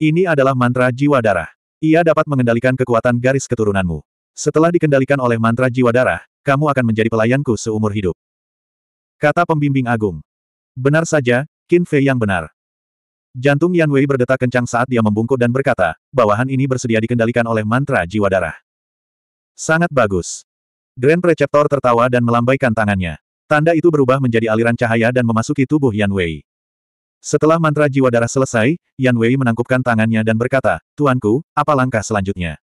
Ini adalah mantra jiwa darah. Ia dapat mengendalikan kekuatan garis keturunanmu. Setelah dikendalikan oleh mantra jiwa darah, kamu akan menjadi pelayanku seumur hidup. Kata pembimbing agung. Benar saja, Qin Fei yang benar. Jantung Yan Wei berdetak kencang saat dia membungkuk dan berkata, bawahan ini bersedia dikendalikan oleh mantra jiwa darah. Sangat bagus. Grand Preceptor tertawa dan melambaikan tangannya. Tanda itu berubah menjadi aliran cahaya dan memasuki tubuh Yan Wei. Setelah mantra jiwa darah selesai, Yan Wei menangkupkan tangannya dan berkata, Tuanku, apa langkah selanjutnya?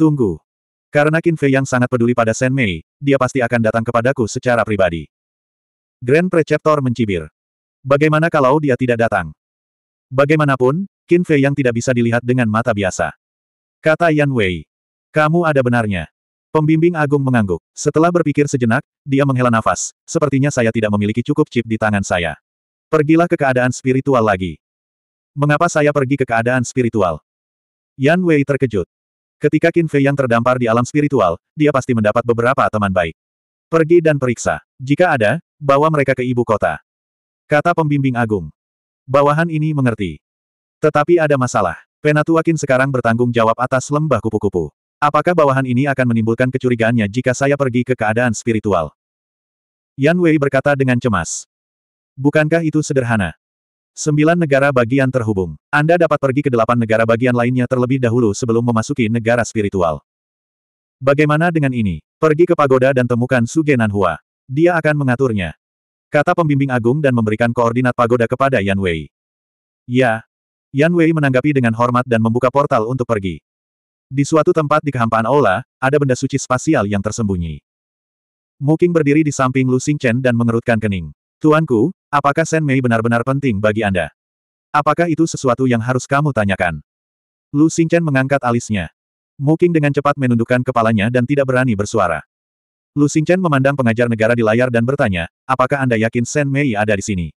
Tunggu. Karena Qin Fei yang sangat peduli pada Shen Mei, dia pasti akan datang kepadaku secara pribadi. Grand Preceptor mencibir. Bagaimana kalau dia tidak datang? Bagaimanapun, Qin Fei yang tidak bisa dilihat dengan mata biasa. Kata Yan Wei. Kamu ada benarnya. Pembimbing Agung mengangguk. Setelah berpikir sejenak, dia menghela nafas. Sepertinya saya tidak memiliki cukup chip di tangan saya. Pergilah ke keadaan spiritual lagi. Mengapa saya pergi ke keadaan spiritual? Yan Wei terkejut. Ketika Qin Fei yang terdampar di alam spiritual, dia pasti mendapat beberapa teman baik. Pergi dan periksa. Jika ada, bawa mereka ke ibu kota. Kata pembimbing agung. Bawahan ini mengerti. Tetapi ada masalah. Penatua Qin sekarang bertanggung jawab atas lembah kupu-kupu. Apakah bawahan ini akan menimbulkan kecurigaannya jika saya pergi ke keadaan spiritual? Yan Wei berkata dengan cemas. Bukankah itu sederhana? Sembilan negara bagian terhubung. Anda dapat pergi ke delapan negara bagian lainnya terlebih dahulu sebelum memasuki negara spiritual. Bagaimana dengan ini? Pergi ke pagoda dan temukan Sugenan Hua. Dia akan mengaturnya. Kata pembimbing agung dan memberikan koordinat pagoda kepada Yan Wei. Ya. Yan Wei menanggapi dengan hormat dan membuka portal untuk pergi. Di suatu tempat di kehampaan aula, ada benda suci spasial yang tersembunyi. Muking berdiri di samping Lu Xingchen dan mengerutkan kening. Tuanku, Apakah Sen Mei benar-benar penting bagi Anda? Apakah itu sesuatu yang harus kamu tanyakan? Lu Xingchen mengangkat alisnya. Muking dengan cepat menundukkan kepalanya dan tidak berani bersuara. Lu Xingchen memandang pengajar negara di layar dan bertanya, apakah Anda yakin Sen Mei ada di sini?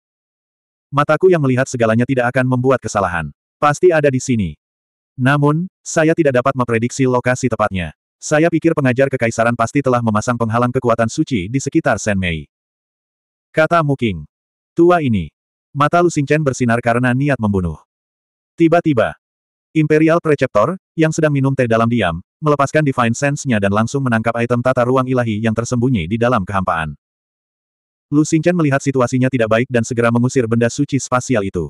Mataku yang melihat segalanya tidak akan membuat kesalahan. Pasti ada di sini. Namun, saya tidak dapat memprediksi lokasi tepatnya. Saya pikir pengajar kekaisaran pasti telah memasang penghalang kekuatan suci di sekitar Sen Mei. Kata Muking. Tua ini. Mata Lu Xingchen bersinar karena niat membunuh. Tiba-tiba, Imperial Preceptor, yang sedang minum teh dalam diam, melepaskan Divine Sense-nya dan langsung menangkap item tata ruang ilahi yang tersembunyi di dalam kehampaan. Lu Xingchen melihat situasinya tidak baik dan segera mengusir benda suci spasial itu.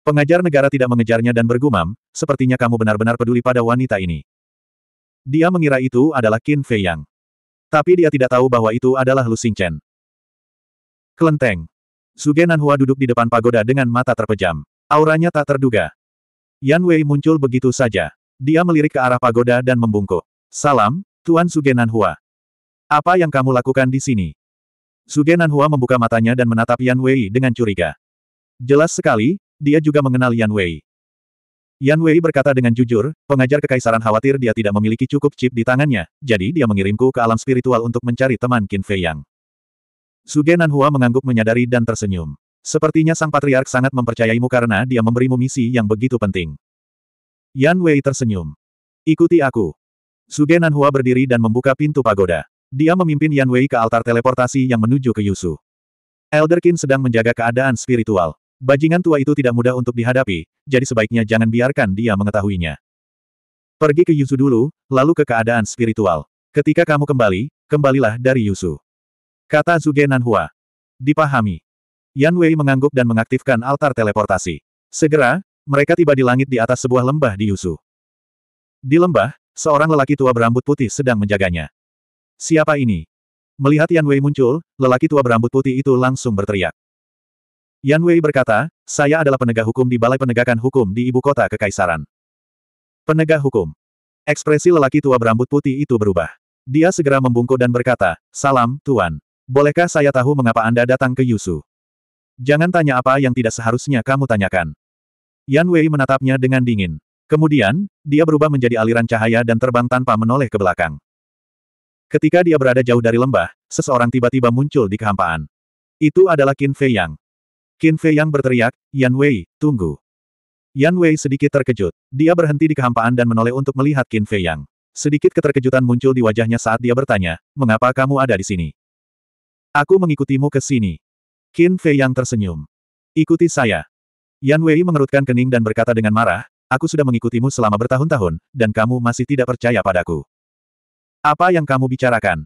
Pengajar negara tidak mengejarnya dan bergumam, sepertinya kamu benar-benar peduli pada wanita ini. Dia mengira itu adalah Qin Fei Yang. Tapi dia tidak tahu bahwa itu adalah Lu Xingchen. Kelenteng. Suge Nanhua duduk di depan pagoda dengan mata terpejam. Auranya tak terduga. Yan Wei muncul begitu saja. Dia melirik ke arah pagoda dan membungkuk. Salam, Tuan Suge Nanhua. Apa yang kamu lakukan di sini? Suge Nanhua membuka matanya dan menatap Yan Wei dengan curiga. Jelas sekali, dia juga mengenal Yan Wei. Yan Wei berkata dengan jujur, pengajar kekaisaran khawatir dia tidak memiliki cukup chip di tangannya, jadi dia mengirimku ke alam spiritual untuk mencari teman Qin Fei Yang. Zuge Nanhua mengangguk menyadari dan tersenyum. Sepertinya sang patriark sangat mempercayaimu karena dia memberimu misi yang begitu penting. Yan Wei tersenyum. Ikuti aku. Zuge Nanhua berdiri dan membuka pintu pagoda. Dia memimpin Yan Wei ke altar teleportasi yang menuju ke Yusu. Elderkin sedang menjaga keadaan spiritual. Bajingan tua itu tidak mudah untuk dihadapi, jadi sebaiknya jangan biarkan dia mengetahuinya. Pergi ke Yusu dulu, lalu ke keadaan spiritual. Ketika kamu kembali, kembalilah dari Yusu. Kata Zuge Nanhua. Dipahami. Yan Wei mengangguk dan mengaktifkan altar teleportasi. Segera, mereka tiba di langit di atas sebuah lembah di Yusu. Di lembah, seorang lelaki tua berambut putih sedang menjaganya. Siapa ini? Melihat Yan Wei muncul, lelaki tua berambut putih itu langsung berteriak. Yan Wei berkata, saya adalah penegak hukum di Balai Penegakan Hukum di Ibu Kota Kekaisaran. Penegak hukum. Ekspresi lelaki tua berambut putih itu berubah. Dia segera membungkuk dan berkata, salam, Tuan. Bolehkah saya tahu mengapa Anda datang ke Yusu? Jangan tanya apa yang tidak seharusnya kamu tanyakan. Yan Wei menatapnya dengan dingin. Kemudian, dia berubah menjadi aliran cahaya dan terbang tanpa menoleh ke belakang. Ketika dia berada jauh dari lembah, seseorang tiba-tiba muncul di kehampaan. Itu adalah Qin Fei Yang. Qin Fei Yang berteriak, Yan Wei, tunggu. Yan Wei sedikit terkejut. Dia berhenti di kehampaan dan menoleh untuk melihat Qin Fei Yang. Sedikit keterkejutan muncul di wajahnya saat dia bertanya, mengapa kamu ada di sini? Aku mengikutimu ke sini. Qin Fei yang tersenyum. Ikuti saya. Yan Wei mengerutkan kening dan berkata dengan marah, aku sudah mengikutimu selama bertahun-tahun, dan kamu masih tidak percaya padaku. Apa yang kamu bicarakan?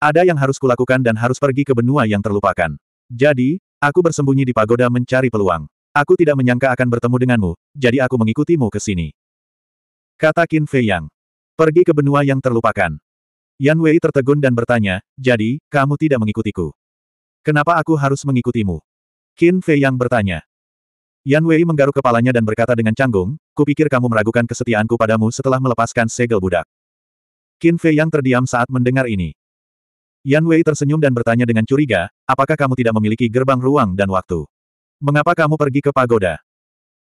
Ada yang harus kulakukan dan harus pergi ke benua yang terlupakan. Jadi, aku bersembunyi di pagoda mencari peluang. Aku tidak menyangka akan bertemu denganmu, jadi aku mengikutimu ke sini. Kata Qin Fei Yang. Pergi ke benua yang terlupakan. Yan Wei tertegun dan bertanya, jadi, kamu tidak mengikutiku. Kenapa aku harus mengikutimu? Qin Fei Yang bertanya. Yan Wei menggaruk kepalanya dan berkata dengan canggung, kupikir kamu meragukan kesetiaanku padamu setelah melepaskan segel budak. Qin Fei Yang terdiam saat mendengar ini. Yan Wei tersenyum dan bertanya dengan curiga, apakah kamu tidak memiliki gerbang ruang dan waktu? Mengapa kamu pergi ke pagoda?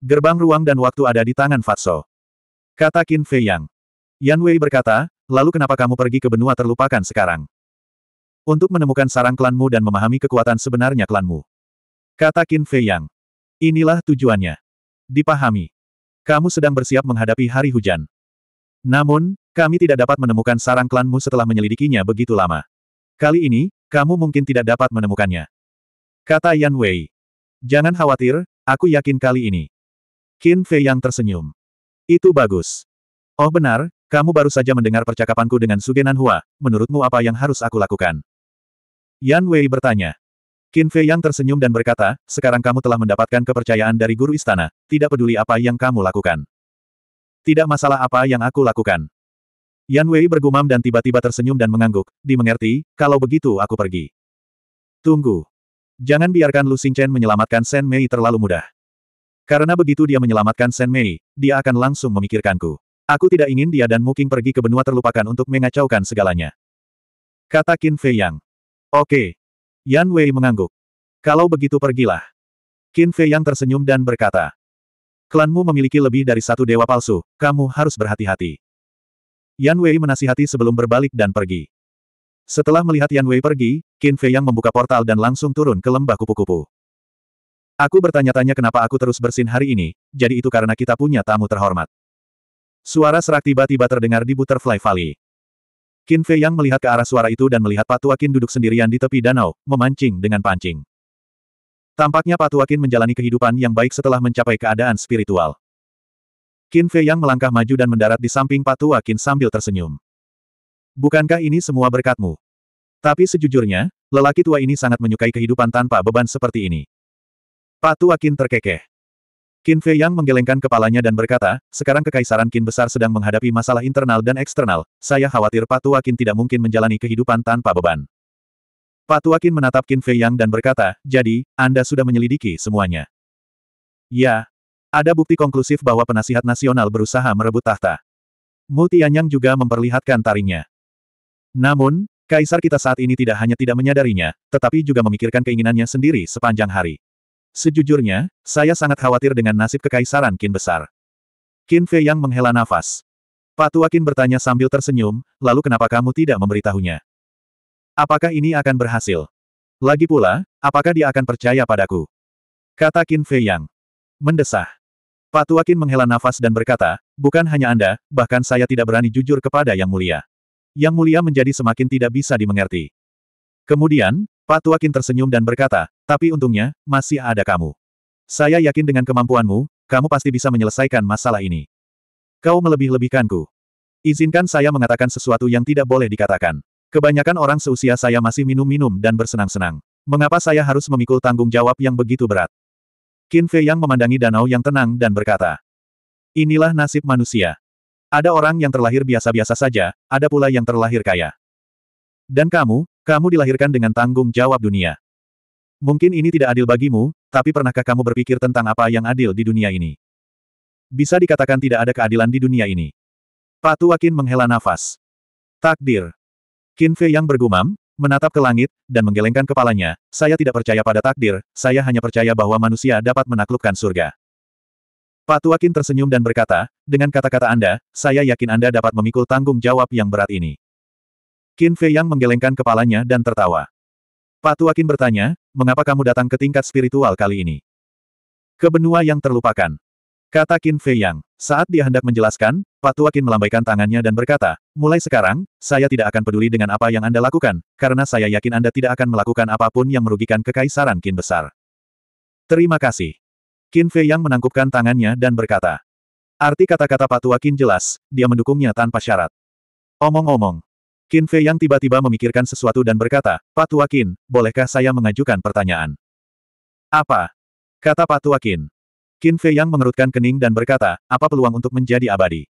Gerbang ruang dan waktu ada di tangan Fatso. Kata Qin Fei Yang. Yan Wei berkata, lalu kenapa kamu pergi ke benua terlupakan sekarang? Untuk menemukan sarang klanmu dan memahami kekuatan sebenarnya klanmu. Kata Qin Fei Yang. Inilah tujuannya. Dipahami. Kamu sedang bersiap menghadapi hari hujan. Namun, kami tidak dapat menemukan sarang klanmu setelah menyelidikinya begitu lama. Kali ini, kamu mungkin tidak dapat menemukannya. Kata Yan Wei. Jangan khawatir, aku yakin kali ini. Qin Fei Yang tersenyum. Itu bagus. Oh benar, kamu baru saja mendengar percakapanku dengan Sugenan Hua, menurutmu apa yang harus aku lakukan? Yan Wei bertanya. Qin Fei yang tersenyum dan berkata, sekarang kamu telah mendapatkan kepercayaan dari guru istana, tidak peduli apa yang kamu lakukan. Tidak masalah apa yang aku lakukan. Yan Wei bergumam dan tiba-tiba tersenyum dan mengangguk, dimengerti, kalau begitu aku pergi. Tunggu. Jangan biarkan Lu Xingchen menyelamatkan Shen Mei terlalu mudah. Karena begitu dia menyelamatkan Shen Mei, dia akan langsung memikirkanku. Aku tidak ingin dia dan Muking pergi ke benua terlupakan untuk mengacaukan segalanya. Kata Qin Fei Yang. Oke. Yan Wei mengangguk. Kalau begitu pergilah. Qin Fei Yang tersenyum dan berkata. Klanmu memiliki lebih dari satu dewa palsu, kamu harus berhati-hati. Yan Wei menasihati sebelum berbalik dan pergi. Setelah melihat Yan Wei pergi, Qin Fei Yang membuka portal dan langsung turun ke lembah kupu-kupu. Aku bertanya-tanya kenapa aku terus bersin hari ini, jadi itu karena kita punya tamu terhormat. Suara serak tiba-tiba terdengar di Butterfly Valley. Qin Fei Yang melihat ke arah suara itu dan melihat Patua Qin duduk sendirian di tepi danau, memancing dengan pancing. Tampaknya Patua Qin menjalani kehidupan yang baik setelah mencapai keadaan spiritual. Qin Fei Yang melangkah maju dan mendarat di samping Patua Qin sambil tersenyum. Bukankah ini semua berkatmu? Tapi sejujurnya, lelaki tua ini sangat menyukai kehidupan tanpa beban seperti ini. Patua Qin terkekeh. Qin Fei Yang menggelengkan kepalanya dan berkata, sekarang kekaisaran Qin besar sedang menghadapi masalah internal dan eksternal, saya khawatir Patua Qin tidak mungkin menjalani kehidupan tanpa beban. Patua Qin menatap Qin Fei Yang dan berkata, jadi, Anda sudah menyelidiki semuanya. Ya. Ada bukti konklusif bahwa penasihat nasional berusaha merebut tahta. Mu Tianyang juga memperlihatkan taringnya. Namun, kaisar kita saat ini tidak hanya tidak menyadarinya, tetapi juga memikirkan keinginannya sendiri sepanjang hari. Sejujurnya, saya sangat khawatir dengan nasib kekaisaran Qin besar. Qin Fei yang menghela nafas. Patua Qin bertanya sambil tersenyum, lalu kenapa kamu tidak memberitahunya? Apakah ini akan berhasil? Lagi pula, apakah dia akan percaya padaku? Kata Qin Fei yang mendesah. Patua Qin menghela nafas dan berkata, bukan hanya Anda, bahkan saya tidak berani jujur kepada Yang Mulia. Yang Mulia menjadi semakin tidak bisa dimengerti. Kemudian, Patuakin tersenyum dan berkata, tapi untungnya, masih ada kamu. Saya yakin dengan kemampuanmu, kamu pasti bisa menyelesaikan masalah ini. Kau melebih-lebihkanku. Izinkan saya mengatakan sesuatu yang tidak boleh dikatakan. Kebanyakan orang seusia saya masih minum-minum dan bersenang-senang. Mengapa saya harus memikul tanggung jawab yang begitu berat? Qin Fei yang memandangi danau yang tenang dan berkata, Inilah nasib manusia. Ada orang yang terlahir biasa-biasa saja, ada pula yang terlahir kaya. Dan kamu, kamu dilahirkan dengan tanggung jawab dunia. Mungkin ini tidak adil bagimu, tapi pernahkah kamu berpikir tentang apa yang adil di dunia ini? Bisa dikatakan tidak ada keadilan di dunia ini. Pak Tuakin menghela nafas. Takdir. Qin Fei yang bergumam, menatap ke langit, dan menggelengkan kepalanya, saya tidak percaya pada takdir, saya hanya percaya bahwa manusia dapat menaklukkan surga. Pak Tuakin tersenyum dan berkata, dengan kata-kata Anda, saya yakin Anda dapat memikul tanggung jawab yang berat ini. Qin Fei yang menggelengkan kepalanya dan tertawa. Pak Tuakin bertanya, mengapa kamu datang ke tingkat spiritual kali ini? Ke benua yang terlupakan. Kata Qin Fei Yang. Saat dia hendak menjelaskan, Pak Tuakin melambaikan tangannya dan berkata, mulai sekarang, saya tidak akan peduli dengan apa yang Anda lakukan, karena saya yakin Anda tidak akan melakukan apapun yang merugikan kekaisaran Qin besar. Terima kasih. Qin Fei Yang menangkupkan tangannya dan berkata. Arti kata-kata Pak Tuakin jelas, dia mendukungnya tanpa syarat. Omong-omong, Qin Fei yang tiba-tiba memikirkan sesuatu dan berkata, Patua Qin, bolehkah saya mengajukan pertanyaan? Apa? Kata Patua Qin. Qin Fei yang mengerutkan kening dan berkata, apa peluang untuk menjadi abadi?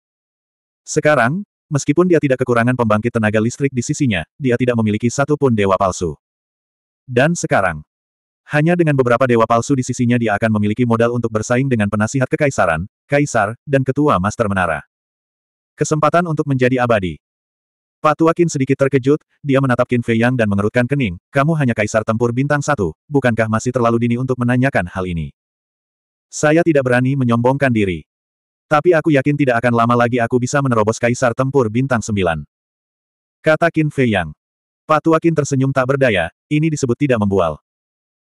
Sekarang, meskipun dia tidak kekurangan pembangkit tenaga listrik di sisinya, dia tidak memiliki satupun dewa palsu. Dan sekarang, hanya dengan beberapa dewa palsu di sisinya dia akan memiliki modal untuk bersaing dengan penasihat kekaisaran, kaisar, dan ketua master menara. Kesempatan untuk menjadi abadi. Patuakin sedikit terkejut, dia menatap Kin Fei Yang dan mengerutkan kening, kamu hanya kaisar tempur bintang satu, bukankah masih terlalu dini untuk menanyakan hal ini? Saya tidak berani menyombongkan diri. Tapi aku yakin tidak akan lama lagi aku bisa menerobos kaisar tempur bintang sembilan. Kata Kin Fei Yang. Patuakin tersenyum tak berdaya, ini disebut tidak membual.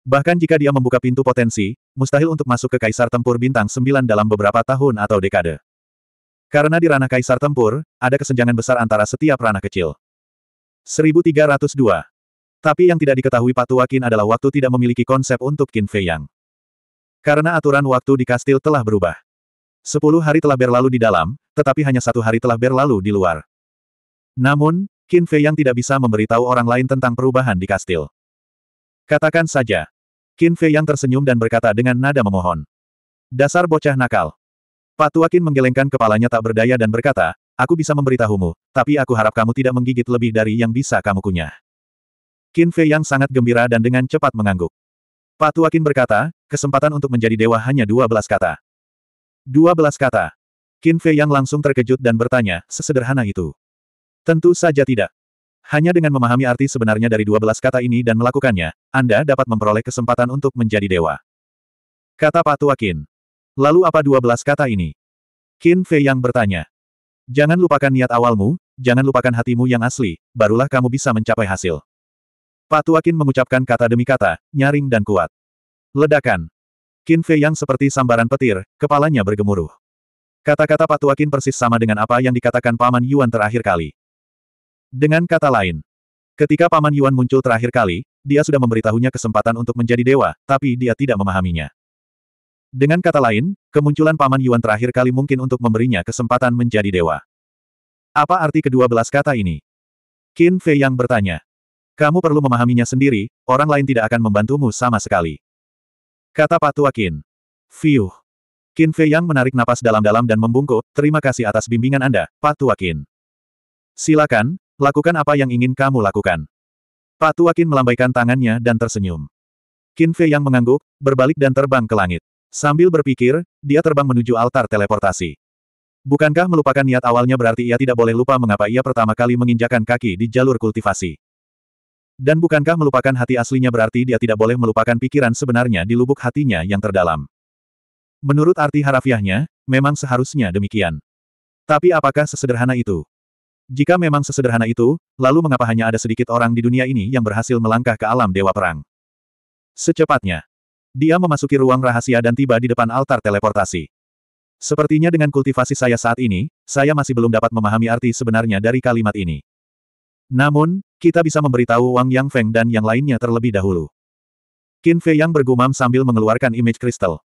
Bahkan jika dia membuka pintu potensi, mustahil untuk masuk ke kaisar tempur bintang sembilan dalam beberapa tahun atau dekade. Karena di ranah kaisar tempur, ada kesenjangan besar antara setiap ranah kecil. 1302. Tapi yang tidak diketahui Patuakin adalah waktu tidak memiliki konsep untuk Qin Fei Yang. Karena aturan waktu di kastil telah berubah. Sepuluh hari telah berlalu di dalam, tetapi hanya satu hari telah berlalu di luar. Namun, Qin Fei Yang tidak bisa memberitahu orang lain tentang perubahan di kastil. Katakan saja. Qin Fei Yang tersenyum dan berkata dengan nada memohon. Dasar bocah nakal. Patuakin menggelengkan kepalanya tak berdaya dan berkata, aku bisa memberitahumu, tapi aku harap kamu tidak menggigit lebih dari yang bisa kamu kunyah. Qin Fei yang sangat gembira dan dengan cepat mengangguk. Patuakin berkata, kesempatan untuk menjadi dewa hanya dua belas kata. Dua belas kata. Qin Fei yang langsung terkejut dan bertanya, sesederhana itu. Tentu saja tidak. Hanya dengan memahami arti sebenarnya dari dua belas kata ini dan melakukannya, Anda dapat memperoleh kesempatan untuk menjadi dewa. Kata Patuakin. Lalu apa dua belas kata ini? Qin Fei yang bertanya. Jangan lupakan niat awalmu, jangan lupakan hatimu yang asli, barulah kamu bisa mencapai hasil. Pak Tua Qin mengucapkan kata demi kata, nyaring dan kuat. Ledakan. Qin Fei yang seperti sambaran petir, kepalanya bergemuruh. Kata-kata Pak Tua Qin persis sama dengan apa yang dikatakan Paman Yuan terakhir kali. Dengan kata lain, ketika Paman Yuan muncul terakhir kali, dia sudah memberitahunya kesempatan untuk menjadi dewa, tapi dia tidak memahaminya. Dengan kata lain, kemunculan Paman Yuan terakhir kali mungkin untuk memberinya kesempatan menjadi dewa. Apa arti kedua belas kata ini? Qin Fei yang bertanya. Kamu perlu memahaminya sendiri, orang lain tidak akan membantumu sama sekali. Kata Patua Qin. Fiuh. Qin Fei yang menarik napas dalam-dalam dan membungkuk, terima kasih atas bimbingan Anda, Patua Qin. Silakan, lakukan apa yang ingin kamu lakukan. Patua Qin melambaikan tangannya dan tersenyum. Qin Fei yang mengangguk, berbalik dan terbang ke langit. Sambil berpikir, dia terbang menuju altar teleportasi. Bukankah melupakan niat awalnya berarti ia tidak boleh lupa mengapa ia pertama kali menginjakan kaki di jalur kultivasi. Dan bukankah melupakan hati aslinya berarti dia tidak boleh melupakan pikiran sebenarnya di lubuk hatinya yang terdalam. Menurut arti harafiahnya, memang seharusnya demikian. Tapi apakah sesederhana itu? Jika memang sesederhana itu, lalu mengapa hanya ada sedikit orang di dunia ini yang berhasil melangkah ke alam Dewa Perang? Secepatnya, dia memasuki ruang rahasia dan tiba di depan altar teleportasi. Sepertinya dengan kultivasi saya saat ini, saya masih belum dapat memahami arti sebenarnya dari kalimat ini. Namun, kita bisa memberitahu Wang Yang Feng dan yang lainnya terlebih dahulu. Qin Fei Yang bergumam sambil mengeluarkan image kristal.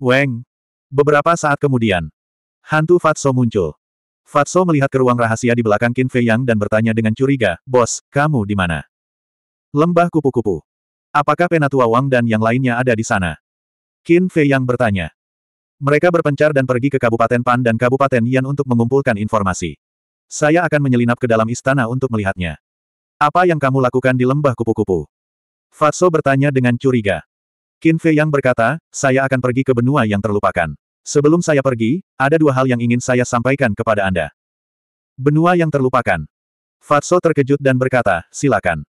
Weng! Beberapa saat kemudian, hantu Fatso muncul. Fatso melihat ke ruang rahasia di belakang Qin Fei Yang dan bertanya dengan curiga, Bos, kamu di mana? Lembah kupu-kupu. Apakah Penatua Wang dan yang lainnya ada di sana? Qin Fei yang bertanya. Mereka berpencar dan pergi ke Kabupaten Pan dan Kabupaten Yan untuk mengumpulkan informasi. Saya akan menyelinap ke dalam istana untuk melihatnya. Apa yang kamu lakukan di lembah kupu-kupu? Fatso bertanya dengan curiga. Qin Fei yang berkata, saya akan pergi ke benua yang terlupakan. Sebelum saya pergi, ada dua hal yang ingin saya sampaikan kepada Anda. Benua yang terlupakan. Fatso terkejut dan berkata, silakan.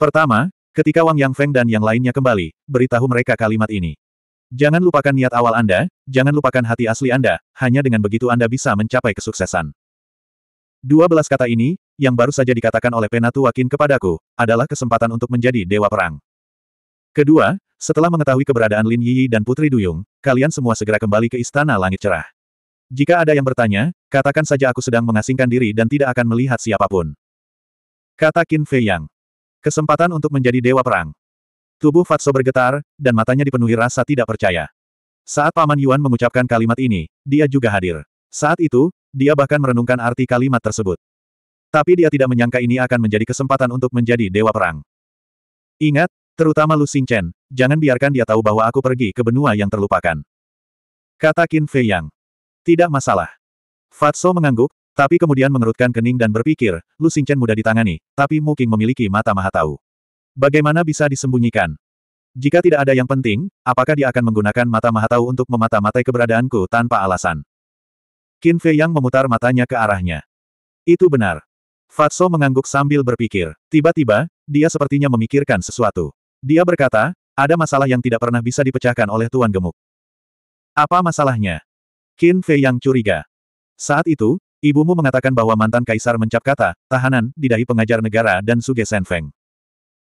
Pertama, Ketika Wang Yang Feng dan yang lainnya kembali, beritahu mereka kalimat ini. Jangan lupakan niat awal Anda, jangan lupakan hati asli Anda, hanya dengan begitu Anda bisa mencapai kesuksesan. Dua belas kata ini, yang baru saja dikatakan oleh Penatu Wakin kepadaku, adalah kesempatan untuk menjadi Dewa Perang. Kedua, setelah mengetahui keberadaan Lin Yi dan Putri Duyung, kalian semua segera kembali ke Istana Langit Cerah. Jika ada yang bertanya, katakan saja aku sedang mengasingkan diri dan tidak akan melihat siapapun. Kata Qin Fei Yang. Kesempatan untuk menjadi dewa perang. Tubuh Fatso bergetar, dan matanya dipenuhi rasa tidak percaya. Saat Paman Yuan mengucapkan kalimat ini, dia juga hadir. Saat itu, dia bahkan merenungkan arti kalimat tersebut. Tapi dia tidak menyangka ini akan menjadi kesempatan untuk menjadi dewa perang. Ingat, terutama Lu Xingchen, jangan biarkan dia tahu bahwa aku pergi ke benua yang terlupakan. Kata Qin Fei Yang. Tidak masalah. Fatso mengangguk, tapi kemudian mengerutkan kening dan berpikir, Lu Xingchen mudah ditangani, tapi Mu memiliki mata maha tahu. Bagaimana bisa disembunyikan? Jika tidak ada yang penting, apakah dia akan menggunakan mata maha tahu untuk memata-matai keberadaanku tanpa alasan? Qin Fei Yang memutar matanya ke arahnya. Itu benar. Fatso mengangguk sambil berpikir. Tiba-tiba, dia sepertinya memikirkan sesuatu. Dia berkata, ada masalah yang tidak pernah bisa dipecahkan oleh Tuan Gemuk. Apa masalahnya? Qin Fei Yang curiga. Saat itu, Ibumu mengatakan bahwa mantan kaisar mencap kata, tahanan, di dahi pengajar negara dan Suge Senfeng.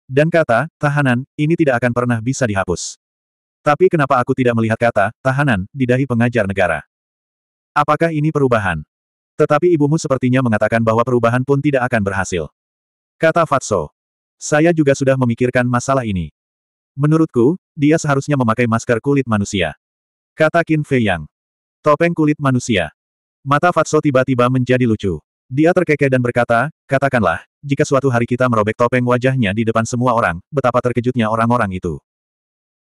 Dan kata, tahanan, ini tidak akan pernah bisa dihapus. Tapi kenapa aku tidak melihat kata, tahanan, di dahi pengajar negara? Apakah ini perubahan? Tetapi ibumu sepertinya mengatakan bahwa perubahan pun tidak akan berhasil. Kata Fatso. Saya juga sudah memikirkan masalah ini. Menurutku, dia seharusnya memakai masker kulit manusia. Kata Qin Fei Yang. Topeng kulit manusia. Mata Fatso tiba-tiba menjadi lucu. Dia terkekeh dan berkata, katakanlah, jika suatu hari kita merobek topeng wajahnya di depan semua orang, betapa terkejutnya orang-orang itu.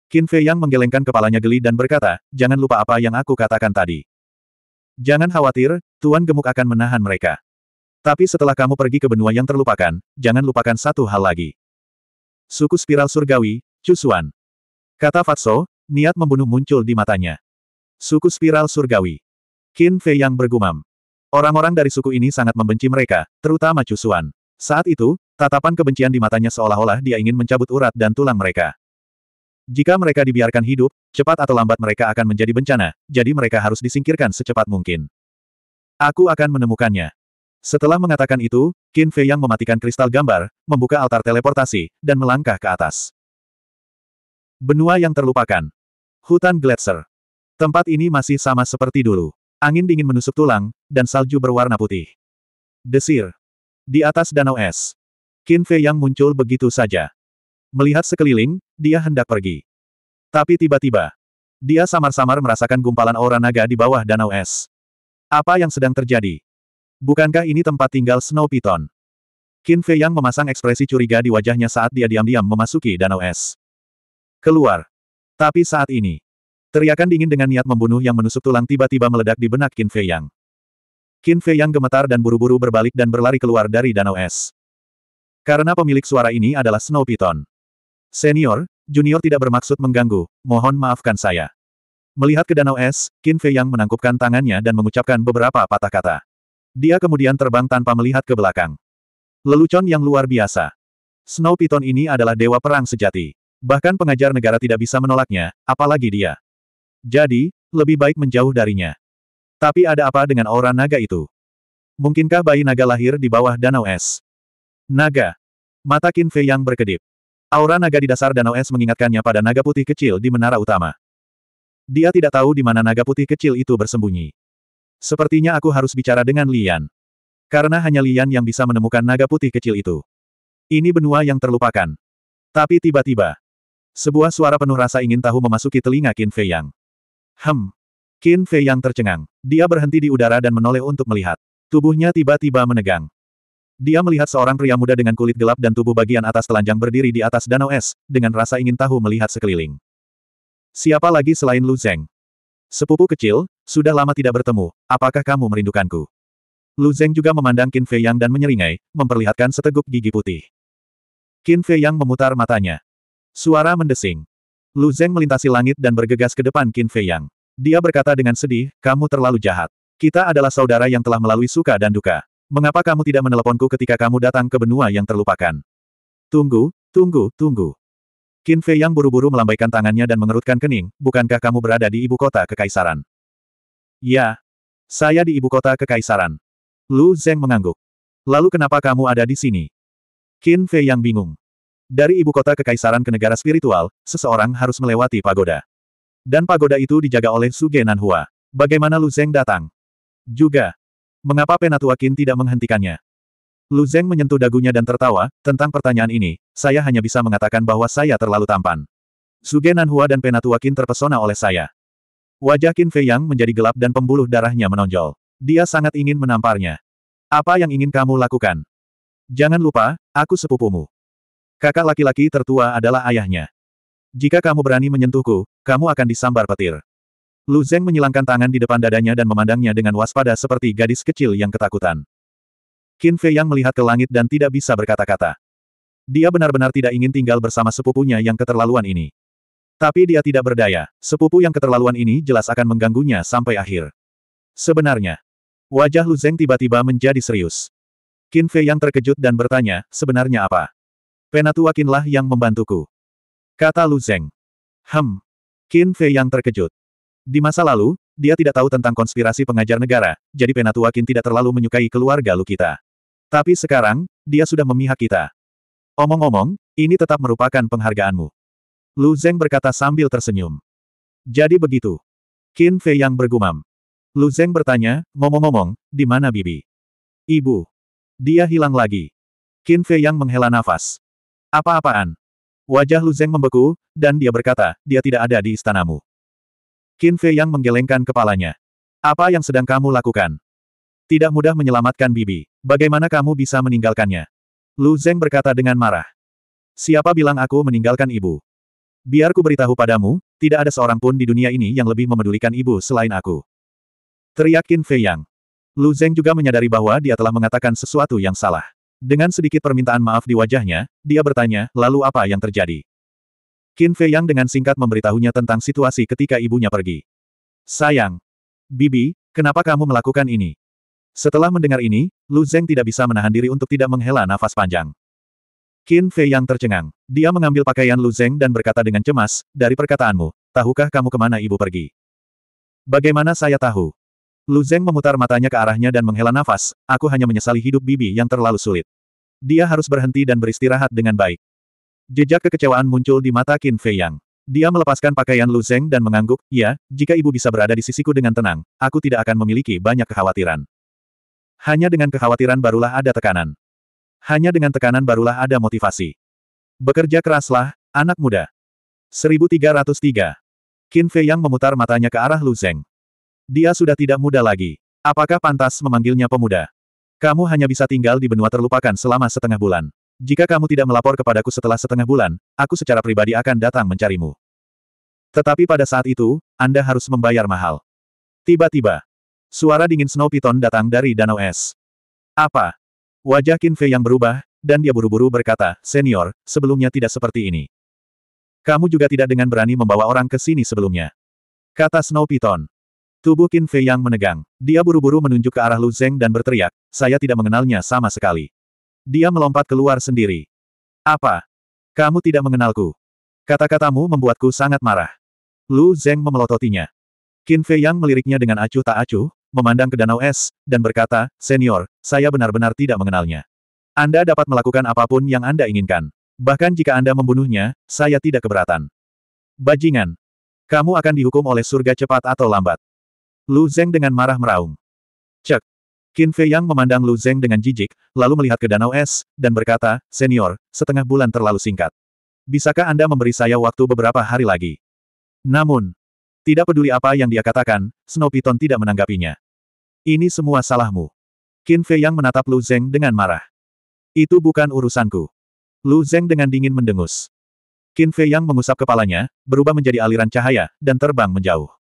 Qin Fei yang menggelengkan kepalanya geli dan berkata, jangan lupa apa yang aku katakan tadi. Jangan khawatir, Tuan Gemuk akan menahan mereka. Tapi setelah kamu pergi ke benua yang terlupakan, jangan lupakan satu hal lagi. Suku spiral surgawi, Cusuan. Kata Fatso, niat membunuh muncul di matanya. Suku spiral surgawi. Qin Fei yang bergumam. Orang-orang dari suku ini sangat membenci mereka, terutama Cusuan. Saat itu, tatapan kebencian di matanya seolah-olah dia ingin mencabut urat dan tulang mereka. Jika mereka dibiarkan hidup, cepat atau lambat mereka akan menjadi bencana, jadi mereka harus disingkirkan secepat mungkin. Aku akan menemukannya. Setelah mengatakan itu, Qin Fei yang mematikan kristal gambar, membuka altar teleportasi, dan melangkah ke atas. Benua yang terlupakan. Hutan Gletser. Tempat ini masih sama seperti dulu. Angin dingin menusuk tulang, dan salju berwarna putih. Desir. Di atas danau es. Qin Fei yang muncul begitu saja. Melihat sekeliling, dia hendak pergi. Tapi tiba-tiba, dia samar-samar merasakan gumpalan aura naga di bawah danau es. Apa yang sedang terjadi? Bukankah ini tempat tinggal Snow Python? Qin Fei Yang memasang ekspresi curiga di wajahnya saat dia diam-diam memasuki danau es. Keluar. Tapi saat ini, Teriakan dingin dengan niat membunuh yang menusuk tulang tiba-tiba meledak di benak Qin Fei Yang. Qin Fei Yang gemetar dan buru-buru berbalik dan berlari keluar dari danau es. Karena pemilik suara ini adalah Snow Python. Senior, junior tidak bermaksud mengganggu, mohon maafkan saya. Melihat ke danau es, Qin Fei Yang menangkupkan tangannya dan mengucapkan beberapa patah kata. Dia kemudian terbang tanpa melihat ke belakang. Lelucon yang luar biasa. Snow Python ini adalah dewa perang sejati. Bahkan pengajar negara tidak bisa menolaknya, apalagi dia. Jadi, lebih baik menjauh darinya. Tapi ada apa dengan aura naga itu? Mungkinkah bayi naga lahir di bawah danau es? Naga. Mata Qin Fei yang berkedip. Aura naga di dasar danau es mengingatkannya pada naga putih kecil di menara utama. Dia tidak tahu di mana naga putih kecil itu bersembunyi. Sepertinya aku harus bicara dengan Lian. Karena hanya Lian yang bisa menemukan naga putih kecil itu. Ini benua yang terlupakan. Tapi tiba-tiba, sebuah suara penuh rasa ingin tahu memasuki telinga Qin Fei Yang. Hem. Qin Fei yang tercengang. Dia berhenti di udara dan menoleh untuk melihat. Tubuhnya tiba-tiba menegang. Dia melihat seorang pria muda dengan kulit gelap dan tubuh bagian atas telanjang berdiri di atas danau es, dengan rasa ingin tahu melihat sekeliling. Siapa lagi selain Lu Zeng? Sepupu kecil, sudah lama tidak bertemu, apakah kamu merindukanku? Lu Zeng juga memandang Qin Fei Yang dan menyeringai, memperlihatkan seteguk gigi putih. Qin Fei Yang memutar matanya. Suara mendesing. Lu Zeng melintasi langit dan bergegas ke depan Qin Fei Yang. Dia berkata dengan sedih, kamu terlalu jahat. Kita adalah saudara yang telah melalui suka dan duka. Mengapa kamu tidak meneleponku ketika kamu datang ke benua yang terlupakan? Tunggu, tunggu, tunggu. Qin Fei Yang buru-buru melambaikan tangannya dan mengerutkan kening, bukankah kamu berada di ibu kota kekaisaran? Ya. Saya di ibu kota kekaisaran. Lu Zeng mengangguk. Lalu kenapa kamu ada di sini? Qin Fei Yang bingung. Dari ibu kota kekaisaran ke negara spiritual, seseorang harus melewati pagoda. Dan pagoda itu dijaga oleh Suge Nanhua. Bagaimana Lu Zeng datang? Juga. Mengapa Penatua Qin tidak menghentikannya? Lu Zeng menyentuh dagunya dan tertawa, tentang pertanyaan ini, saya hanya bisa mengatakan bahwa saya terlalu tampan. Suge Nanhua dan Penatua Qin terpesona oleh saya. Wajah Qin Fei Yang menjadi gelap dan pembuluh darahnya menonjol. Dia sangat ingin menamparnya. Apa yang ingin kamu lakukan? Jangan lupa, aku sepupumu. Kakak laki-laki tertua adalah ayahnya. Jika kamu berani menyentuhku, kamu akan disambar petir. Lu Zeng menyilangkan tangan di depan dadanya dan memandangnya dengan waspada seperti gadis kecil yang ketakutan. Qin Fei yang melihat ke langit dan tidak bisa berkata-kata. Dia benar-benar tidak ingin tinggal bersama sepupunya yang keterlaluan ini. Tapi dia tidak berdaya, sepupu yang keterlaluan ini jelas akan mengganggunya sampai akhir. Sebenarnya, wajah Lu Zeng tiba-tiba menjadi serius. Qin Fei yang terkejut dan bertanya, sebenarnya apa? Penatua Qinlah yang membantuku. Kata Lu Zeng. Hem. Qin Fei yang terkejut. Di masa lalu, dia tidak tahu tentang konspirasi pengajar negara, jadi Penatua Qin tidak terlalu menyukai keluarga Lu kita. Tapi sekarang, dia sudah memihak kita. Omong-omong, ini tetap merupakan penghargaanmu. Lu Zeng berkata sambil tersenyum. Jadi begitu. Qin Fei yang bergumam. Lu Zeng bertanya, ngomong-ngomong, di mana Bibi? Ibu. Dia hilang lagi. Qin Fei yang menghela nafas. Apa-apaan? Wajah Lu Zeng membeku, dan dia berkata, dia tidak ada di istanamu. Qin Fei yang menggelengkan kepalanya. Apa yang sedang kamu lakukan? Tidak mudah menyelamatkan Bibi. Bagaimana kamu bisa meninggalkannya? Lu Zeng berkata dengan marah. Siapa bilang aku meninggalkan ibu? Biar ku beritahu padamu, tidak ada seorang pun di dunia ini yang lebih memedulikan ibu selain aku. Teriak Qin Fei Yang. Lu Zeng juga menyadari bahwa dia telah mengatakan sesuatu yang salah. Dengan sedikit permintaan maaf di wajahnya, dia bertanya, lalu apa yang terjadi? Qin Fei Yang dengan singkat memberitahunya tentang situasi ketika ibunya pergi. Sayang. Bibi, kenapa kamu melakukan ini? Setelah mendengar ini, Lu Zeng tidak bisa menahan diri untuk tidak menghela nafas panjang. Qin Fei Yang tercengang. Dia mengambil pakaian Lu Zeng dan berkata dengan cemas, dari perkataanmu, tahukah kamu kemana ibu pergi? Bagaimana saya tahu? Lu Zeng memutar matanya ke arahnya dan menghela nafas, aku hanya menyesali hidup Bibi yang terlalu sulit. Dia harus berhenti dan beristirahat dengan baik. Jejak kekecewaan muncul di mata Qin Fei Yang. Dia melepaskan pakaian Lu Zeng dan mengangguk, ya, jika ibu bisa berada di sisiku dengan tenang, aku tidak akan memiliki banyak kekhawatiran. Hanya dengan kekhawatiran barulah ada tekanan. Hanya dengan tekanan barulah ada motivasi. Bekerja keraslah, anak muda. 1303. Qin Fei Yang memutar matanya ke arah Lu Zeng. Dia sudah tidak muda lagi. Apakah pantas memanggilnya pemuda? Kamu hanya bisa tinggal di benua terlupakan selama setengah bulan. Jika kamu tidak melapor kepadaku setelah setengah bulan, aku secara pribadi akan datang mencarimu. Tetapi pada saat itu, Anda harus membayar mahal. Tiba-tiba, suara dingin Snow Python datang dari danau es. Apa? Wajah Kinfe yang berubah, dan dia buru-buru berkata, Senior, sebelumnya tidak seperti ini. Kamu juga tidak dengan berani membawa orang ke sini sebelumnya. Kata Snow Python. Tubuh Qin Fei yang menegang. Dia buru-buru menunjuk ke arah Lu Zeng dan berteriak, saya tidak mengenalnya sama sekali. Dia melompat keluar sendiri. Apa? Kamu tidak mengenalku. Kata-katamu membuatku sangat marah. Lu Zeng memelototinya. Qin Fei yang meliriknya dengan acuh tak acuh, memandang ke danau es, dan berkata, Senior, saya benar-benar tidak mengenalnya. Anda dapat melakukan apapun yang Anda inginkan. Bahkan jika Anda membunuhnya, saya tidak keberatan. Bajingan. Kamu akan dihukum oleh surga cepat atau lambat. Lu Zeng dengan marah meraung. Cek. Qin Fei Yang memandang Lu Zeng dengan jijik, lalu melihat ke danau es, dan berkata, Senior, setengah bulan terlalu singkat. Bisakah Anda memberi saya waktu beberapa hari lagi? Namun, tidak peduli apa yang dia katakan, Snow Piton tidak menanggapinya. Ini semua salahmu. Qin Fei Yang menatap Lu Zeng dengan marah. Itu bukan urusanku. Lu Zeng dengan dingin mendengus. Qin Fei Yang mengusap kepalanya, berubah menjadi aliran cahaya, dan terbang menjauh.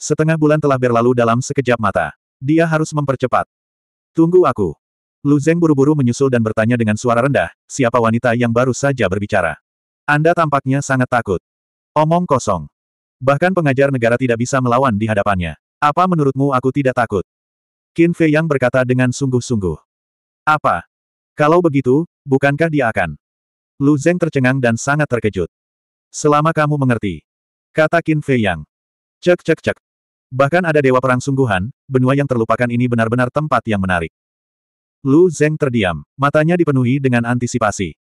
Setengah bulan telah berlalu dalam sekejap mata. Dia harus mempercepat. Tunggu aku. Lu Zeng buru-buru menyusul dan bertanya dengan suara rendah, siapa wanita yang baru saja berbicara. Anda tampaknya sangat takut. Omong kosong. Bahkan pengajar negara tidak bisa melawan di hadapannya. Apa menurutmu aku tidak takut? Qin Fei Yang berkata dengan sungguh-sungguh. Apa? Kalau begitu, bukankah dia akan? Lu Zeng tercengang dan sangat terkejut. Selama kamu mengerti. Kata Qin Fei Yang. Cek cek cek. Bahkan ada dewa perang sungguhan, benua yang terlupakan ini benar-benar tempat yang menarik. Lu Zeng terdiam, matanya dipenuhi dengan antisipasi.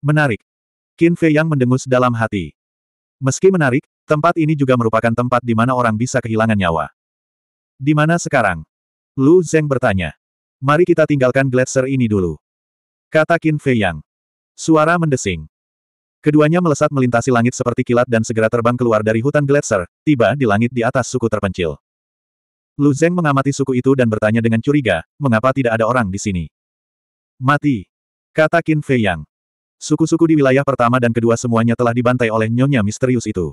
Menarik. Qin Fei yang mendengus dalam hati. Meski menarik, tempat ini juga merupakan tempat di mana orang bisa kehilangan nyawa. Di mana sekarang? Lu Zeng bertanya. Mari kita tinggalkan gletser ini dulu. Kata Qin Fei Yang. Suara mendesing. Keduanya melesat melintasi langit seperti kilat dan segera terbang keluar dari hutan gletser, tiba di langit di atas suku terpencil. Lu Zeng mengamati suku itu dan bertanya dengan curiga, mengapa tidak ada orang di sini? Mati! Kata Qin Fei Yang. Suku-suku di wilayah pertama dan kedua semuanya telah dibantai oleh nyonya misterius itu.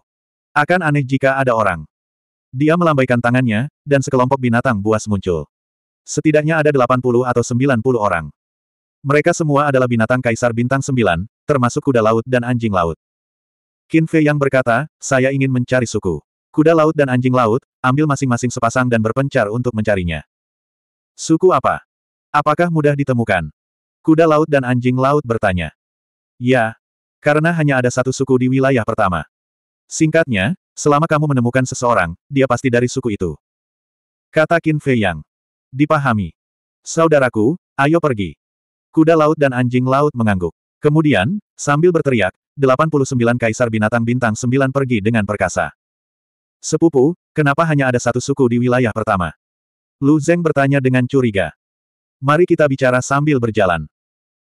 Akan aneh jika ada orang. Dia melambaikan tangannya, dan sekelompok binatang buas muncul. Setidaknya ada 80 atau 90 orang. Mereka semua adalah binatang kaisar bintang 9, termasuk kuda laut dan anjing laut. Qin Fei yang berkata, saya ingin mencari suku. Kuda laut dan anjing laut, ambil masing-masing sepasang dan berpencar untuk mencarinya. Suku apa? Apakah mudah ditemukan? Kuda laut dan anjing laut bertanya. Ya, karena hanya ada satu suku di wilayah pertama. Singkatnya, selama kamu menemukan seseorang, dia pasti dari suku itu. Kata Qin Fei Yang. Dipahami. Saudaraku, ayo pergi. Kuda laut dan anjing laut mengangguk. Kemudian, sambil berteriak, 89 kaisar binatang bintang 9 pergi dengan perkasa. Sepupu, kenapa hanya ada satu suku di wilayah pertama? Lu Zeng bertanya dengan curiga. Mari kita bicara sambil berjalan.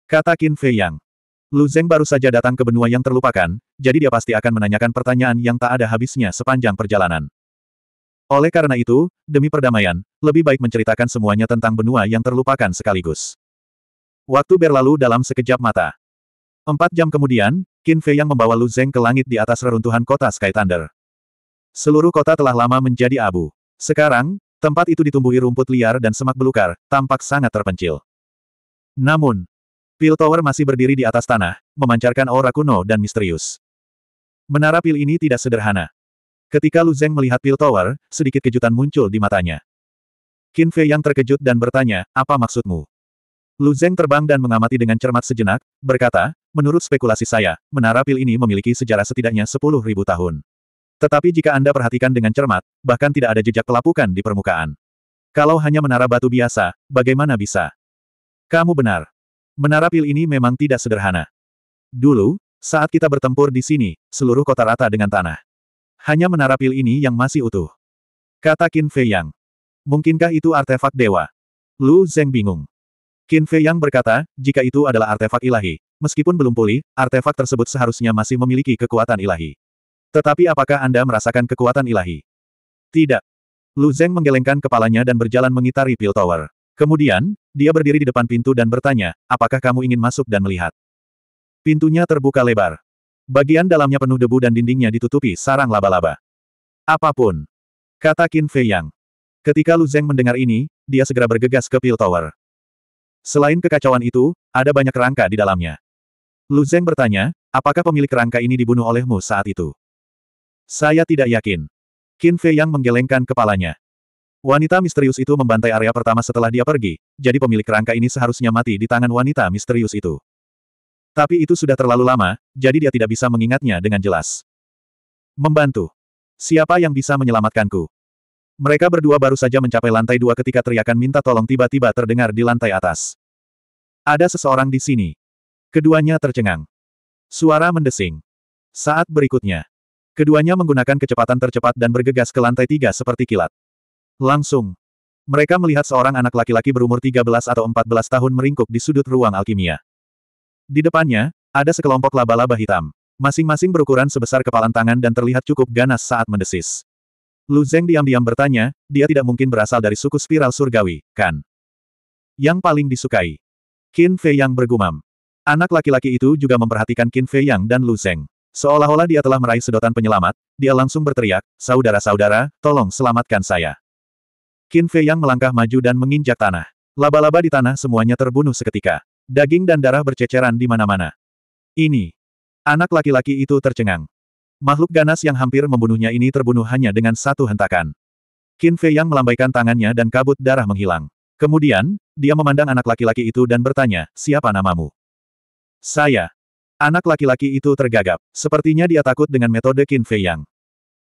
Kata Qin Fei Yang. Lu Zeng baru saja datang ke benua yang terlupakan, jadi dia pasti akan menanyakan pertanyaan yang tak ada habisnya sepanjang perjalanan. Oleh karena itu, demi perdamaian, lebih baik menceritakan semuanya tentang benua yang terlupakan sekaligus. Waktu berlalu dalam sekejap mata. Empat jam kemudian, Qin Fei yang membawa Lu Zeng ke langit di atas reruntuhan kota Sky Thunder. Seluruh kota telah lama menjadi abu. Sekarang, tempat itu ditumbuhi rumput liar dan semak belukar, tampak sangat terpencil. Namun, Pil Tower masih berdiri di atas tanah, memancarkan aura kuno dan misterius. Menara pil ini tidak sederhana. Ketika Lu Zeng melihat Pil Tower, sedikit kejutan muncul di matanya. Qin Fei yang terkejut dan bertanya, apa maksudmu? Lu Zeng terbang dan mengamati dengan cermat sejenak, berkata, Menurut spekulasi saya, menara pil ini memiliki sejarah setidaknya 10.000 tahun. Tetapi jika Anda perhatikan dengan cermat, bahkan tidak ada jejak pelapukan di permukaan. Kalau hanya menara batu biasa, bagaimana bisa? Kamu benar. Menara pil ini memang tidak sederhana. Dulu, saat kita bertempur di sini, seluruh kota rata dengan tanah. Hanya menara pil ini yang masih utuh. Kata Qin Fei Yang. Mungkinkah itu artefak dewa? Lu Zeng bingung. Qin Fei Yang berkata, jika itu adalah artefak ilahi, meskipun belum pulih, artefak tersebut seharusnya masih memiliki kekuatan ilahi. Tetapi apakah Anda merasakan kekuatan ilahi? Tidak. Lu Zeng menggelengkan kepalanya dan berjalan mengitari Pil Tower. Kemudian, dia berdiri di depan pintu dan bertanya, apakah kamu ingin masuk dan melihat? Pintunya terbuka lebar. Bagian dalamnya penuh debu dan dindingnya ditutupi sarang laba-laba. Apapun. Kata Qin Fei Yang. Ketika Lu Zeng mendengar ini, dia segera bergegas ke Pil Tower. Selain kekacauan itu, ada banyak kerangka di dalamnya. Lu Zeng bertanya, apakah pemilik kerangka ini dibunuh olehmu saat itu? Saya tidak yakin. Qin Fei yang menggelengkan kepalanya. Wanita misterius itu membantai area pertama setelah dia pergi, jadi pemilik kerangka ini seharusnya mati di tangan wanita misterius itu. Tapi itu sudah terlalu lama, jadi dia tidak bisa mengingatnya dengan jelas. Membantu. Siapa yang bisa menyelamatkanku? Mereka berdua baru saja mencapai lantai dua ketika teriakan minta tolong tiba-tiba terdengar di lantai atas. Ada seseorang di sini. Keduanya tercengang. Suara mendesing. Saat berikutnya, keduanya menggunakan kecepatan tercepat dan bergegas ke lantai tiga seperti kilat. Langsung, mereka melihat seorang anak laki-laki berumur 13 atau 14 tahun meringkuk di sudut ruang alkimia. Di depannya, ada sekelompok laba-laba hitam. Masing-masing berukuran sebesar kepalan tangan dan terlihat cukup ganas saat mendesis. Lu Zeng diam-diam bertanya, dia tidak mungkin berasal dari suku spiral surgawi, kan? Yang paling disukai. Qin Fei Yang bergumam. Anak laki-laki itu juga memperhatikan Qin Fei Yang dan Lu Zeng. Seolah-olah dia telah meraih sedotan penyelamat, dia langsung berteriak, Saudara-saudara, tolong selamatkan saya. Qin Fei Yang melangkah maju dan menginjak tanah. Laba-laba di tanah semuanya terbunuh seketika. Daging dan darah berceceran di mana-mana. Ini. Anak laki-laki itu tercengang. Makhluk ganas yang hampir membunuhnya ini terbunuh hanya dengan satu hentakan. Qin Fei yang melambaikan tangannya dan kabut darah menghilang. Kemudian, dia memandang anak laki-laki itu dan bertanya, siapa namamu? Saya. Anak laki-laki itu tergagap. Sepertinya dia takut dengan metode Qin Fei Yang.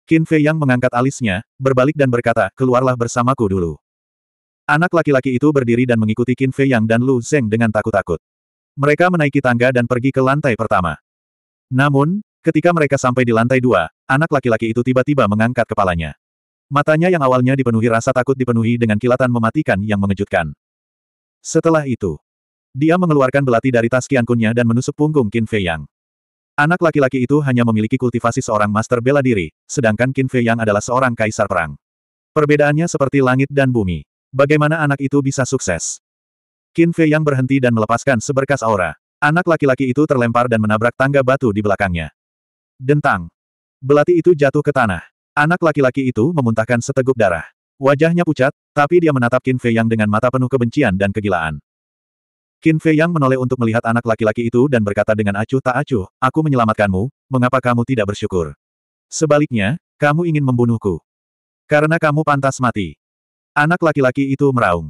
Qin Fei Yang mengangkat alisnya, berbalik dan berkata, keluarlah bersamaku dulu. Anak laki-laki itu berdiri dan mengikuti Qin Fei Yang dan Lu Zeng dengan takut-takut. Mereka menaiki tangga dan pergi ke lantai pertama. Namun, Ketika mereka sampai di lantai dua, anak laki-laki itu tiba-tiba mengangkat kepalanya. Matanya yang awalnya dipenuhi rasa takut dipenuhi dengan kilatan mematikan yang mengejutkan. Setelah itu, dia mengeluarkan belati dari tas kiankunnya dan menusuk punggung Qin Fei Yang. Anak laki-laki itu hanya memiliki kultivasi seorang master bela diri, sedangkan Qin Fei Yang adalah seorang kaisar perang. Perbedaannya seperti langit dan bumi. Bagaimana anak itu bisa sukses? Qin Fei Yang berhenti dan melepaskan seberkas aura. Anak laki-laki itu terlempar dan menabrak tangga batu di belakangnya. Dentang. Belati itu jatuh ke tanah. Anak laki-laki itu memuntahkan seteguk darah. Wajahnya pucat, tapi dia menatap Qin Fei Yang dengan mata penuh kebencian dan kegilaan. Qin Fei Yang menoleh untuk melihat anak laki-laki itu dan berkata dengan acuh tak acuh, aku menyelamatkanmu, mengapa kamu tidak bersyukur? Sebaliknya, kamu ingin membunuhku. Karena kamu pantas mati. Anak laki-laki itu meraung.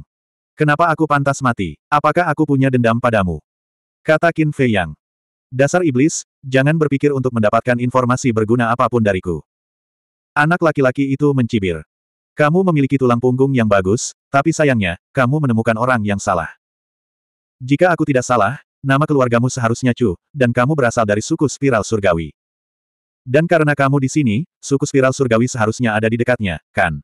Kenapa aku pantas mati? Apakah aku punya dendam padamu? Kata Qin Fei Yang. Dasar iblis, jangan berpikir untuk mendapatkan informasi berguna apapun dariku. Anak laki-laki itu mencibir. Kamu memiliki tulang punggung yang bagus, tapi sayangnya, kamu menemukan orang yang salah. Jika aku tidak salah, nama keluargamu seharusnya Chu, dan kamu berasal dari suku spiral surgawi. Dan karena kamu di sini, suku spiral surgawi seharusnya ada di dekatnya, kan?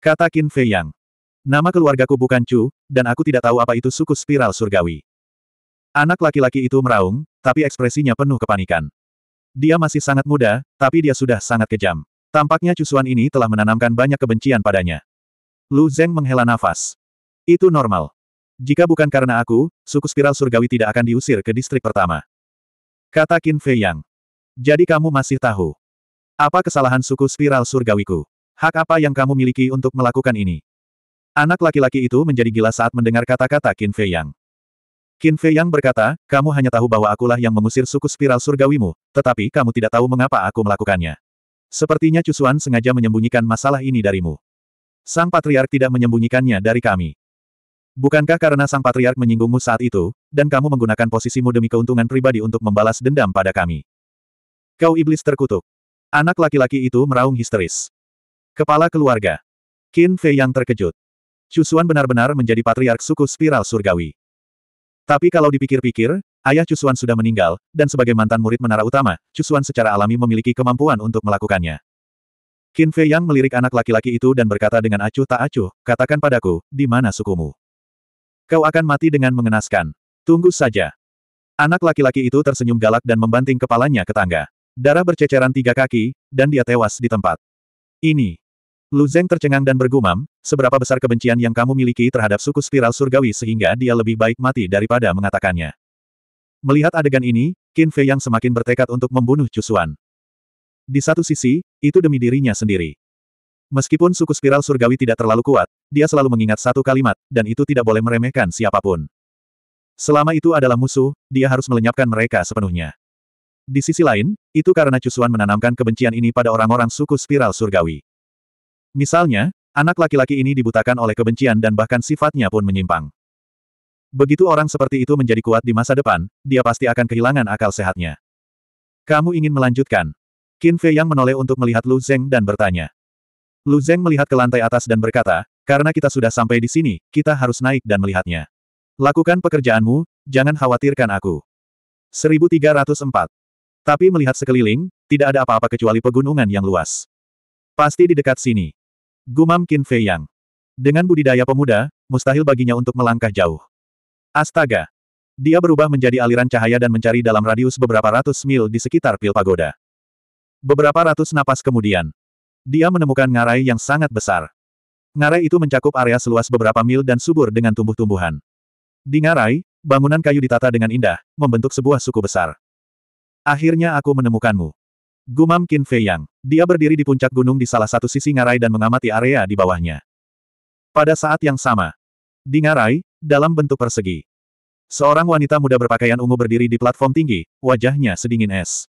Kata Qin Fei Yang. Nama keluargaku bukan Chu, dan aku tidak tahu apa itu suku spiral surgawi. Anak laki-laki itu meraung, tapi ekspresinya penuh kepanikan. Dia masih sangat muda, tapi dia sudah sangat kejam. Tampaknya cusuan ini telah menanamkan banyak kebencian padanya. Lu Zeng menghela nafas. Itu normal. Jika bukan karena aku, suku spiral surgawi tidak akan diusir ke distrik pertama. Kata Qin Fei Yang. Jadi kamu masih tahu. Apa kesalahan suku spiral surgawiku? Hak apa yang kamu miliki untuk melakukan ini? Anak laki-laki itu menjadi gila saat mendengar kata-kata Qin Fei Yang. Qin Fei Yang berkata, kamu hanya tahu bahwa akulah yang mengusir suku spiral surgawimu, tetapi kamu tidak tahu mengapa aku melakukannya. Sepertinya Cusuan sengaja menyembunyikan masalah ini darimu. Sang Patriark tidak menyembunyikannya dari kami. Bukankah karena Sang Patriark menyinggungmu saat itu, dan kamu menggunakan posisimu demi keuntungan pribadi untuk membalas dendam pada kami? Kau iblis terkutuk. Anak laki-laki itu meraung histeris. Kepala keluarga. Qin Fei Yang terkejut. Cusuan benar-benar menjadi patriark suku spiral surgawi. Tapi kalau dipikir-pikir, ayah Cusuan sudah meninggal, dan sebagai mantan murid menara utama, Cusuan secara alami memiliki kemampuan untuk melakukannya. Qin Fei Yang melirik anak laki-laki itu dan berkata dengan acuh tak acuh, katakan padaku, di mana sukumu? Kau akan mati dengan mengenaskan. Tunggu saja. Anak laki-laki itu tersenyum galak dan membanting kepalanya ke tangga. Darah berceceran tiga kaki, dan dia tewas di tempat. Ini. Lu Zeng tercengang dan bergumam, seberapa besar kebencian yang kamu miliki terhadap suku spiral surgawi sehingga dia lebih baik mati daripada mengatakannya. Melihat adegan ini, Qin Fei yang semakin bertekad untuk membunuh Cusuan. Di satu sisi, itu demi dirinya sendiri. Meskipun suku spiral surgawi tidak terlalu kuat, dia selalu mengingat satu kalimat, dan itu tidak boleh meremehkan siapapun. Selama itu adalah musuh, dia harus melenyapkan mereka sepenuhnya. Di sisi lain, itu karena Cusuan menanamkan kebencian ini pada orang-orang suku spiral surgawi. Misalnya, anak laki-laki ini dibutakan oleh kebencian dan bahkan sifatnya pun menyimpang. Begitu orang seperti itu menjadi kuat di masa depan, dia pasti akan kehilangan akal sehatnya. Kamu ingin melanjutkan? Qin Fei yang menoleh untuk melihat Lu Zeng dan bertanya. Lu Zeng melihat ke lantai atas dan berkata, karena kita sudah sampai di sini, kita harus naik dan melihatnya. Lakukan pekerjaanmu, jangan khawatirkan aku. 1304. Tapi melihat sekeliling, tidak ada apa-apa kecuali pegunungan yang luas. Pasti di dekat sini. Gumam Qin Fei Yang. Dengan budidaya pemuda, mustahil baginya untuk melangkah jauh. Astaga! Dia berubah menjadi aliran cahaya dan mencari dalam radius beberapa ratus mil di sekitar pil pagoda. Beberapa ratus napas kemudian, dia menemukan ngarai yang sangat besar. Ngarai itu mencakup area seluas beberapa mil dan subur dengan tumbuh-tumbuhan. Di ngarai, bangunan kayu ditata dengan indah, membentuk sebuah suku besar. Akhirnya aku menemukanmu. Gumam Qin Fei Yang. Dia berdiri di puncak gunung di salah satu sisi ngarai dan mengamati area di bawahnya. Pada saat yang sama, di ngarai, dalam bentuk persegi, seorang wanita muda berpakaian ungu berdiri di platform tinggi, wajahnya sedingin es.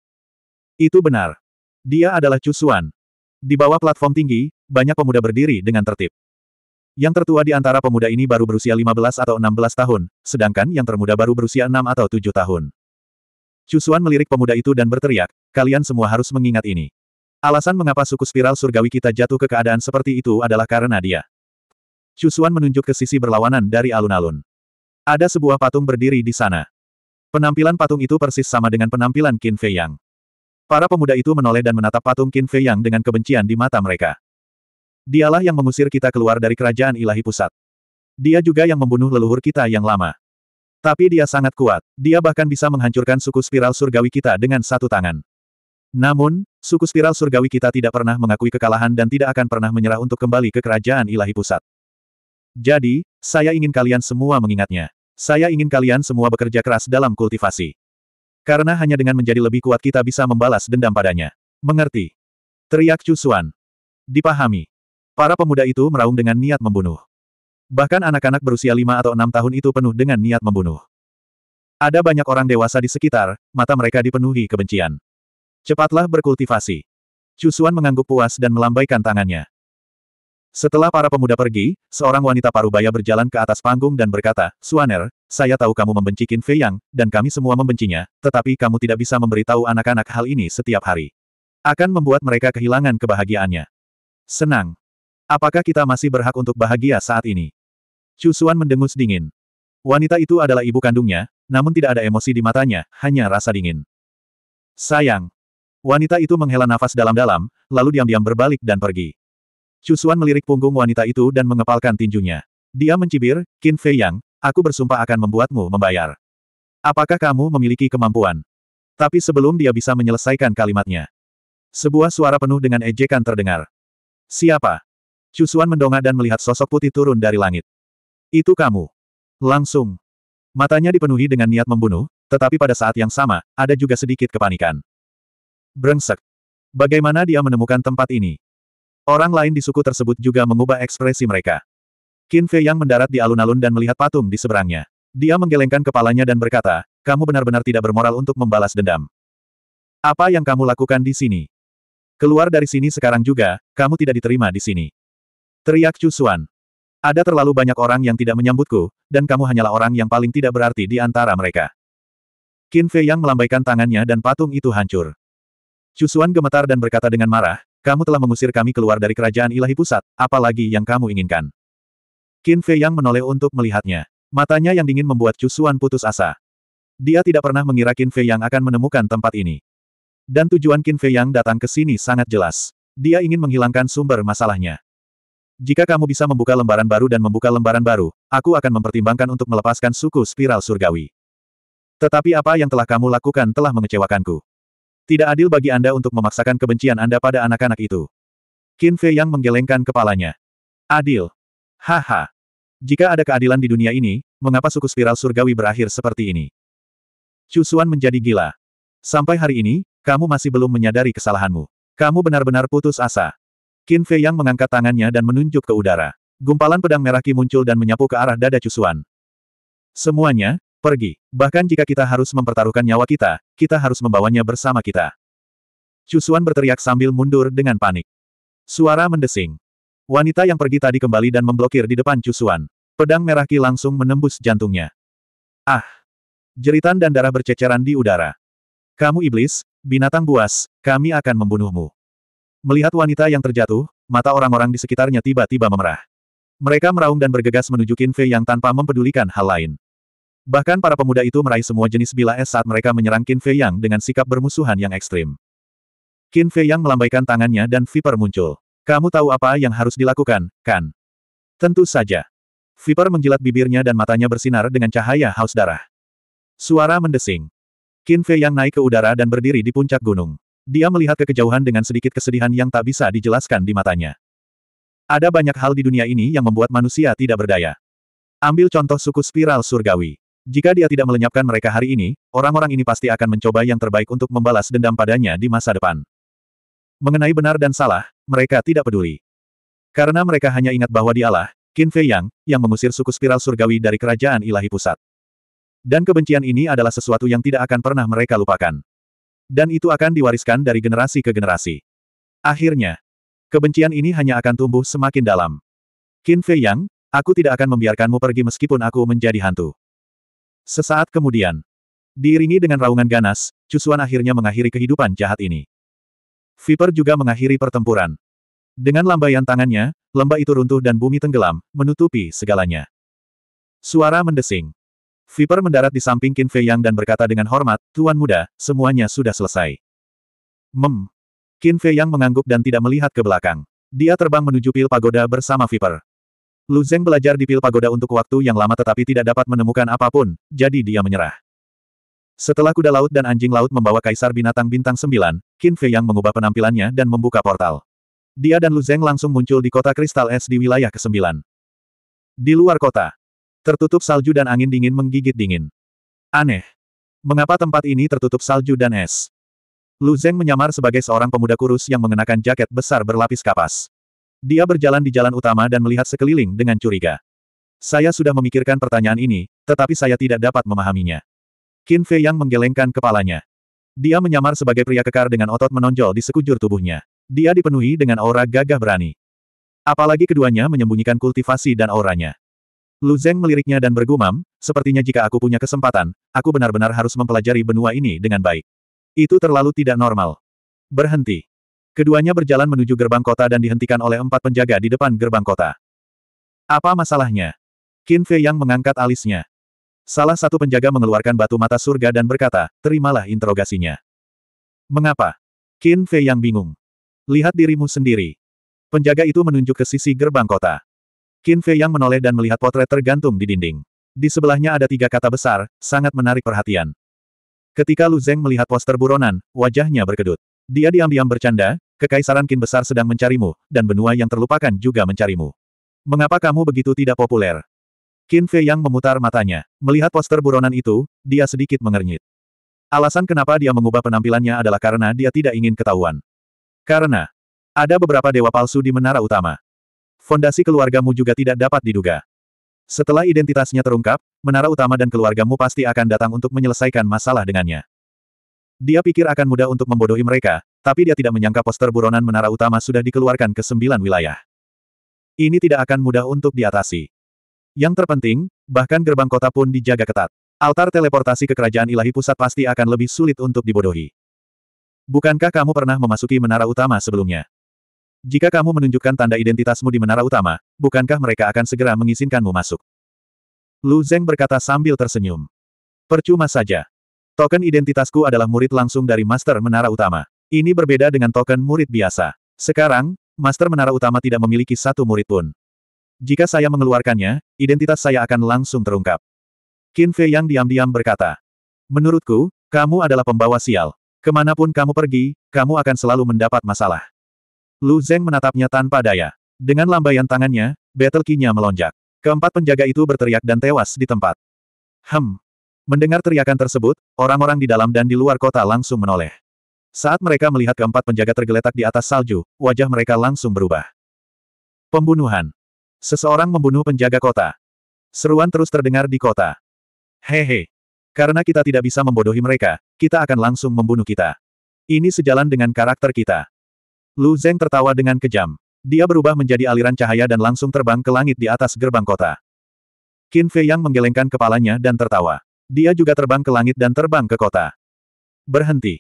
Itu benar. Dia adalah Cusuan. Di bawah platform tinggi, banyak pemuda berdiri dengan tertib. Yang tertua di antara pemuda ini baru berusia 15 atau 16 tahun, sedangkan yang termuda baru berusia 6 atau 7 tahun. Cusuan melirik pemuda itu dan berteriak, kalian semua harus mengingat ini. Alasan mengapa suku spiral surgawi kita jatuh ke keadaan seperti itu adalah karena dia. Cusuan menunjuk ke sisi berlawanan dari alun-alun. Ada sebuah patung berdiri di sana. Penampilan patung itu persis sama dengan penampilan Qin Fei Yang. Para pemuda itu menoleh dan menatap patung Qin Fei Yang dengan kebencian di mata mereka. Dialah yang mengusir kita keluar dari kerajaan ilahi pusat. Dia juga yang membunuh leluhur kita yang lama. Tapi dia sangat kuat. Dia bahkan bisa menghancurkan suku spiral surgawi kita dengan satu tangan. Namun, suku spiral surgawi kita tidak pernah mengakui kekalahan dan tidak akan pernah menyerah untuk kembali ke kerajaan ilahi pusat. Jadi, saya ingin kalian semua mengingatnya. Saya ingin kalian semua bekerja keras dalam kultivasi. Karena hanya dengan menjadi lebih kuat kita bisa membalas dendam padanya. Mengerti? Teriak Cusuan. Dipahami. Para pemuda itu meraung dengan niat membunuh. Bahkan anak-anak berusia lima atau enam tahun itu penuh dengan niat membunuh. Ada banyak orang dewasa di sekitar, mata mereka dipenuhi kebencian. Cepatlah berkultivasi. Cusuan mengangguk puas dan melambaikan tangannya. Setelah para pemuda pergi, seorang wanita parubaya berjalan ke atas panggung dan berkata, Suaner, saya tahu kamu membenci Qin Fei Yang, dan kami semua membencinya, tetapi kamu tidak bisa memberitahu anak-anak hal ini setiap hari. Akan membuat mereka kehilangan kebahagiaannya. Senang. Apakah kita masih berhak untuk bahagia saat ini? Chu Cusuan mendengus dingin. Wanita itu adalah ibu kandungnya, namun tidak ada emosi di matanya, hanya rasa dingin. Sayang. Wanita itu menghela nafas dalam-dalam, lalu diam-diam berbalik dan pergi. Chu Cusuan melirik punggung wanita itu dan mengepalkan tinjunya. Dia mencibir, Qin Fei Yang, aku bersumpah akan membuatmu membayar. Apakah kamu memiliki kemampuan? Tapi sebelum dia bisa menyelesaikan kalimatnya. Sebuah suara penuh dengan ejekan terdengar. Siapa? Chu Cusuan mendongak dan melihat sosok putih turun dari langit. Itu kamu. Langsung. Matanya dipenuhi dengan niat membunuh, tetapi pada saat yang sama, ada juga sedikit kepanikan. Brengsek. Bagaimana dia menemukan tempat ini? Orang lain di suku tersebut juga mengubah ekspresi mereka. Qin Fei yang mendarat di alun-alun dan melihat patung di seberangnya. Dia menggelengkan kepalanya dan berkata, kamu benar-benar tidak bermoral untuk membalas dendam. Apa yang kamu lakukan di sini? Keluar dari sini sekarang juga, kamu tidak diterima di sini. Teriak Chusuan. Ada terlalu banyak orang yang tidak menyambutku, dan kamu hanyalah orang yang paling tidak berarti di antara mereka. Qin Fei Yang melambaikan tangannya dan patung itu hancur. Cusuan gemetar dan berkata dengan marah, kamu telah mengusir kami keluar dari kerajaan ilahi pusat, apalagi yang kamu inginkan. Qin Fei Yang menoleh untuk melihatnya. Matanya yang dingin membuat Cusuan putus asa. Dia tidak pernah mengira Qin Fei Yang akan menemukan tempat ini. Dan tujuan Qin Fei Yang datang ke sini sangat jelas. Dia ingin menghilangkan sumber masalahnya. Jika kamu bisa membuka lembaran baru dan membuka lembaran baru, aku akan mempertimbangkan untuk melepaskan suku spiral surgawi. Tetapi apa yang telah kamu lakukan telah mengecewakanku. Tidak adil bagi Anda untuk memaksakan kebencian Anda pada anak-anak itu. Qin Fei yang menggelengkan kepalanya. Adil. Haha. Jika ada keadilan di dunia ini, mengapa suku spiral surgawi berakhir seperti ini? Cusuan menjadi gila. Sampai hari ini, kamu masih belum menyadari kesalahanmu. Kamu benar-benar putus asa. Qin Fei Yang mengangkat tangannya dan menunjuk ke udara. Gumpalan pedang merah Ki muncul dan menyapu ke arah dada Cusuan. Semuanya, pergi. Bahkan jika kita harus mempertaruhkan nyawa kita, kita harus membawanya bersama kita. Cusuan berteriak sambil mundur dengan panik. Suara mendesing. Wanita yang pergi tadi kembali dan memblokir di depan Cusuan. Pedang merah Ki langsung menembus jantungnya. Ah! Jeritan dan darah berceceran di udara. Kamu iblis, binatang buas, kami akan membunuhmu. Melihat wanita yang terjatuh, mata orang-orang di sekitarnya tiba-tiba memerah. Mereka meraung dan bergegas menuju Qin Fei Yang tanpa mempedulikan hal lain. Bahkan para pemuda itu meraih semua jenis bila es saat mereka menyerang Qin Fei Yang dengan sikap bermusuhan yang ekstrim. Qin Fei Yang melambaikan tangannya dan Viper muncul. Kamu tahu apa yang harus dilakukan, kan? Tentu saja. Viper menjilat bibirnya dan matanya bersinar dengan cahaya haus darah. Suara mendesing. Qin Fei Yang naik ke udara dan berdiri di puncak gunung. Dia melihat ke kejauhan dengan sedikit kesedihan yang tak bisa dijelaskan di matanya. Ada banyak hal di dunia ini yang membuat manusia tidak berdaya. Ambil contoh suku spiral surgawi. Jika dia tidak melenyapkan mereka hari ini, orang-orang ini pasti akan mencoba yang terbaik untuk membalas dendam padanya di masa depan. Mengenai benar dan salah, mereka tidak peduli. Karena mereka hanya ingat bahwa dialah, Qin Fei Yang, yang mengusir suku spiral surgawi dari kerajaan ilahi pusat. Dan kebencian ini adalah sesuatu yang tidak akan pernah mereka lupakan. Dan itu akan diwariskan dari generasi ke generasi. Akhirnya, kebencian ini hanya akan tumbuh semakin dalam. Qin Fei Yang, aku tidak akan membiarkanmu pergi meskipun aku menjadi hantu. Sesaat kemudian, diiringi dengan raungan ganas, Cusuan akhirnya mengakhiri kehidupan jahat ini. Viper juga mengakhiri pertempuran. Dengan lambaian tangannya, lembah itu runtuh dan bumi tenggelam, menutupi segalanya. Suara mendesing. Viper mendarat di samping Qin Fei Yang dan berkata dengan hormat, Tuan Muda, semuanya sudah selesai. Mem. Qin Fei Yang mengangguk dan tidak melihat ke belakang. Dia terbang menuju pil pagoda bersama Viper. Lu Zeng belajar di pil pagoda untuk waktu yang lama tetapi tidak dapat menemukan apapun, jadi dia menyerah. Setelah kuda laut dan anjing laut membawa kaisar binatang bintang Sembilan, Qin Fei Yang mengubah penampilannya dan membuka portal. Dia dan Lu Zeng langsung muncul di kota kristal es di wilayah ke-9. Di luar kota, Tertutup salju dan angin dingin menggigit dingin. Aneh. Mengapa tempat ini tertutup salju dan es? Lu Zeng menyamar sebagai seorang pemuda kurus yang mengenakan jaket besar berlapis kapas. Dia berjalan di jalan utama dan melihat sekeliling dengan curiga. Saya sudah memikirkan pertanyaan ini, tetapi saya tidak dapat memahaminya. Qin Fei yang menggelengkan kepalanya. Dia menyamar sebagai pria kekar dengan otot menonjol di sekujur tubuhnya. Dia dipenuhi dengan aura gagah berani. Apalagi keduanya menyembunyikan kultivasi dan auranya. Lu Zeng meliriknya dan bergumam, sepertinya jika aku punya kesempatan, aku benar-benar harus mempelajari benua ini dengan baik. Itu terlalu tidak normal. Berhenti. Keduanya berjalan menuju gerbang kota dan dihentikan oleh empat penjaga di depan gerbang kota. Apa masalahnya? Qin Fei yang mengangkat alisnya. Salah satu penjaga mengeluarkan batu mata surga dan berkata, terimalah interogasinya. Mengapa? Qin Fei yang bingung. Lihat dirimu sendiri. Penjaga itu menunjuk ke sisi gerbang kota. Qin Fei yang menoleh dan melihat potret tergantung di dinding. Di sebelahnya ada tiga kata besar, sangat menarik perhatian. Ketika Lu Zeng melihat poster buronan, wajahnya berkedut. Dia diam-diam bercanda, kekaisaran Qin besar sedang mencarimu, dan benua yang terlupakan juga mencarimu. Mengapa kamu begitu tidak populer? Qin Fei yang memutar matanya. Melihat poster buronan itu, dia sedikit mengernyit. Alasan kenapa dia mengubah penampilannya adalah karena dia tidak ingin ketahuan. Karena ada beberapa dewa palsu di menara utama. Fondasi keluargamu juga tidak dapat diduga. Setelah identitasnya terungkap, menara utama dan keluargamu pasti akan datang untuk menyelesaikan masalah dengannya. Dia pikir akan mudah untuk membodohi mereka, tapi dia tidak menyangka poster buronan menara utama sudah dikeluarkan ke sembilan wilayah. Ini tidak akan mudah untuk diatasi. Yang terpenting, bahkan gerbang kota pun dijaga ketat. Altar teleportasi ke kerajaan ilahi pusat pasti akan lebih sulit untuk dibodohi. Bukankah kamu pernah memasuki menara utama sebelumnya? Jika kamu menunjukkan tanda identitasmu di menara utama, bukankah mereka akan segera mengizinkanmu masuk? Lu Zeng berkata sambil tersenyum. Percuma saja. Token identitasku adalah murid langsung dari Master Menara Utama. Ini berbeda dengan token murid biasa. Sekarang, Master Menara Utama tidak memiliki satu murid pun. Jika saya mengeluarkannya, identitas saya akan langsung terungkap. Qin Fei yang diam-diam berkata, Menurutku, kamu adalah pembawa sial. Kemanapun kamu pergi, kamu akan selalu mendapat masalah. Lu Zeng menatapnya tanpa daya. Dengan lambaian tangannya, battle kinya melonjak. Keempat penjaga itu berteriak dan tewas di tempat. Hem. Mendengar teriakan tersebut, orang-orang di dalam dan di luar kota langsung menoleh. Saat mereka melihat keempat penjaga tergeletak di atas salju, wajah mereka langsung berubah. Pembunuhan. Seseorang membunuh penjaga kota. Seruan terus terdengar di kota. Hehe. Karena kita tidak bisa membodohi mereka, kita akan langsung membunuh kita. Ini sejalan dengan karakter kita. Lu Zeng tertawa dengan kejam. Dia berubah menjadi aliran cahaya dan langsung terbang ke langit di atas gerbang kota. Qin Fei Yang menggelengkan kepalanya dan tertawa. Dia juga terbang ke langit dan terbang ke kota. Berhenti.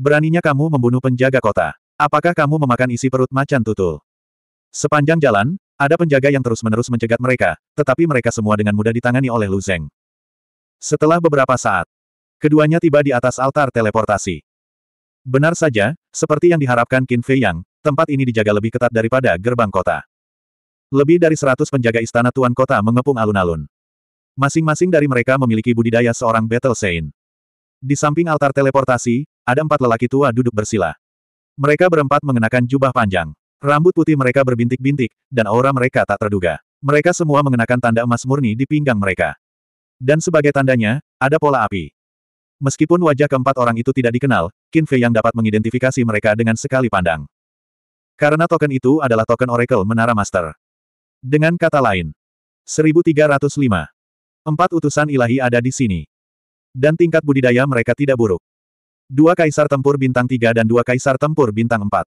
Beraninya kamu membunuh penjaga kota. Apakah kamu memakan isi perut macan tutul? Sepanjang jalan, ada penjaga yang terus-menerus mencegat mereka, tetapi mereka semua dengan mudah ditangani oleh Lu Zeng. Setelah beberapa saat, keduanya tiba di atas altar teleportasi. Benar saja, seperti yang diharapkan Qin Fei Yang, tempat ini dijaga lebih ketat daripada gerbang kota. Lebih dari seratus penjaga istana tuan kota mengepung alun-alun. Masing-masing dari mereka memiliki budidaya seorang Battle Saint. Di samping altar teleportasi, ada empat lelaki tua duduk bersila. Mereka berempat mengenakan jubah panjang. Rambut putih mereka berbintik-bintik, dan aura mereka tak terduga. Mereka semua mengenakan tanda emas murni di pinggang mereka. Dan sebagai tandanya, ada pola api. Meskipun wajah keempat orang itu tidak dikenal, Qin Fei yang dapat mengidentifikasi mereka dengan sekali pandang. Karena token itu adalah token Oracle Menara Master. Dengan kata lain, 1305. Empat utusan ilahi ada di sini. Dan tingkat budidaya mereka tidak buruk. Dua kaisar tempur bintang Tiga dan dua kaisar tempur bintang Empat.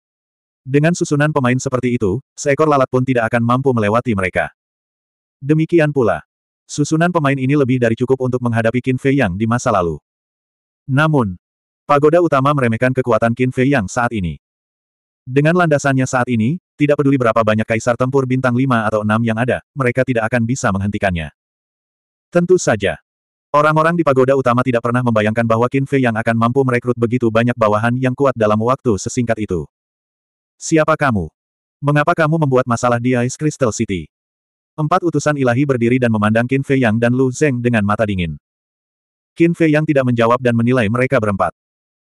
Dengan susunan pemain seperti itu, seekor lalat pun tidak akan mampu melewati mereka. Demikian pula. Susunan pemain ini lebih dari cukup untuk menghadapi Qin Fei Yang di masa lalu. Namun, Pagoda utama meremehkan kekuatan Qin Fei yang saat ini. Dengan landasannya saat ini, tidak peduli berapa banyak kaisar tempur bintang 5 atau 6 yang ada, mereka tidak akan bisa menghentikannya. Tentu saja. Orang-orang di pagoda utama tidak pernah membayangkan bahwa Qin Fei yang akan mampu merekrut begitu banyak bawahan yang kuat dalam waktu sesingkat itu. Siapa kamu? Mengapa kamu membuat masalah di Ice Crystal City? Empat utusan ilahi berdiri dan memandang Qin Fei Yang dan Lu Zeng dengan mata dingin. Qin Fei Yang tidak menjawab dan menilai mereka berempat.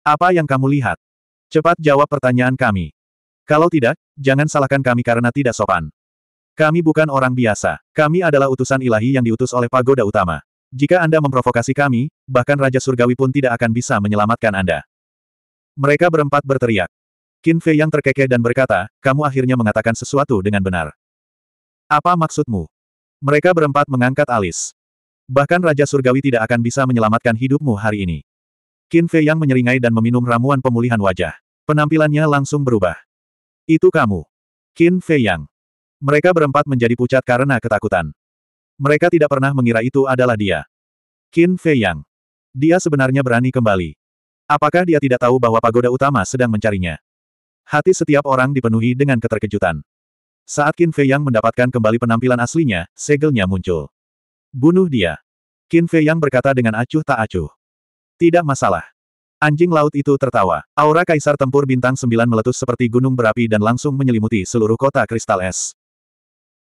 Apa yang kamu lihat? Cepat jawab pertanyaan kami. Kalau tidak, jangan salahkan kami karena tidak sopan. Kami bukan orang biasa. Kami adalah utusan ilahi yang diutus oleh pagoda utama. Jika Anda memprovokasi kami, bahkan Raja Surgawi pun tidak akan bisa menyelamatkan Anda. Mereka berempat berteriak. Qin Fei yang terkekeh dan berkata, kamu akhirnya mengatakan sesuatu dengan benar. Apa maksudmu? Mereka berempat mengangkat alis. Bahkan Raja Surgawi tidak akan bisa menyelamatkan hidupmu hari ini. Qin Fei yang menyeringai dan meminum ramuan pemulihan wajah. Penampilannya langsung berubah. Itu kamu. Qin Fei Yang. Mereka berempat menjadi pucat karena ketakutan. Mereka tidak pernah mengira itu adalah dia. Qin Fei Yang. Dia sebenarnya berani kembali. Apakah dia tidak tahu bahwa pagoda utama sedang mencarinya? Hati setiap orang dipenuhi dengan keterkejutan. Saat Qin Fei Yang mendapatkan kembali penampilan aslinya, segelnya muncul. Bunuh dia. Qin Fei Yang berkata dengan acuh tak acuh. Tidak masalah. Anjing laut itu tertawa. Aura kaisar tempur bintang sembilan meletus seperti gunung berapi dan langsung menyelimuti seluruh kota kristal es.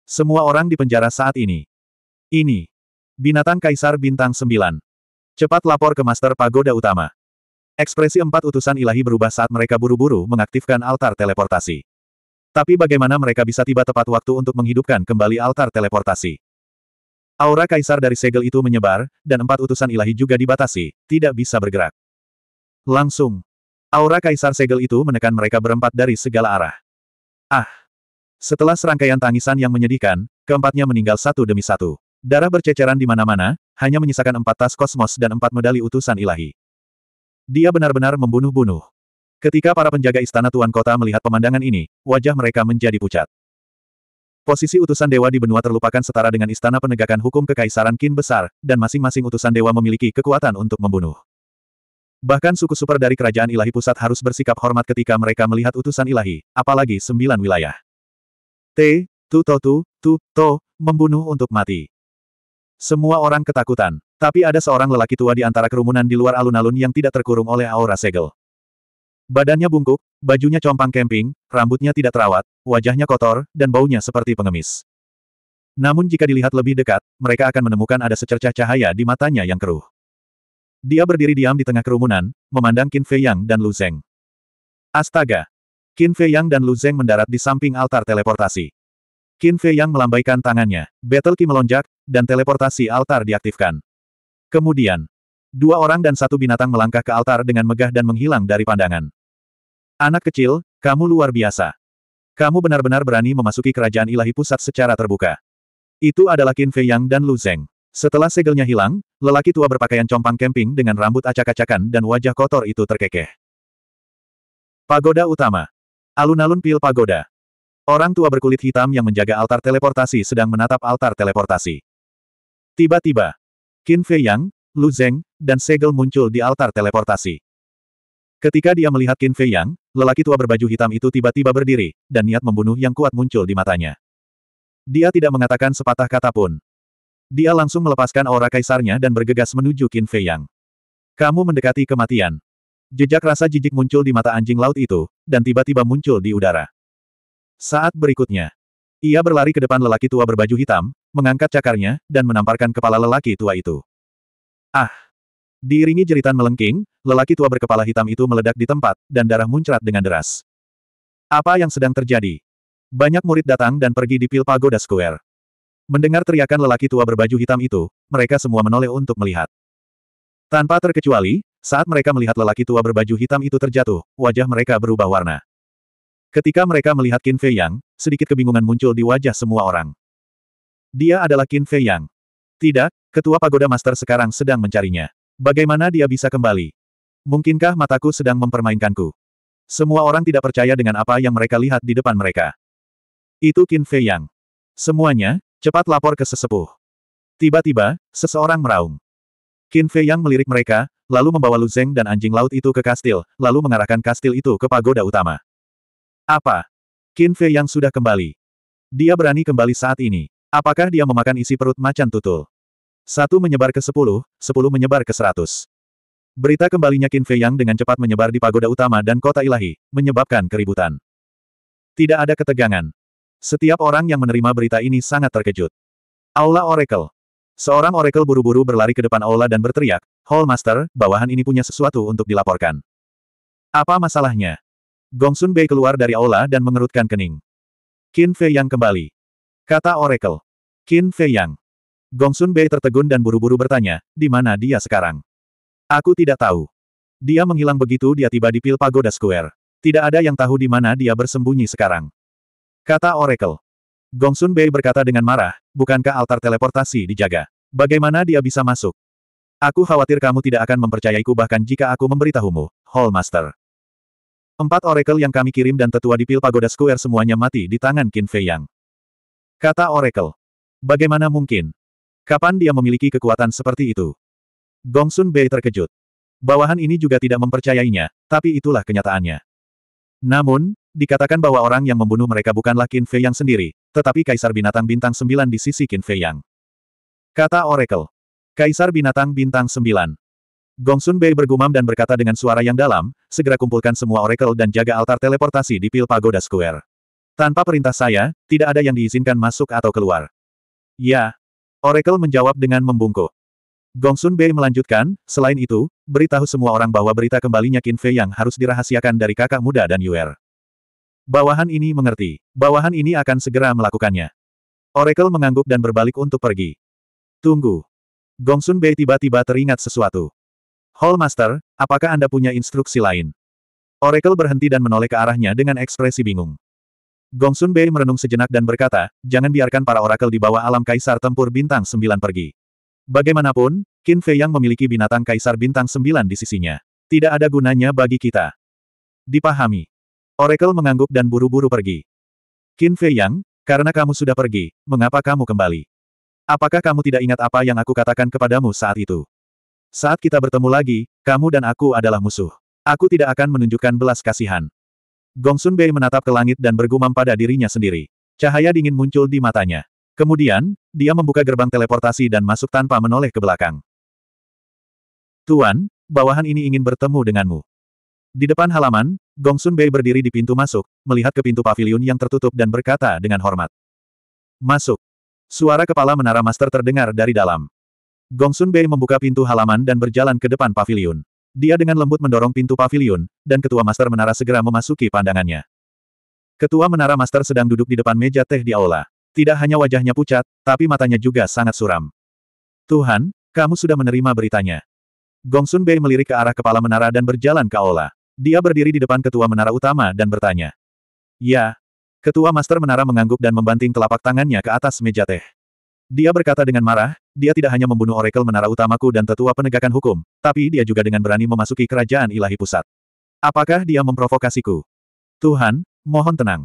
Semua orang di penjara saat ini. Ini. Binatang kaisar bintang sembilan. Cepat lapor ke Master Pagoda Utama. Ekspresi empat utusan ilahi berubah saat mereka buru-buru mengaktifkan altar teleportasi. Tapi bagaimana mereka bisa tiba tepat waktu untuk menghidupkan kembali altar teleportasi? Aura kaisar dari segel itu menyebar, dan empat utusan ilahi juga dibatasi, tidak bisa bergerak. Langsung. Aura kaisar segel itu menekan mereka berempat dari segala arah. Ah! Setelah serangkaian tangisan yang menyedihkan, keempatnya meninggal satu demi satu. Darah berceceran di mana-mana, hanya menyisakan empat tas kosmos dan empat medali utusan ilahi. Dia benar-benar membunuh-bunuh. Ketika para penjaga istana Tuan Kota melihat pemandangan ini, wajah mereka menjadi pucat. Posisi utusan dewa di benua terlupakan setara dengan istana penegakan hukum kekaisaran Kin besar, dan masing-masing utusan dewa memiliki kekuatan untuk membunuh. Bahkan suku super dari kerajaan ilahi pusat harus bersikap hormat ketika mereka melihat utusan ilahi, apalagi sembilan wilayah. T, tu to tu, tu, to, membunuh untuk mati. Semua orang ketakutan, tapi ada seorang lelaki tua di antara kerumunan di luar alun-alun yang tidak terkurung oleh aura segel. Badannya bungkuk, bajunya compang kemping, rambutnya tidak terawat, wajahnya kotor, dan baunya seperti pengemis. Namun jika dilihat lebih dekat, mereka akan menemukan ada secercah cahaya di matanya yang keruh. Dia berdiri diam di tengah kerumunan, memandang Qin Fei Yang dan Lu Zeng. Astaga! Qin Fei Yang dan Lu Zeng mendarat di samping altar teleportasi. Qin Fei Yang melambaikan tangannya, Battle Key melonjak, dan teleportasi altar diaktifkan. Kemudian, dua orang dan satu binatang melangkah ke altar dengan megah dan menghilang dari pandangan. Anak kecil, kamu luar biasa. Kamu benar-benar berani memasuki kerajaan ilahi pusat secara terbuka. Itu adalah Qin Fei Yang dan Lu Zeng. Setelah segelnya hilang, lelaki tua berpakaian compang kemping dengan rambut acak-acakan dan wajah kotor itu terkekeh. Pagoda Utama. Alun-alun pil pagoda. Orang tua berkulit hitam yang menjaga altar teleportasi sedang menatap altar teleportasi. Tiba-tiba, Qin Fei Yang, Lu Zeng, dan segel muncul di altar teleportasi. Ketika dia melihat Qin Fei Yang, lelaki tua berbaju hitam itu tiba-tiba berdiri, dan niat membunuh yang kuat muncul di matanya. Dia tidak mengatakan sepatah kata pun. Dia langsung melepaskan aura kaisarnya dan bergegas menuju Qin Fei Yang. Kamu mendekati kematian. Jejak rasa jijik muncul di mata anjing laut itu, dan tiba-tiba muncul di udara. Saat berikutnya, ia berlari ke depan lelaki tua berbaju hitam, mengangkat cakarnya, dan menamparkan kepala lelaki tua itu. Ah! Diiringi jeritan melengking, lelaki tua berkepala hitam itu meledak di tempat, dan darah muncrat dengan deras. Apa yang sedang terjadi? Banyak murid datang dan pergi di pil pagoda square. Mendengar teriakan lelaki tua berbaju hitam itu, mereka semua menoleh untuk melihat. Tanpa terkecuali, saat mereka melihat lelaki tua berbaju hitam itu terjatuh, wajah mereka berubah warna. Ketika mereka melihat Qin Fei Yang, sedikit kebingungan muncul di wajah semua orang. Dia adalah Qin Fei Yang. Tidak, ketua pagoda master sekarang sedang mencarinya. Bagaimana dia bisa kembali? Mungkinkah mataku sedang mempermainkanku? Semua orang tidak percaya dengan apa yang mereka lihat di depan mereka. Itu Qin Fei Yang. Semuanya, cepat lapor ke sesepuh. Tiba-tiba, seseorang meraung. Qin Fei Yang melirik mereka, lalu membawa Lu Zeng dan anjing laut itu ke kastil, lalu mengarahkan kastil itu ke pagoda utama. Apa? Qin Fei Yang sudah kembali. Dia berani kembali saat ini. Apakah dia memakan isi perut macan tutul? Satu menyebar ke sepuluh, sepuluh menyebar ke seratus. Berita kembalinya Qin Fei Yang dengan cepat menyebar di pagoda utama dan kota ilahi, menyebabkan keributan. Tidak ada ketegangan. Setiap orang yang menerima berita ini sangat terkejut. Aula Oracle. Seorang Oracle buru-buru berlari ke depan Aula dan berteriak, Hall Master, bawahan ini punya sesuatu untuk dilaporkan. Apa masalahnya? Gongsun Bei keluar dari Aula dan mengerutkan kening. Qin Fei Yang kembali. Kata Oracle. Qin Fei Yang. Gongsun Bei tertegun dan buru-buru bertanya, di mana dia sekarang? Aku tidak tahu. Dia menghilang begitu dia tiba di Pil Pagoda Square. Tidak ada yang tahu di mana dia bersembunyi sekarang. Kata Oracle. Gongsun Bei berkata dengan marah, bukankah altar teleportasi dijaga? Bagaimana dia bisa masuk? Aku khawatir kamu tidak akan mempercayaiku bahkan jika aku memberitahumu, Hall Master. Empat Oracle yang kami kirim dan tetua di Pil Pagoda Square semuanya mati di tangan Qin Fei Yang. Kata Oracle. Bagaimana mungkin, Kapan dia memiliki kekuatan seperti itu? Gongsun Bei terkejut. Bawahan ini juga tidak mempercayainya, tapi itulah kenyataannya. Namun, dikatakan bahwa orang yang membunuh mereka bukanlah Qin Fei Yang sendiri, tetapi Kaisar Binatang Bintang Sembilan di sisi Qin Fei Yang. Kata Oracle. Kaisar Binatang Bintang 9. Gongsun Bei bergumam dan berkata dengan suara yang dalam, segera kumpulkan semua Oracle dan jaga altar teleportasi di Pil Pagoda Square. Tanpa perintah saya, tidak ada yang diizinkan masuk atau keluar. Ya, Oracle menjawab dengan membungkuk. Gongsun Bei melanjutkan, selain itu, beritahu semua orang bahwa berita kembalinya Qin Fei yang harus dirahasiakan dari kakak muda dan Yuer. Bawahan ini mengerti. Bawahan ini akan segera melakukannya. Oracle mengangguk dan berbalik untuk pergi. Tunggu. Gongsun Bei tiba-tiba teringat sesuatu. Hall Master, apakah Anda punya instruksi lain? Oracle berhenti dan menoleh ke arahnya dengan ekspresi bingung. Gongsun Bei merenung sejenak dan berkata, jangan biarkan para orakel di bawah alam kaisar tempur bintang sembilan pergi. Bagaimanapun, Qin Fei yang memiliki binatang kaisar bintang sembilan di sisinya. Tidak ada gunanya bagi kita. Dipahami. Oracle mengangguk dan buru-buru pergi. Qin Fei Yang, karena kamu sudah pergi, mengapa kamu kembali? Apakah kamu tidak ingat apa yang aku katakan kepadamu saat itu? Saat kita bertemu lagi, kamu dan aku adalah musuh. Aku tidak akan menunjukkan belas kasihan. Gongsun Bei menatap ke langit dan bergumam pada dirinya sendiri. Cahaya dingin muncul di matanya. Kemudian, dia membuka gerbang teleportasi dan masuk tanpa menoleh ke belakang. Tuan, bawahan ini ingin bertemu denganmu. Di depan halaman, Gongsun Bei berdiri di pintu masuk, melihat ke pintu pavilion yang tertutup dan berkata dengan hormat. Masuk. Suara kepala menara master terdengar dari dalam. Gongsun Bei membuka pintu halaman dan berjalan ke depan pavilion. Dia dengan lembut mendorong pintu pavilion, dan ketua master menara segera memasuki pandangannya. Ketua menara master sedang duduk di depan meja teh di aula. Tidak hanya wajahnya pucat, tapi matanya juga sangat suram. Tuhan, kamu sudah menerima beritanya. Gongsun Bei melirik ke arah kepala menara dan berjalan ke aula. Dia berdiri di depan ketua menara utama dan bertanya. Ya. Ketua master menara mengangguk dan membanting telapak tangannya ke atas meja teh. Dia berkata dengan marah, dia tidak hanya membunuh Oracle Menara Utamaku dan Tetua Penegakan Hukum, tapi dia juga dengan berani memasuki kerajaan ilahi pusat. Apakah dia memprovokasiku? Tuhan, mohon tenang.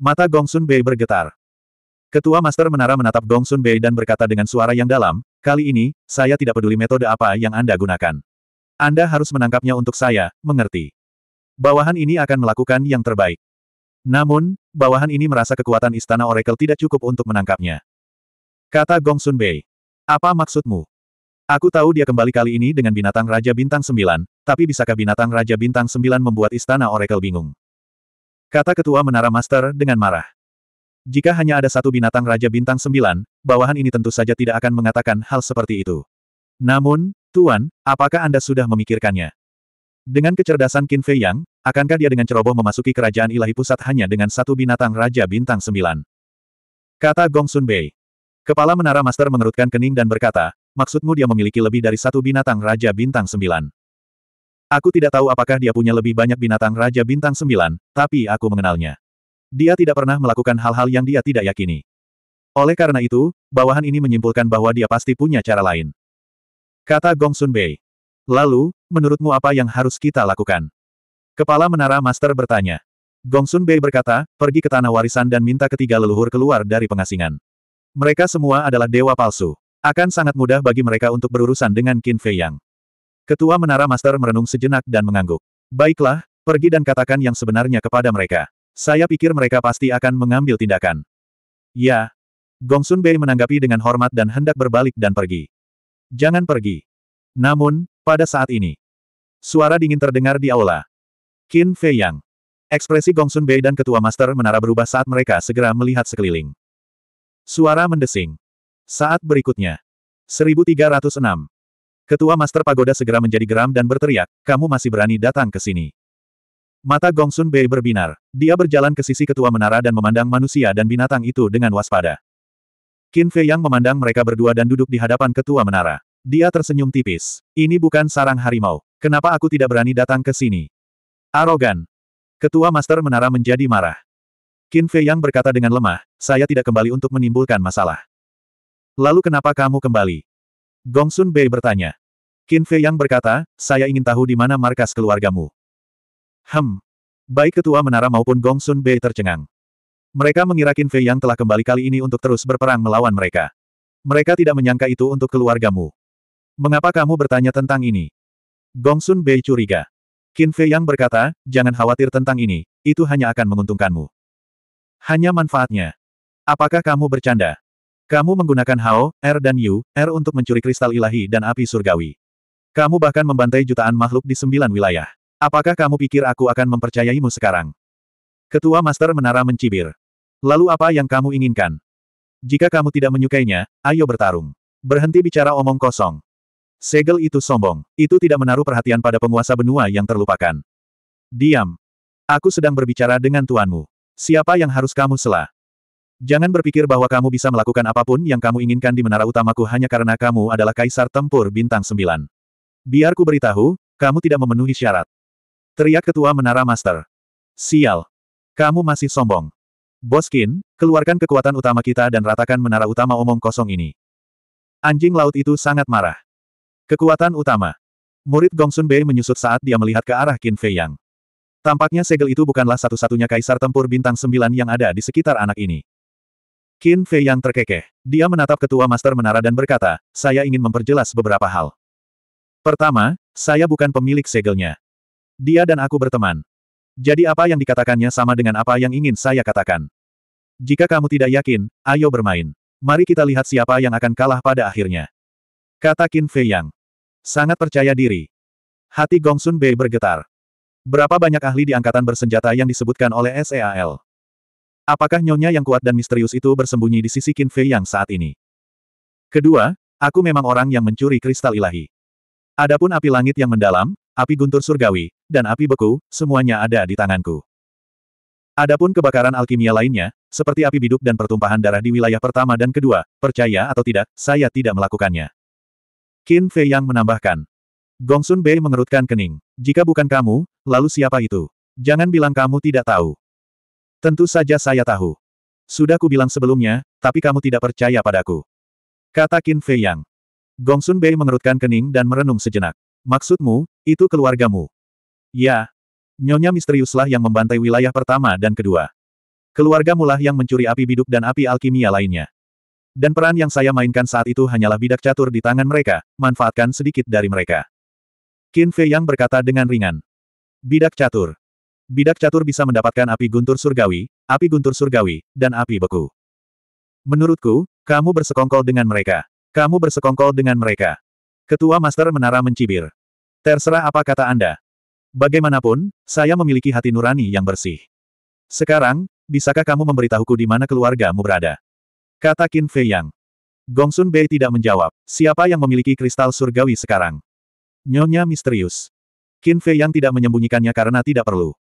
Mata Gongsun Bei bergetar. Ketua Master Menara menatap Gongsun Bei dan berkata dengan suara yang dalam, kali ini, saya tidak peduli metode apa yang Anda gunakan. Anda harus menangkapnya untuk saya, mengerti. Bawahan ini akan melakukan yang terbaik. Namun, bawahan ini merasa kekuatan Istana Oracle tidak cukup untuk menangkapnya. Kata Gong Sun Bei. Apa maksudmu? Aku tahu dia kembali kali ini dengan binatang Raja Bintang sembilan tapi bisakah binatang Raja Bintang sembilan membuat istana Oracle bingung? Kata ketua menara master dengan marah. Jika hanya ada satu binatang Raja Bintang sembilan bawahan ini tentu saja tidak akan mengatakan hal seperti itu. Namun, Tuan, apakah Anda sudah memikirkannya? Dengan kecerdasan Qin Fei Yang, akankah dia dengan ceroboh memasuki kerajaan ilahi pusat hanya dengan satu binatang Raja Bintang sembilan Kata Gong Sun Bei. Kepala Menara Master mengerutkan kening dan berkata, maksudmu dia memiliki lebih dari satu binatang Raja Bintang Sembilan? Aku tidak tahu apakah dia punya lebih banyak binatang Raja Bintang Sembilan, tapi aku mengenalnya. Dia tidak pernah melakukan hal-hal yang dia tidak yakini. Oleh karena itu, bawahan ini menyimpulkan bahwa dia pasti punya cara lain. Kata Gong Sun Bei. Lalu, menurutmu apa yang harus kita lakukan? Kepala Menara Master bertanya. Gong Sun Bei berkata, pergi ke tanah warisan dan minta ketiga leluhur keluar dari pengasingan. Mereka semua adalah dewa palsu. Akan sangat mudah bagi mereka untuk berurusan dengan Qin Fei Yang. Ketua Menara Master merenung sejenak dan mengangguk. Baiklah, pergi dan katakan yang sebenarnya kepada mereka. Saya pikir mereka pasti akan mengambil tindakan. Ya. Gongsun Bei menanggapi dengan hormat dan hendak berbalik dan pergi. Jangan pergi. Namun, pada saat ini, suara dingin terdengar di aula. Qin Fei Yang. Ekspresi Gongsun Bei dan Ketua Master Menara berubah saat mereka segera melihat sekeliling. Suara mendesing. Saat berikutnya. 1306. Ketua Master Pagoda segera menjadi geram dan berteriak, kamu masih berani datang ke sini. Mata Gongsun Bei berbinar. Dia berjalan ke sisi ketua menara dan memandang manusia dan binatang itu dengan waspada. Qin Fei Yang memandang mereka berdua dan duduk di hadapan ketua menara. Dia tersenyum tipis. Ini bukan sarang harimau. Kenapa aku tidak berani datang ke sini? Arogan. Ketua Master Menara menjadi marah. Qin Fei Yang berkata dengan lemah, saya tidak kembali untuk menimbulkan masalah. Lalu kenapa kamu kembali? Gong Sun Bei bertanya. Qin Fei Yang berkata, saya ingin tahu di mana markas keluargamu. Hem. Baik ketua menara maupun Gong Sun Bei tercengang. Mereka mengira Qin Fei Yang telah kembali kali ini untuk terus berperang melawan mereka. Mereka tidak menyangka itu untuk keluargamu. Mengapa kamu bertanya tentang ini? Gong Sun Bei curiga. Qin Fei Yang berkata, jangan khawatir tentang ini, itu hanya akan menguntungkanmu. Hanya manfaatnya. Apakah kamu bercanda? Kamu menggunakan Hao, Er dan Yu, Er untuk mencuri kristal ilahi dan api surgawi. Kamu bahkan membantai jutaan makhluk di sembilan wilayah. Apakah kamu pikir aku akan mempercayaimu sekarang? Ketua Master Menara mencibir. Lalu apa yang kamu inginkan? Jika kamu tidak menyukainya, ayo bertarung. Berhenti bicara omong kosong. Segel itu sombong. Itu tidak menaruh perhatian pada penguasa benua yang terlupakan. Diam. Aku sedang berbicara dengan tuanmu. Siapa yang harus kamu sela? Jangan berpikir bahwa kamu bisa melakukan apapun yang kamu inginkan di menara utamaku hanya karena kamu adalah kaisar tempur bintang sembilan. Biarku beritahu, kamu tidak memenuhi syarat. Teriak ketua menara master. Sial. Kamu masih sombong. Boskin, keluarkan kekuatan utama kita dan ratakan menara utama omong kosong ini. Anjing laut itu sangat marah. Kekuatan utama. Murid Gongsun Bei menyusut saat dia melihat ke arah Qin Fei Yang. Tampaknya segel itu bukanlah satu-satunya kaisar tempur bintang sembilan yang ada di sekitar anak ini. Qin Fei yang terkekeh. Dia menatap ketua master menara dan berkata, saya ingin memperjelas beberapa hal. Pertama, saya bukan pemilik segelnya. Dia dan aku berteman. Jadi apa yang dikatakannya sama dengan apa yang ingin saya katakan. Jika kamu tidak yakin, ayo bermain. Mari kita lihat siapa yang akan kalah pada akhirnya. Kata Qin Fei Yang. Sangat percaya diri. Hati Gongsun Bei bergetar. Berapa banyak ahli di angkatan bersenjata yang disebutkan oleh SEAL? Apakah nyonya yang kuat dan misterius itu bersembunyi di sisi Qin Fei yang saat ini? Kedua, aku memang orang yang mencuri kristal ilahi. Adapun api langit yang mendalam, api guntur surgawi, dan api beku, semuanya ada di tanganku. Adapun kebakaran alkimia lainnya, seperti api biduk dan pertumpahan darah di wilayah pertama dan kedua, percaya atau tidak, saya tidak melakukannya. Qin Fei Yang menambahkan, Gongsun Bei mengerutkan kening. Jika bukan kamu, lalu siapa itu? Jangan bilang kamu tidak tahu. Tentu saja saya tahu. Sudah kubilang sebelumnya, tapi kamu tidak percaya padaku. Kata Qin Fei Yang. Gongsun Bei mengerutkan kening dan merenung sejenak. Maksudmu, itu keluargamu? Ya. Nyonya misteriuslah yang membantai wilayah pertama dan kedua. Keluargamulah yang mencuri api biduk dan api alkimia lainnya. Dan peran yang saya mainkan saat itu hanyalah bidak catur di tangan mereka, manfaatkan sedikit dari mereka. Qin Fei Yang berkata dengan ringan. Bidak catur. Bidak catur bisa mendapatkan api guntur surgawi, api guntur surgawi, dan api beku. Menurutku, kamu bersekongkol dengan mereka. Kamu bersekongkol dengan mereka. Ketua Master Menara mencibir. Terserah apa kata Anda. Bagaimanapun, saya memiliki hati nurani yang bersih. Sekarang, bisakah kamu memberitahuku di mana keluargamu berada? Kata Qin Fei Yang. Gongsun Bei tidak menjawab, siapa yang memiliki kristal surgawi sekarang? Nyonya misterius. Qin Fei yang tidak menyembunyikannya karena tidak perlu.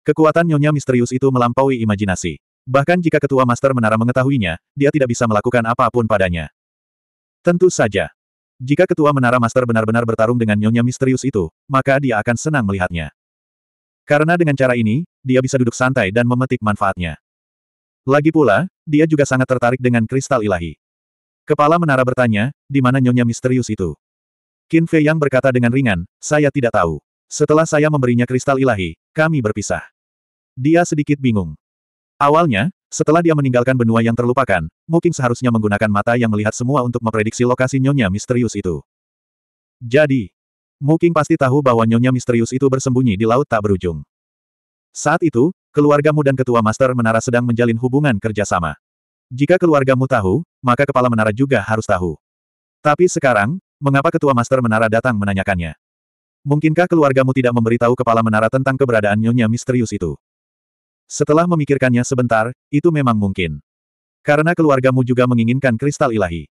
Kekuatan nyonya misterius itu melampaui imajinasi. Bahkan jika ketua master menara mengetahuinya, dia tidak bisa melakukan apapun padanya. Tentu saja. Jika ketua menara master benar-benar bertarung dengan nyonya misterius itu, maka dia akan senang melihatnya. Karena dengan cara ini, dia bisa duduk santai dan memetik manfaatnya. Lagi pula, dia juga sangat tertarik dengan kristal ilahi. Kepala menara bertanya, di mana nyonya misterius itu? Qin Fei Yang berkata dengan ringan, saya tidak tahu. Setelah saya memberinya kristal ilahi, kami berpisah. Dia sedikit bingung. Awalnya, setelah dia meninggalkan benua yang terlupakan, mungkin seharusnya menggunakan mata yang melihat semua untuk memprediksi lokasi nyonya misterius itu. Jadi, mungkin pasti tahu bahwa nyonya misterius itu bersembunyi di laut tak berujung. Saat itu, keluargamu dan ketua master menara sedang menjalin hubungan kerjasama. Jika keluargamu tahu, maka kepala menara juga harus tahu. Tapi sekarang, Mengapa ketua master menara datang menanyakannya? Mungkinkah keluargamu tidak memberitahu kepala menara tentang keberadaan nyonya misterius itu? Setelah memikirkannya sebentar, itu memang mungkin. Karena keluargamu juga menginginkan kristal ilahi.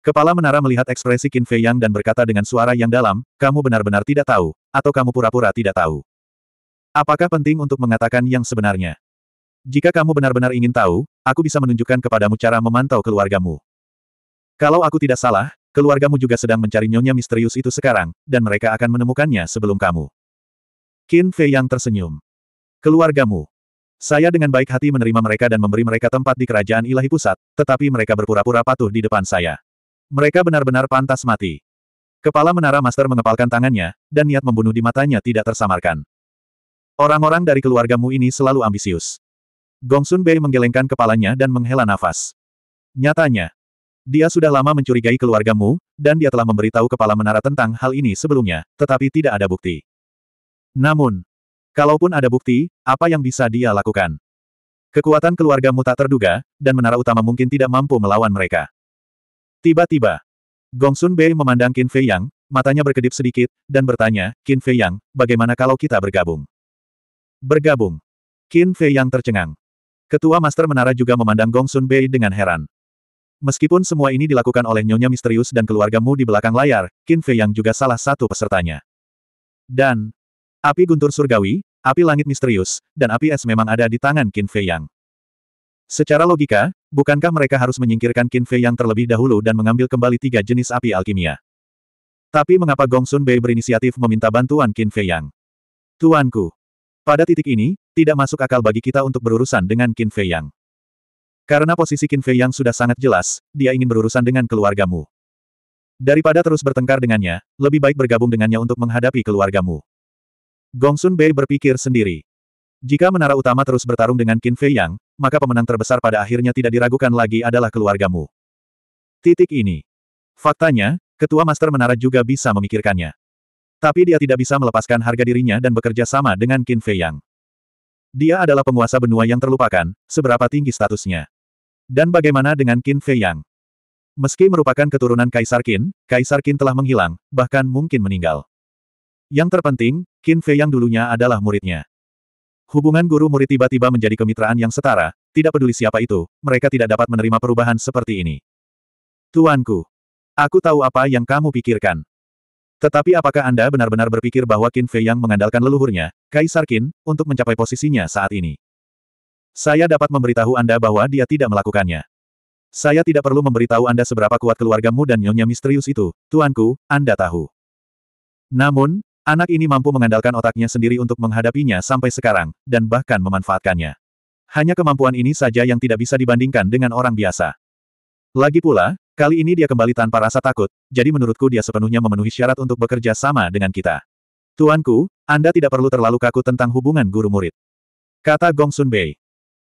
Kepala menara melihat ekspresi Qin Fei Yang dan berkata dengan suara yang dalam, kamu benar-benar tidak tahu, atau kamu pura-pura tidak tahu. Apakah penting untuk mengatakan yang sebenarnya? Jika kamu benar-benar ingin tahu, aku bisa menunjukkan kepadamu cara memantau keluargamu. Kalau aku tidak salah, Keluargamu juga sedang mencari nyonya misterius itu sekarang, dan mereka akan menemukannya sebelum kamu. Qin Fei yang tersenyum. Keluargamu. Saya dengan baik hati menerima mereka dan memberi mereka tempat di kerajaan ilahi pusat, tetapi mereka berpura-pura patuh di depan saya. Mereka benar-benar pantas mati. Kepala menara master mengepalkan tangannya, dan niat membunuh di matanya tidak tersamarkan. Orang-orang dari keluargamu ini selalu ambisius. Gongsun Bei menggelengkan kepalanya dan menghela nafas. Nyatanya, dia sudah lama mencurigai keluargamu, dan dia telah memberitahu kepala menara tentang hal ini sebelumnya, tetapi tidak ada bukti. Namun, kalaupun ada bukti, apa yang bisa dia lakukan? Kekuatan keluargamu tak terduga, dan menara utama mungkin tidak mampu melawan mereka. Tiba-tiba, Gongsun Bei memandang Qin Fei Yang, matanya berkedip sedikit, dan bertanya, Qin Fei Yang, bagaimana kalau kita bergabung? Bergabung. Qin Fei Yang tercengang. Ketua Master Menara juga memandang Gongsun Bei dengan heran. Meskipun semua ini dilakukan oleh Nyonya Misterius dan keluargamu di belakang layar, Qin Fei yang juga salah satu pesertanya. Dan, api guntur surgawi, api langit misterius, dan api es memang ada di tangan Qin Fei yang. Secara logika, bukankah mereka harus menyingkirkan Qin Fei yang terlebih dahulu dan mengambil kembali tiga jenis api alkimia? Tapi mengapa Gongsun Bei berinisiatif meminta bantuan Qin Fei yang? Tuanku, pada titik ini, tidak masuk akal bagi kita untuk berurusan dengan Qin Fei Yang. Karena posisi Qin Fei yang sudah sangat jelas, dia ingin berurusan dengan keluargamu. Daripada terus bertengkar dengannya, lebih baik bergabung dengannya untuk menghadapi keluargamu. Gongsun Bei berpikir sendiri. Jika menara utama terus bertarung dengan Qin Fei Yang, maka pemenang terbesar pada akhirnya tidak diragukan lagi adalah keluargamu. Titik ini. Faktanya, ketua master menara juga bisa memikirkannya. Tapi dia tidak bisa melepaskan harga dirinya dan bekerja sama dengan Qin Fei Yang. Dia adalah penguasa benua yang terlupakan, seberapa tinggi statusnya. Dan bagaimana dengan Qin Fei Yang? Meski merupakan keturunan Kaisar Qin, Kaisar Qin telah menghilang, bahkan mungkin meninggal. Yang terpenting, Qin Fei Yang dulunya adalah muridnya. Hubungan guru-murid tiba-tiba menjadi kemitraan yang setara, tidak peduli siapa itu, mereka tidak dapat menerima perubahan seperti ini. Tuanku, aku tahu apa yang kamu pikirkan. Tetapi apakah Anda benar-benar berpikir bahwa Qin Fei Yang mengandalkan leluhurnya, Kaisar Qin, untuk mencapai posisinya saat ini? Saya dapat memberitahu Anda bahwa dia tidak melakukannya. Saya tidak perlu memberitahu Anda seberapa kuat keluargamu dan nyonya misterius itu, tuanku, Anda tahu. Namun, anak ini mampu mengandalkan otaknya sendiri untuk menghadapinya sampai sekarang, dan bahkan memanfaatkannya. Hanya kemampuan ini saja yang tidak bisa dibandingkan dengan orang biasa. Lagi pula, kali ini dia kembali tanpa rasa takut, jadi menurutku dia sepenuhnya memenuhi syarat untuk bekerja sama dengan kita. Tuanku, Anda tidak perlu terlalu kaku tentang hubungan guru-murid. Kata Gong Sun Bei.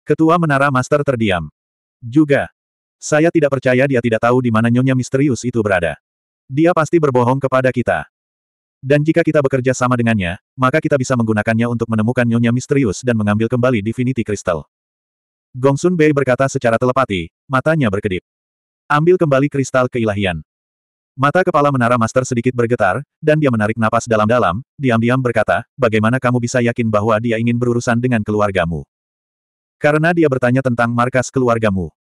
Ketua Menara Master terdiam. Juga. Saya tidak percaya dia tidak tahu di mana nyonya misterius itu berada. Dia pasti berbohong kepada kita. Dan jika kita bekerja sama dengannya, maka kita bisa menggunakannya untuk menemukan nyonya misterius dan mengambil kembali Divinity Crystal. Gongsun Bei berkata secara telepati, matanya berkedip. Ambil kembali kristal keilahian. Mata kepala menara master sedikit bergetar, dan dia menarik napas dalam-dalam, diam-diam berkata, bagaimana kamu bisa yakin bahwa dia ingin berurusan dengan keluargamu? Karena dia bertanya tentang markas keluargamu.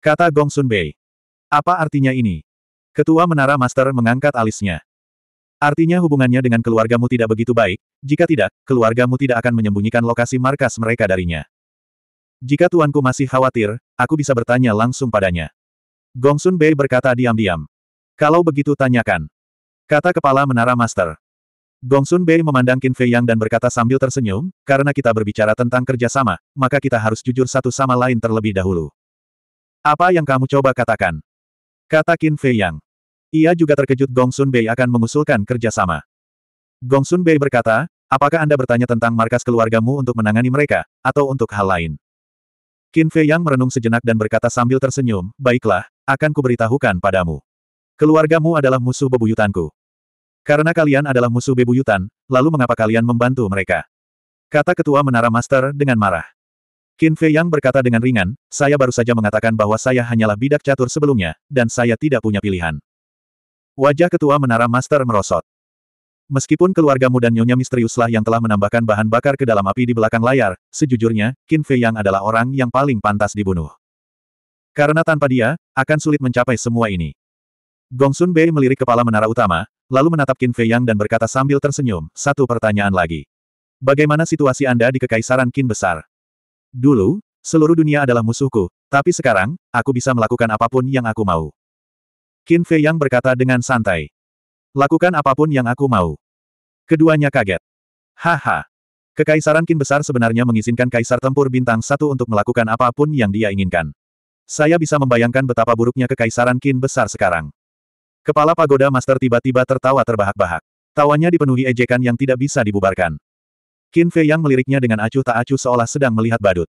Kata Gong Sunbei. Apa artinya ini? Ketua Menara Master mengangkat alisnya. Artinya hubungannya dengan keluargamu tidak begitu baik, jika tidak, keluargamu tidak akan menyembunyikan lokasi markas mereka darinya. Jika tuanku masih khawatir, aku bisa bertanya langsung padanya. Gong Sun Bei berkata diam-diam. Kalau begitu tanyakan. Kata kepala Menara Master. Gong Sun Bei memandang Qin Fei Yang dan berkata sambil tersenyum, karena kita berbicara tentang kerjasama, maka kita harus jujur satu sama lain terlebih dahulu. Apa yang kamu coba katakan? Kata Qin Fei Yang. Ia juga terkejut Gong Sun Bei akan mengusulkan kerjasama. Gong Sun Bei berkata, apakah Anda bertanya tentang markas keluargamu untuk menangani mereka, atau untuk hal lain? Qin Fei Yang merenung sejenak dan berkata sambil tersenyum, baiklah, akan kuberitahukan padamu. Keluargamu adalah musuh bebuyutanku. Karena kalian adalah musuh bebuyutan, lalu mengapa kalian membantu mereka? Kata ketua menara master dengan marah. Qin Fei Yang berkata dengan ringan, saya baru saja mengatakan bahwa saya hanyalah bidak catur sebelumnya, dan saya tidak punya pilihan. Wajah ketua menara master merosot. Meskipun keluargamu dan nyonya misteriuslah yang telah menambahkan bahan bakar ke dalam api di belakang layar, sejujurnya, Qin Fei Yang adalah orang yang paling pantas dibunuh. Karena tanpa dia, akan sulit mencapai semua ini. Gongsun Bei melirik kepala menara utama, lalu menatap Qin Fei Yang dan berkata sambil tersenyum, satu pertanyaan lagi. Bagaimana situasi Anda di Kekaisaran Qin Besar? Dulu, seluruh dunia adalah musuhku, tapi sekarang, aku bisa melakukan apapun yang aku mau. Qin Fei Yang berkata dengan santai. Lakukan apapun yang aku mau. Keduanya kaget. Haha. Kekaisaran Qin Besar sebenarnya mengizinkan Kaisar Tempur Bintang Satu untuk melakukan apapun yang dia inginkan. Saya bisa membayangkan betapa buruknya Kekaisaran Qin Besar sekarang. Kepala pagoda master tiba-tiba tertawa terbahak-bahak. Tawanya dipenuhi ejekan yang tidak bisa dibubarkan. Qin Fei yang meliriknya dengan acuh tak acuh seolah sedang melihat badut.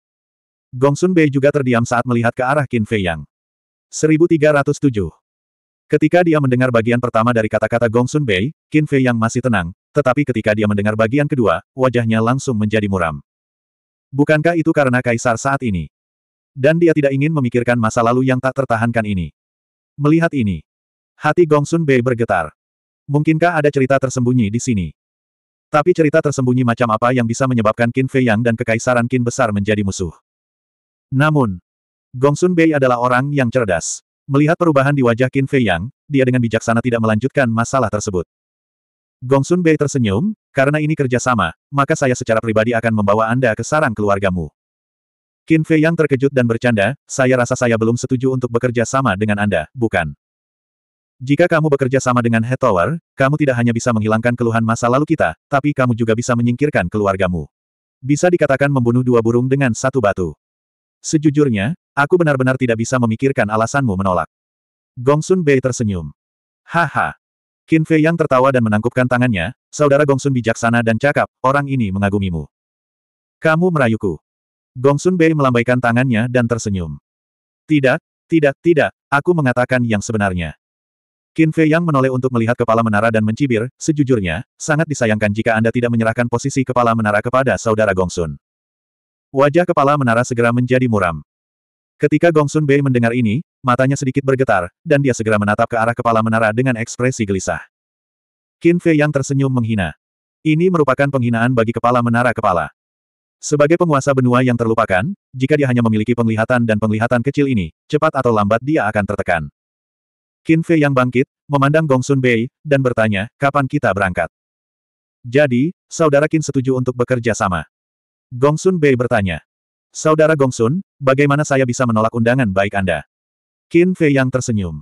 Gongsun Bei juga terdiam saat melihat ke arah Qin Fei yang. 1307. Ketika dia mendengar bagian pertama dari kata-kata Gongsun Bei, Qin Fei yang masih tenang, tetapi ketika dia mendengar bagian kedua, wajahnya langsung menjadi muram. Bukankah itu karena kaisar saat ini? Dan dia tidak ingin memikirkan masa lalu yang tak tertahankan ini. Melihat ini, Hati Gong Sun Bei bergetar. Mungkinkah ada cerita tersembunyi di sini? Tapi cerita tersembunyi macam apa yang bisa menyebabkan Qin Fei Yang dan Kekaisaran Qin besar menjadi musuh? Namun, Gong Sun Bei adalah orang yang cerdas. Melihat perubahan di wajah Qin Fei Yang, dia dengan bijaksana tidak melanjutkan masalah tersebut. Gong Sun Bei tersenyum, karena ini kerjasama, maka saya secara pribadi akan membawa Anda ke sarang keluargamu. Qin Fei Yang terkejut dan bercanda, saya rasa saya belum setuju untuk bekerja sama dengan Anda, bukan? Jika kamu bekerja sama dengan Head Tower, kamu tidak hanya bisa menghilangkan keluhan masa lalu kita, tapi kamu juga bisa menyingkirkan keluargamu. Bisa dikatakan membunuh dua burung dengan satu batu. Sejujurnya, aku benar-benar tidak bisa memikirkan alasanmu menolak. Gongsun Bei tersenyum. Haha. Qin Fei yang tertawa dan menangkupkan tangannya, saudara Gongsun bijaksana dan cakap, orang ini mengagumimu. Kamu merayuku. Gongsun Bei melambaikan tangannya dan tersenyum. Tidak, tidak, tidak, aku mengatakan yang sebenarnya. Qin Fei yang menoleh untuk melihat kepala menara dan mencibir, sejujurnya, sangat disayangkan jika Anda tidak menyerahkan posisi kepala menara kepada saudara Gongsun. Wajah kepala menara segera menjadi muram. Ketika Gongsun Bei mendengar ini, matanya sedikit bergetar, dan dia segera menatap ke arah kepala menara dengan ekspresi gelisah. Qin Fei yang tersenyum menghina. Ini merupakan penghinaan bagi kepala menara kepala. Sebagai penguasa benua yang terlupakan, jika dia hanya memiliki penglihatan dan penglihatan kecil ini, cepat atau lambat dia akan tertekan. Qin Fei yang bangkit, memandang Gongsun Bei, dan bertanya, kapan kita berangkat? Jadi, saudara Qin setuju untuk bekerja sama. Gongsun Bei bertanya. Saudara Gongsun, bagaimana saya bisa menolak undangan baik Anda? Qin Fei yang tersenyum.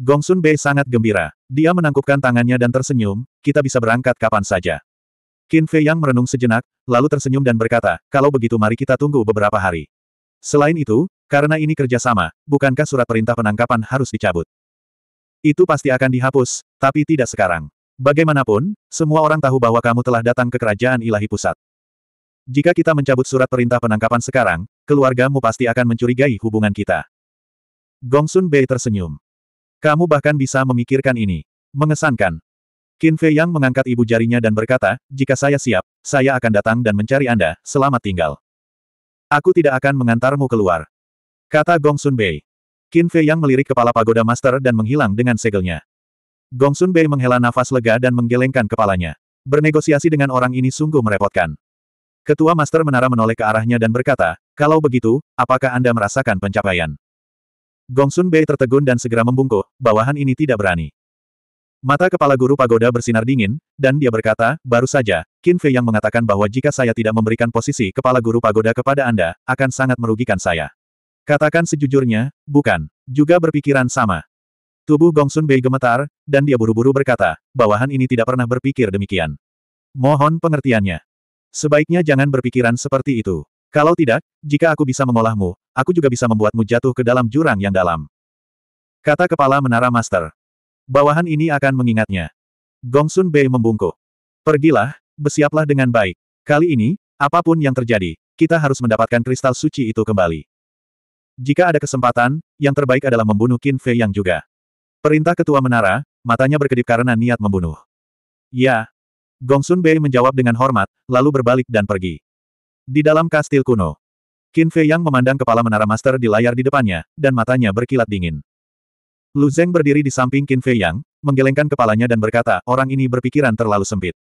Gongsun Bei sangat gembira. Dia menangkupkan tangannya dan tersenyum, kita bisa berangkat kapan saja. Qin Fei yang merenung sejenak, lalu tersenyum dan berkata, kalau begitu mari kita tunggu beberapa hari. Selain itu, karena ini kerjasama, bukankah surat perintah penangkapan harus dicabut? Itu pasti akan dihapus, tapi tidak sekarang. Bagaimanapun, semua orang tahu bahwa kamu telah datang ke kerajaan ilahi pusat. Jika kita mencabut surat perintah penangkapan sekarang, keluargamu pasti akan mencurigai hubungan kita. Gongsun Bei tersenyum. Kamu bahkan bisa memikirkan ini. Mengesankan. Qin Fei Yang mengangkat ibu jarinya dan berkata, jika saya siap, saya akan datang dan mencari Anda, selamat tinggal. Aku tidak akan mengantarmu keluar. Kata Gong Sun Bei. Qin Fei yang melirik kepala pagoda master dan menghilang dengan segelnya. Gong Sun Bei menghela nafas lega dan menggelengkan kepalanya. Bernegosiasi dengan orang ini sungguh merepotkan. Ketua Master Menara menoleh ke arahnya dan berkata, kalau begitu, apakah Anda merasakan pencapaian? Gong Sun Bei tertegun dan segera membungkuk, bawahan ini tidak berani. Mata kepala guru pagoda bersinar dingin, dan dia berkata, baru saja, Qin Fei yang mengatakan bahwa jika saya tidak memberikan posisi kepala guru pagoda kepada Anda, akan sangat merugikan saya. Katakan sejujurnya, bukan. Juga berpikiran sama. Tubuh Gongsun Bei gemetar, dan dia buru-buru berkata, bawahan ini tidak pernah berpikir demikian. Mohon pengertiannya. Sebaiknya jangan berpikiran seperti itu. Kalau tidak, jika aku bisa mengolahmu, aku juga bisa membuatmu jatuh ke dalam jurang yang dalam. Kata kepala menara master. Bawahan ini akan mengingatnya. Gongsun Bei membungkuk. Pergilah, bersiaplah dengan baik. Kali ini, apapun yang terjadi, kita harus mendapatkan kristal suci itu kembali. Jika ada kesempatan, yang terbaik adalah membunuh Qin Fei Yang juga. Perintah ketua menara, matanya berkedip karena niat membunuh. Ya. Gongsun Bei menjawab dengan hormat, lalu berbalik dan pergi. Di dalam kastil kuno, Qin Fei Yang memandang kepala menara master di layar di depannya, dan matanya berkilat dingin. Lu Zeng berdiri di samping Qin Fei Yang, menggelengkan kepalanya dan berkata, orang ini berpikiran terlalu sempit.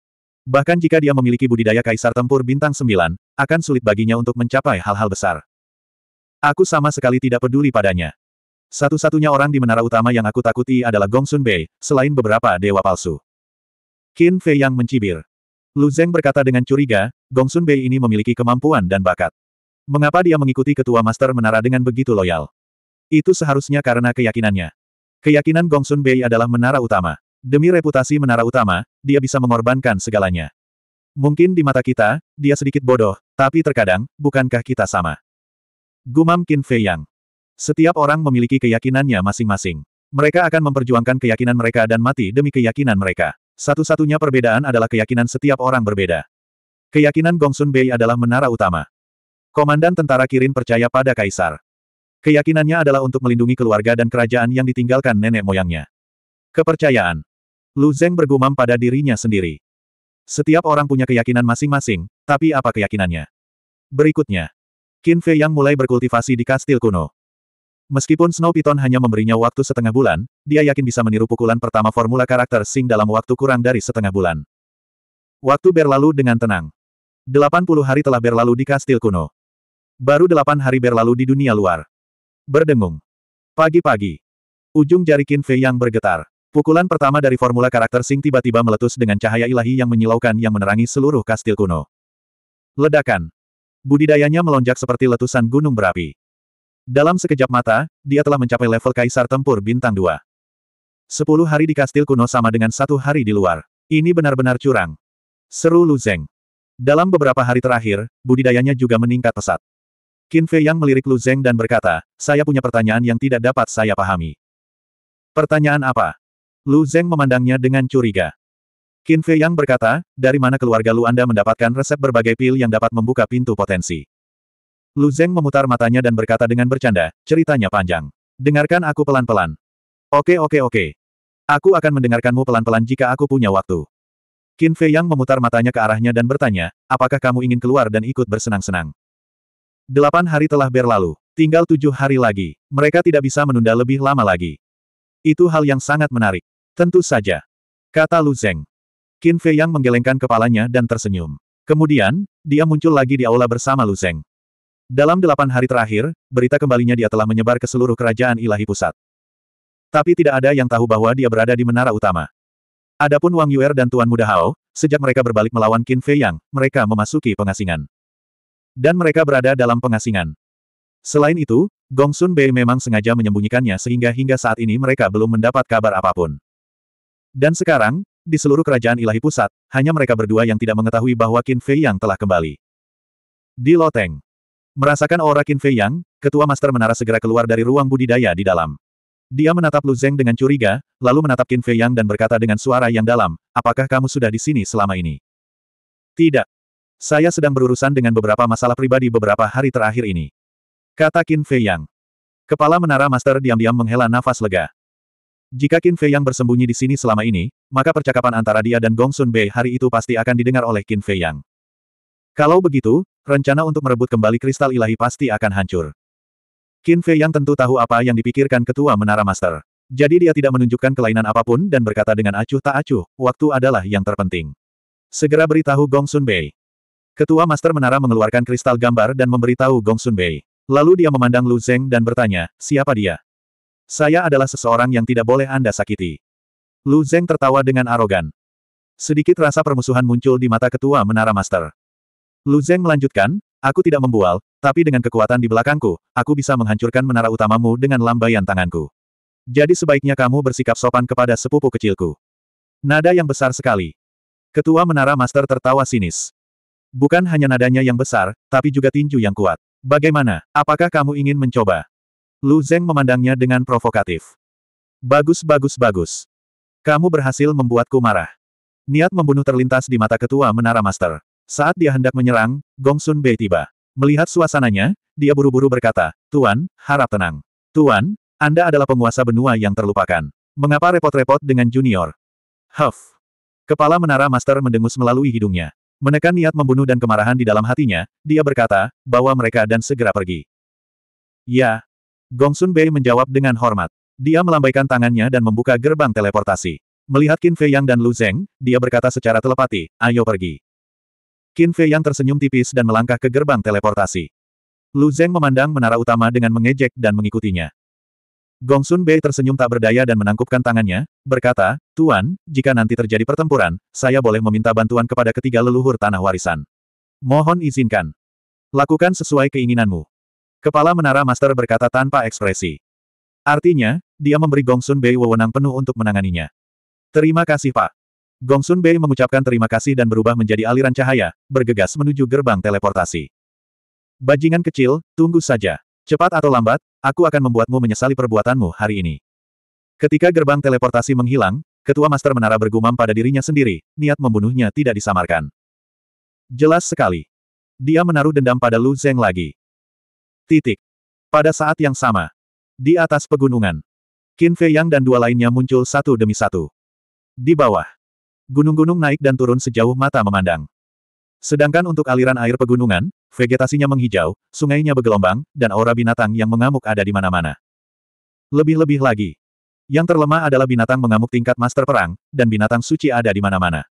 Bahkan jika dia memiliki budidaya kaisar tempur bintang 9, akan sulit baginya untuk mencapai hal-hal besar. Aku sama sekali tidak peduli padanya. Satu-satunya orang di menara utama yang aku takuti adalah Gongsun Bei, selain beberapa dewa palsu. Qin Fei yang mencibir. Lu Zeng berkata dengan curiga, Gongsun Bei ini memiliki kemampuan dan bakat. Mengapa dia mengikuti ketua master menara dengan begitu loyal? Itu seharusnya karena keyakinannya. Keyakinan Gongsun Bei adalah menara utama. Demi reputasi menara utama, dia bisa mengorbankan segalanya. Mungkin di mata kita, dia sedikit bodoh, tapi terkadang, bukankah kita sama? Gumam Qin Fei Yang. Setiap orang memiliki keyakinannya masing-masing. Mereka akan memperjuangkan keyakinan mereka dan mati demi keyakinan mereka. Satu-satunya perbedaan adalah keyakinan setiap orang berbeda. Keyakinan Gongsun Bei adalah menara utama. Komandan tentara Kirin percaya pada Kaisar. Keyakinannya adalah untuk melindungi keluarga dan kerajaan yang ditinggalkan nenek moyangnya. Kepercayaan. Lu Zeng bergumam pada dirinya sendiri. Setiap orang punya keyakinan masing-masing, tapi apa keyakinannya? Berikutnya. Qin Fei yang mulai berkultivasi di kastil kuno. Meskipun Snow Python hanya memberinya waktu setengah bulan, dia yakin bisa meniru pukulan pertama formula karakter Sing dalam waktu kurang dari setengah bulan. Waktu berlalu dengan tenang. 80 hari telah berlalu di kastil kuno. Baru 8 hari berlalu di dunia luar. Berdengung. Pagi-pagi. Ujung jari Qin Fei yang bergetar. Pukulan pertama dari formula karakter Sing tiba-tiba meletus dengan cahaya ilahi yang menyilaukan yang menerangi seluruh kastil kuno. Ledakan. Budidayanya melonjak seperti letusan gunung berapi. Dalam sekejap mata, dia telah mencapai level Kaisar Tempur Bintang 2. Sepuluh hari di kastil kuno sama dengan satu hari di luar. Ini benar-benar curang. Seru Lu Zeng. Dalam beberapa hari terakhir, budidayanya juga meningkat pesat. Qin Fei Yang melirik Lu Zeng dan berkata, saya punya pertanyaan yang tidak dapat saya pahami. Pertanyaan apa? Lu Zeng memandangnya dengan curiga. Qin Fei Yang berkata, dari mana keluarga Lu Anda mendapatkan resep berbagai pil yang dapat membuka pintu potensi? Lu Zeng memutar matanya dan berkata dengan bercanda, ceritanya panjang. Dengarkan aku pelan-pelan. Oke oke oke. Aku akan mendengarkanmu pelan-pelan jika aku punya waktu. Qin Fei Yang memutar matanya ke arahnya dan bertanya, apakah kamu ingin keluar dan ikut bersenang-senang? Delapan hari telah berlalu. Tinggal tujuh hari lagi. Mereka tidak bisa menunda lebih lama lagi. Itu hal yang sangat menarik. Tentu saja. Kata Lu Zeng. Qin Fei Yang menggelengkan kepalanya dan tersenyum. Kemudian, dia muncul lagi di aula bersama Lu Zeng. Dalam delapan hari terakhir, berita kembalinya dia telah menyebar ke seluruh kerajaan ilahi pusat. Tapi tidak ada yang tahu bahwa dia berada di menara utama. Adapun Wang Yuer dan Tuan Muda Hao, sejak mereka berbalik melawan Qin Fei Yang, mereka memasuki pengasingan. Dan mereka berada dalam pengasingan. Selain itu, Gong Sun Bei memang sengaja menyembunyikannya sehingga hingga saat ini mereka belum mendapat kabar apapun. Dan sekarang, di seluruh kerajaan ilahi pusat, hanya mereka berdua yang tidak mengetahui bahwa Qin Fei Yang telah kembali. Di loteng. Merasakan aura Qin Fei Yang, ketua master menara segera keluar dari ruang budidaya di dalam. Dia menatap Lu Zeng dengan curiga, lalu menatap Qin Fei Yang dan berkata dengan suara yang dalam, apakah kamu sudah di sini selama ini? Tidak. Saya sedang berurusan dengan beberapa masalah pribadi beberapa hari terakhir ini. Kata Qin Fei Yang. Kepala menara master diam-diam menghela nafas lega. Jika Qin Fei yang bersembunyi di sini selama ini, maka percakapan antara dia dan Gong Sun Bei hari itu pasti akan didengar oleh Qin Fei yang. Kalau begitu, rencana untuk merebut kembali kristal ilahi pasti akan hancur. Qin Fei yang tentu tahu apa yang dipikirkan ketua Menara Master. Jadi dia tidak menunjukkan kelainan apapun dan berkata dengan acuh tak acuh, waktu adalah yang terpenting. Segera beritahu Gong Sun Bei. Ketua Master Menara mengeluarkan kristal gambar dan memberitahu Gong Sun Bei. Lalu dia memandang Lu Zeng dan bertanya, siapa dia? Saya adalah seseorang yang tidak boleh Anda sakiti. Lu Zeng tertawa dengan arogan. Sedikit rasa permusuhan muncul di mata ketua menara master. Lu Zeng melanjutkan, aku tidak membual, tapi dengan kekuatan di belakangku, aku bisa menghancurkan menara utamamu dengan lambaian tanganku. Jadi sebaiknya kamu bersikap sopan kepada sepupu kecilku. Nada yang besar sekali. Ketua menara master tertawa sinis. Bukan hanya nadanya yang besar, tapi juga tinju yang kuat. Bagaimana, apakah kamu ingin mencoba? Lu Zeng memandangnya dengan provokatif. Bagus bagus bagus. Kamu berhasil membuatku marah. Niat membunuh terlintas di mata ketua Menara Master. Saat dia hendak menyerang, Gong Sun Bei tiba. Melihat suasananya, dia buru-buru berkata, Tuan, harap tenang. Tuan, Anda adalah penguasa benua yang terlupakan. Mengapa repot-repot dengan junior? Huff. Kepala Menara Master mendengus melalui hidungnya. Menekan niat membunuh dan kemarahan di dalam hatinya, dia berkata, bawa mereka dan segera pergi. Ya, Gongsun Bei menjawab dengan hormat. Dia melambaikan tangannya dan membuka gerbang teleportasi. Melihat Qin Fei Yang dan Lu Zeng, dia berkata secara telepati, ayo pergi. Qin Fei Yang tersenyum tipis dan melangkah ke gerbang teleportasi. Lu Zeng memandang menara utama dengan mengejek dan mengikutinya. Gong Sun Bei tersenyum tak berdaya dan menangkupkan tangannya, berkata, Tuan, jika nanti terjadi pertempuran, saya boleh meminta bantuan kepada ketiga leluhur tanah warisan. Mohon izinkan. Lakukan sesuai keinginanmu. Kepala Menara Master berkata tanpa ekspresi. Artinya, dia memberi Gongsun Bei wewenang penuh untuk menanganinya. Terima kasih Pak. Gongsun Bei mengucapkan terima kasih dan berubah menjadi aliran cahaya, bergegas menuju gerbang teleportasi. Bajingan kecil, tunggu saja. Cepat atau lambat, aku akan membuatmu menyesali perbuatanmu hari ini. Ketika gerbang teleportasi menghilang, ketua Master Menara bergumam pada dirinya sendiri, niat membunuhnya tidak disamarkan. Jelas sekali. Dia menaruh dendam pada Lu Zeng lagi. Titik. Pada saat yang sama. Di atas pegunungan. Qin Fei Yang dan dua lainnya muncul satu demi satu. Di bawah. Gunung-gunung naik dan turun sejauh mata memandang. Sedangkan untuk aliran air pegunungan, vegetasinya menghijau, sungainya bergelombang, dan aura binatang yang mengamuk ada di mana-mana. Lebih-lebih lagi. Yang terlemah adalah binatang mengamuk tingkat master perang, dan binatang suci ada di mana-mana.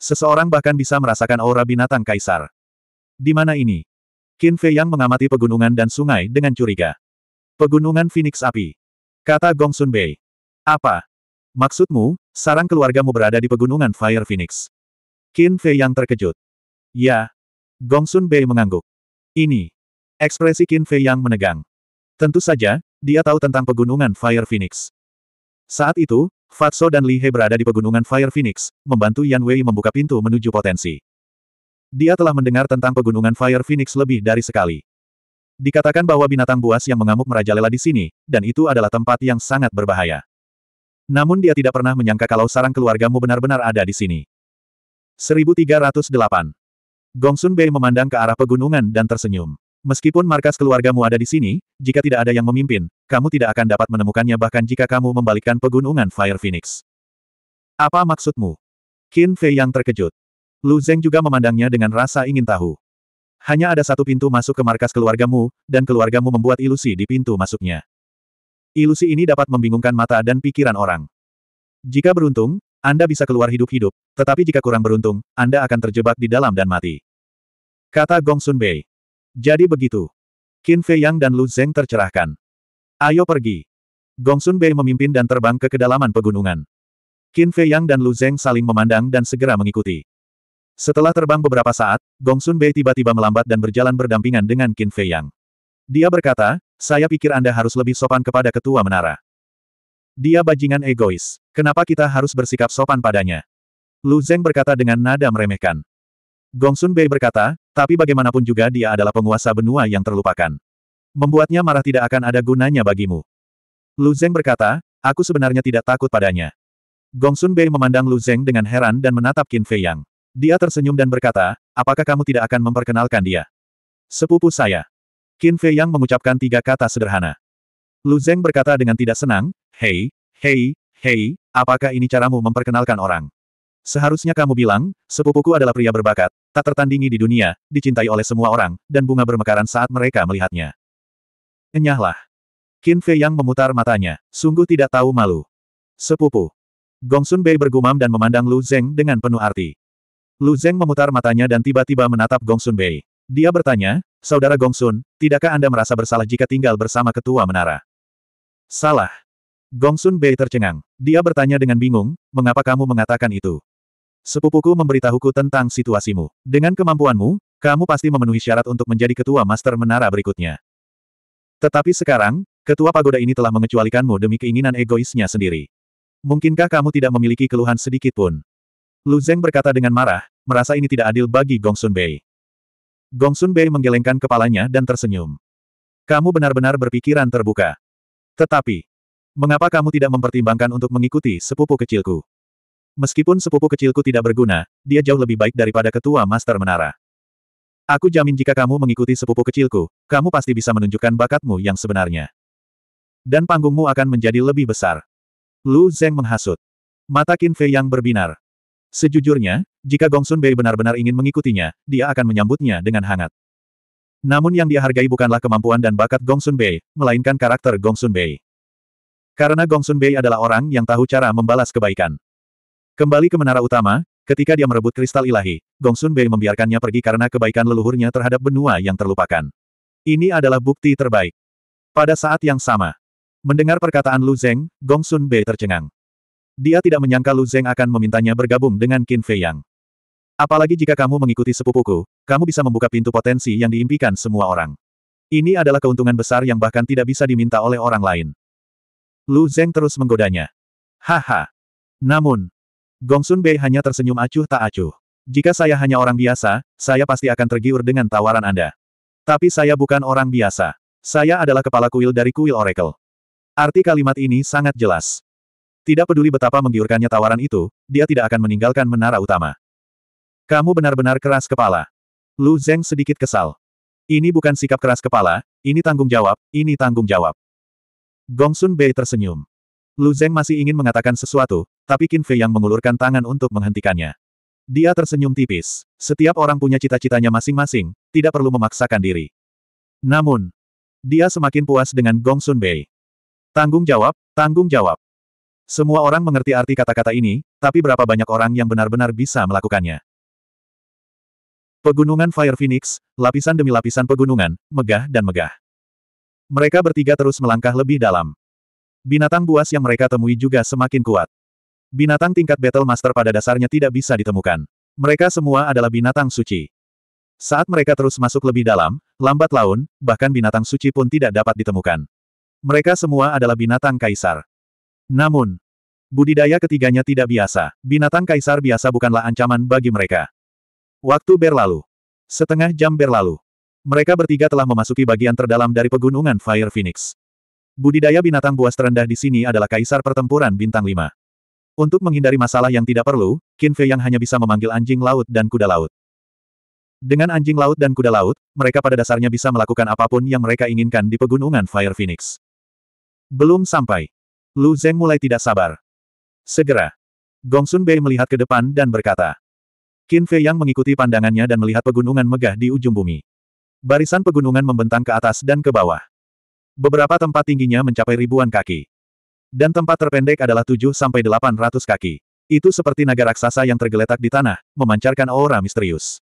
Seseorang bahkan bisa merasakan aura binatang kaisar. Di mana ini? Qin Fei Yang mengamati pegunungan dan sungai dengan curiga. Pegunungan Phoenix Api. Kata Gong Sun Bei. Apa? Maksudmu, sarang keluargamu berada di pegunungan Fire Phoenix? Qin Fei Yang terkejut. Ya. Gong Sun Bei mengangguk. Ini. Ekspresi Qin Fei Yang menegang. Tentu saja, dia tahu tentang pegunungan Fire Phoenix. Saat itu, Fatso dan Li He berada di pegunungan Fire Phoenix, membantu Yan Wei membuka pintu menuju potensi. Dia telah mendengar tentang pegunungan Fire Phoenix lebih dari sekali. Dikatakan bahwa binatang buas yang mengamuk merajalela di sini, dan itu adalah tempat yang sangat berbahaya. Namun dia tidak pernah menyangka kalau sarang keluargamu benar-benar ada di sini. 1308. Gongsun Bei memandang ke arah pegunungan dan tersenyum. Meskipun markas keluargamu ada di sini, jika tidak ada yang memimpin, kamu tidak akan dapat menemukannya bahkan jika kamu membalikkan pegunungan Fire Phoenix. Apa maksudmu? Qin Fei yang terkejut. Lu Zeng juga memandangnya dengan rasa ingin tahu. Hanya ada satu pintu masuk ke markas keluargamu, dan keluargamu membuat ilusi di pintu masuknya. Ilusi ini dapat membingungkan mata dan pikiran orang. Jika beruntung, Anda bisa keluar hidup-hidup, tetapi jika kurang beruntung, Anda akan terjebak di dalam dan mati. Kata Gong Sun Bei. Jadi begitu. Qin Fei Yang dan Lu Zeng tercerahkan. Ayo pergi. Gong Sun Bei memimpin dan terbang ke kedalaman pegunungan. Qin Fei Yang dan Lu Zeng saling memandang dan segera mengikuti. Setelah terbang beberapa saat, Gong Sun Bei tiba-tiba melambat dan berjalan berdampingan dengan Qin Fei Yang. Dia berkata, saya pikir Anda harus lebih sopan kepada ketua menara. Dia bajingan egois. Kenapa kita harus bersikap sopan padanya? Lu Zeng berkata dengan nada meremehkan. Gong Sun Bei berkata, tapi bagaimanapun juga dia adalah penguasa benua yang terlupakan. Membuatnya marah tidak akan ada gunanya bagimu. Lu Zeng berkata, aku sebenarnya tidak takut padanya. Gong Sun Bei memandang Lu Zeng dengan heran dan menatap Qin Fei Yang. Dia tersenyum dan berkata, apakah kamu tidak akan memperkenalkan dia? Sepupu saya. Qin Fei Yang mengucapkan tiga kata sederhana. Lu Zeng berkata dengan tidak senang, Hei, hei, hei, apakah ini caramu memperkenalkan orang? Seharusnya kamu bilang, sepupuku adalah pria berbakat, tak tertandingi di dunia, dicintai oleh semua orang, dan bunga bermekaran saat mereka melihatnya. Enyahlah. Qin Fei Yang memutar matanya, sungguh tidak tahu malu. Sepupu. Gongsun Bei bergumam dan memandang Lu Zeng dengan penuh arti. Lu Zeng memutar matanya dan tiba-tiba menatap Gongsun Bei. Dia bertanya, Saudara Gongsun, tidakkah Anda merasa bersalah jika tinggal bersama ketua menara? Salah. Gongsun Bei tercengang. Dia bertanya dengan bingung, mengapa kamu mengatakan itu? Sepupuku memberitahuku tentang situasimu. Dengan kemampuanmu, kamu pasti memenuhi syarat untuk menjadi ketua master menara berikutnya. Tetapi sekarang, ketua pagoda ini telah mengecualikanmu demi keinginan egoisnya sendiri. Mungkinkah kamu tidak memiliki keluhan sedikit pun? Lu Zeng berkata dengan marah, merasa ini tidak adil bagi Gong Sun Bei. Gong Sun Bei menggelengkan kepalanya dan tersenyum. Kamu benar-benar berpikiran terbuka. Tetapi, mengapa kamu tidak mempertimbangkan untuk mengikuti sepupu kecilku? Meskipun sepupu kecilku tidak berguna, dia jauh lebih baik daripada ketua Master Menara. Aku jamin jika kamu mengikuti sepupu kecilku, kamu pasti bisa menunjukkan bakatmu yang sebenarnya. Dan panggungmu akan menjadi lebih besar. Lu Zeng menghasut. Mata Qin Fei yang berbinar. Sejujurnya, jika Gongsun Bei benar-benar ingin mengikutinya, dia akan menyambutnya dengan hangat. Namun yang dia hargai bukanlah kemampuan dan bakat Gongsun Bei, melainkan karakter Gongsun Bei. Karena Gongsun Bei adalah orang yang tahu cara membalas kebaikan. Kembali ke menara utama, ketika dia merebut kristal ilahi, Gongsun Bei membiarkannya pergi karena kebaikan leluhurnya terhadap benua yang terlupakan. Ini adalah bukti terbaik. Pada saat yang sama, mendengar perkataan Lu Zeng, Gongsun Bei tercengang. Dia tidak menyangka Lu Zeng akan memintanya bergabung dengan Qin Fei Yang. Apalagi jika kamu mengikuti sepupuku, kamu bisa membuka pintu potensi yang diimpikan semua orang. Ini adalah keuntungan besar yang bahkan tidak bisa diminta oleh orang lain. Lu Zeng terus menggodanya. Haha. Namun, Gongsun Bei hanya tersenyum acuh tak acuh. Jika saya hanya orang biasa, saya pasti akan tergiur dengan tawaran Anda. Tapi saya bukan orang biasa. Saya adalah kepala kuil dari kuil Oracle. Arti kalimat ini sangat jelas. Tidak peduli betapa menggiurkannya tawaran itu, dia tidak akan meninggalkan menara utama. Kamu benar-benar keras kepala. Lu Zeng sedikit kesal. Ini bukan sikap keras kepala, ini tanggung jawab, ini tanggung jawab. Gongsun Bei tersenyum. Lu Zeng masih ingin mengatakan sesuatu, tapi Qin Fei yang mengulurkan tangan untuk menghentikannya. Dia tersenyum tipis. Setiap orang punya cita-citanya masing-masing, tidak perlu memaksakan diri. Namun, dia semakin puas dengan Gong Sun Bei. Tanggung jawab, tanggung jawab. Semua orang mengerti arti kata-kata ini, tapi berapa banyak orang yang benar-benar bisa melakukannya? Pegunungan Fire Phoenix, lapisan demi lapisan pegunungan, megah dan megah. Mereka bertiga terus melangkah lebih dalam. Binatang buas yang mereka temui juga semakin kuat. Binatang tingkat Battle Master pada dasarnya tidak bisa ditemukan. Mereka semua adalah binatang suci. Saat mereka terus masuk lebih dalam, lambat laun, bahkan binatang suci pun tidak dapat ditemukan. Mereka semua adalah binatang kaisar. Namun, budidaya ketiganya tidak biasa, binatang kaisar biasa bukanlah ancaman bagi mereka. Waktu berlalu. Setengah jam berlalu. Mereka bertiga telah memasuki bagian terdalam dari pegunungan Fire Phoenix. Budidaya binatang buas terendah di sini adalah kaisar pertempuran bintang 5. Untuk menghindari masalah yang tidak perlu, Qin Fei yang hanya bisa memanggil anjing laut dan kuda laut. Dengan anjing laut dan kuda laut, mereka pada dasarnya bisa melakukan apapun yang mereka inginkan di pegunungan Fire Phoenix. Belum sampai. Lu Zeng mulai tidak sabar. Segera. Gongsun Bei melihat ke depan dan berkata. Qin Fei Yang mengikuti pandangannya dan melihat pegunungan megah di ujung bumi. Barisan pegunungan membentang ke atas dan ke bawah. Beberapa tempat tingginya mencapai ribuan kaki. Dan tempat terpendek adalah 7-800 kaki. Itu seperti naga raksasa yang tergeletak di tanah, memancarkan aura misterius.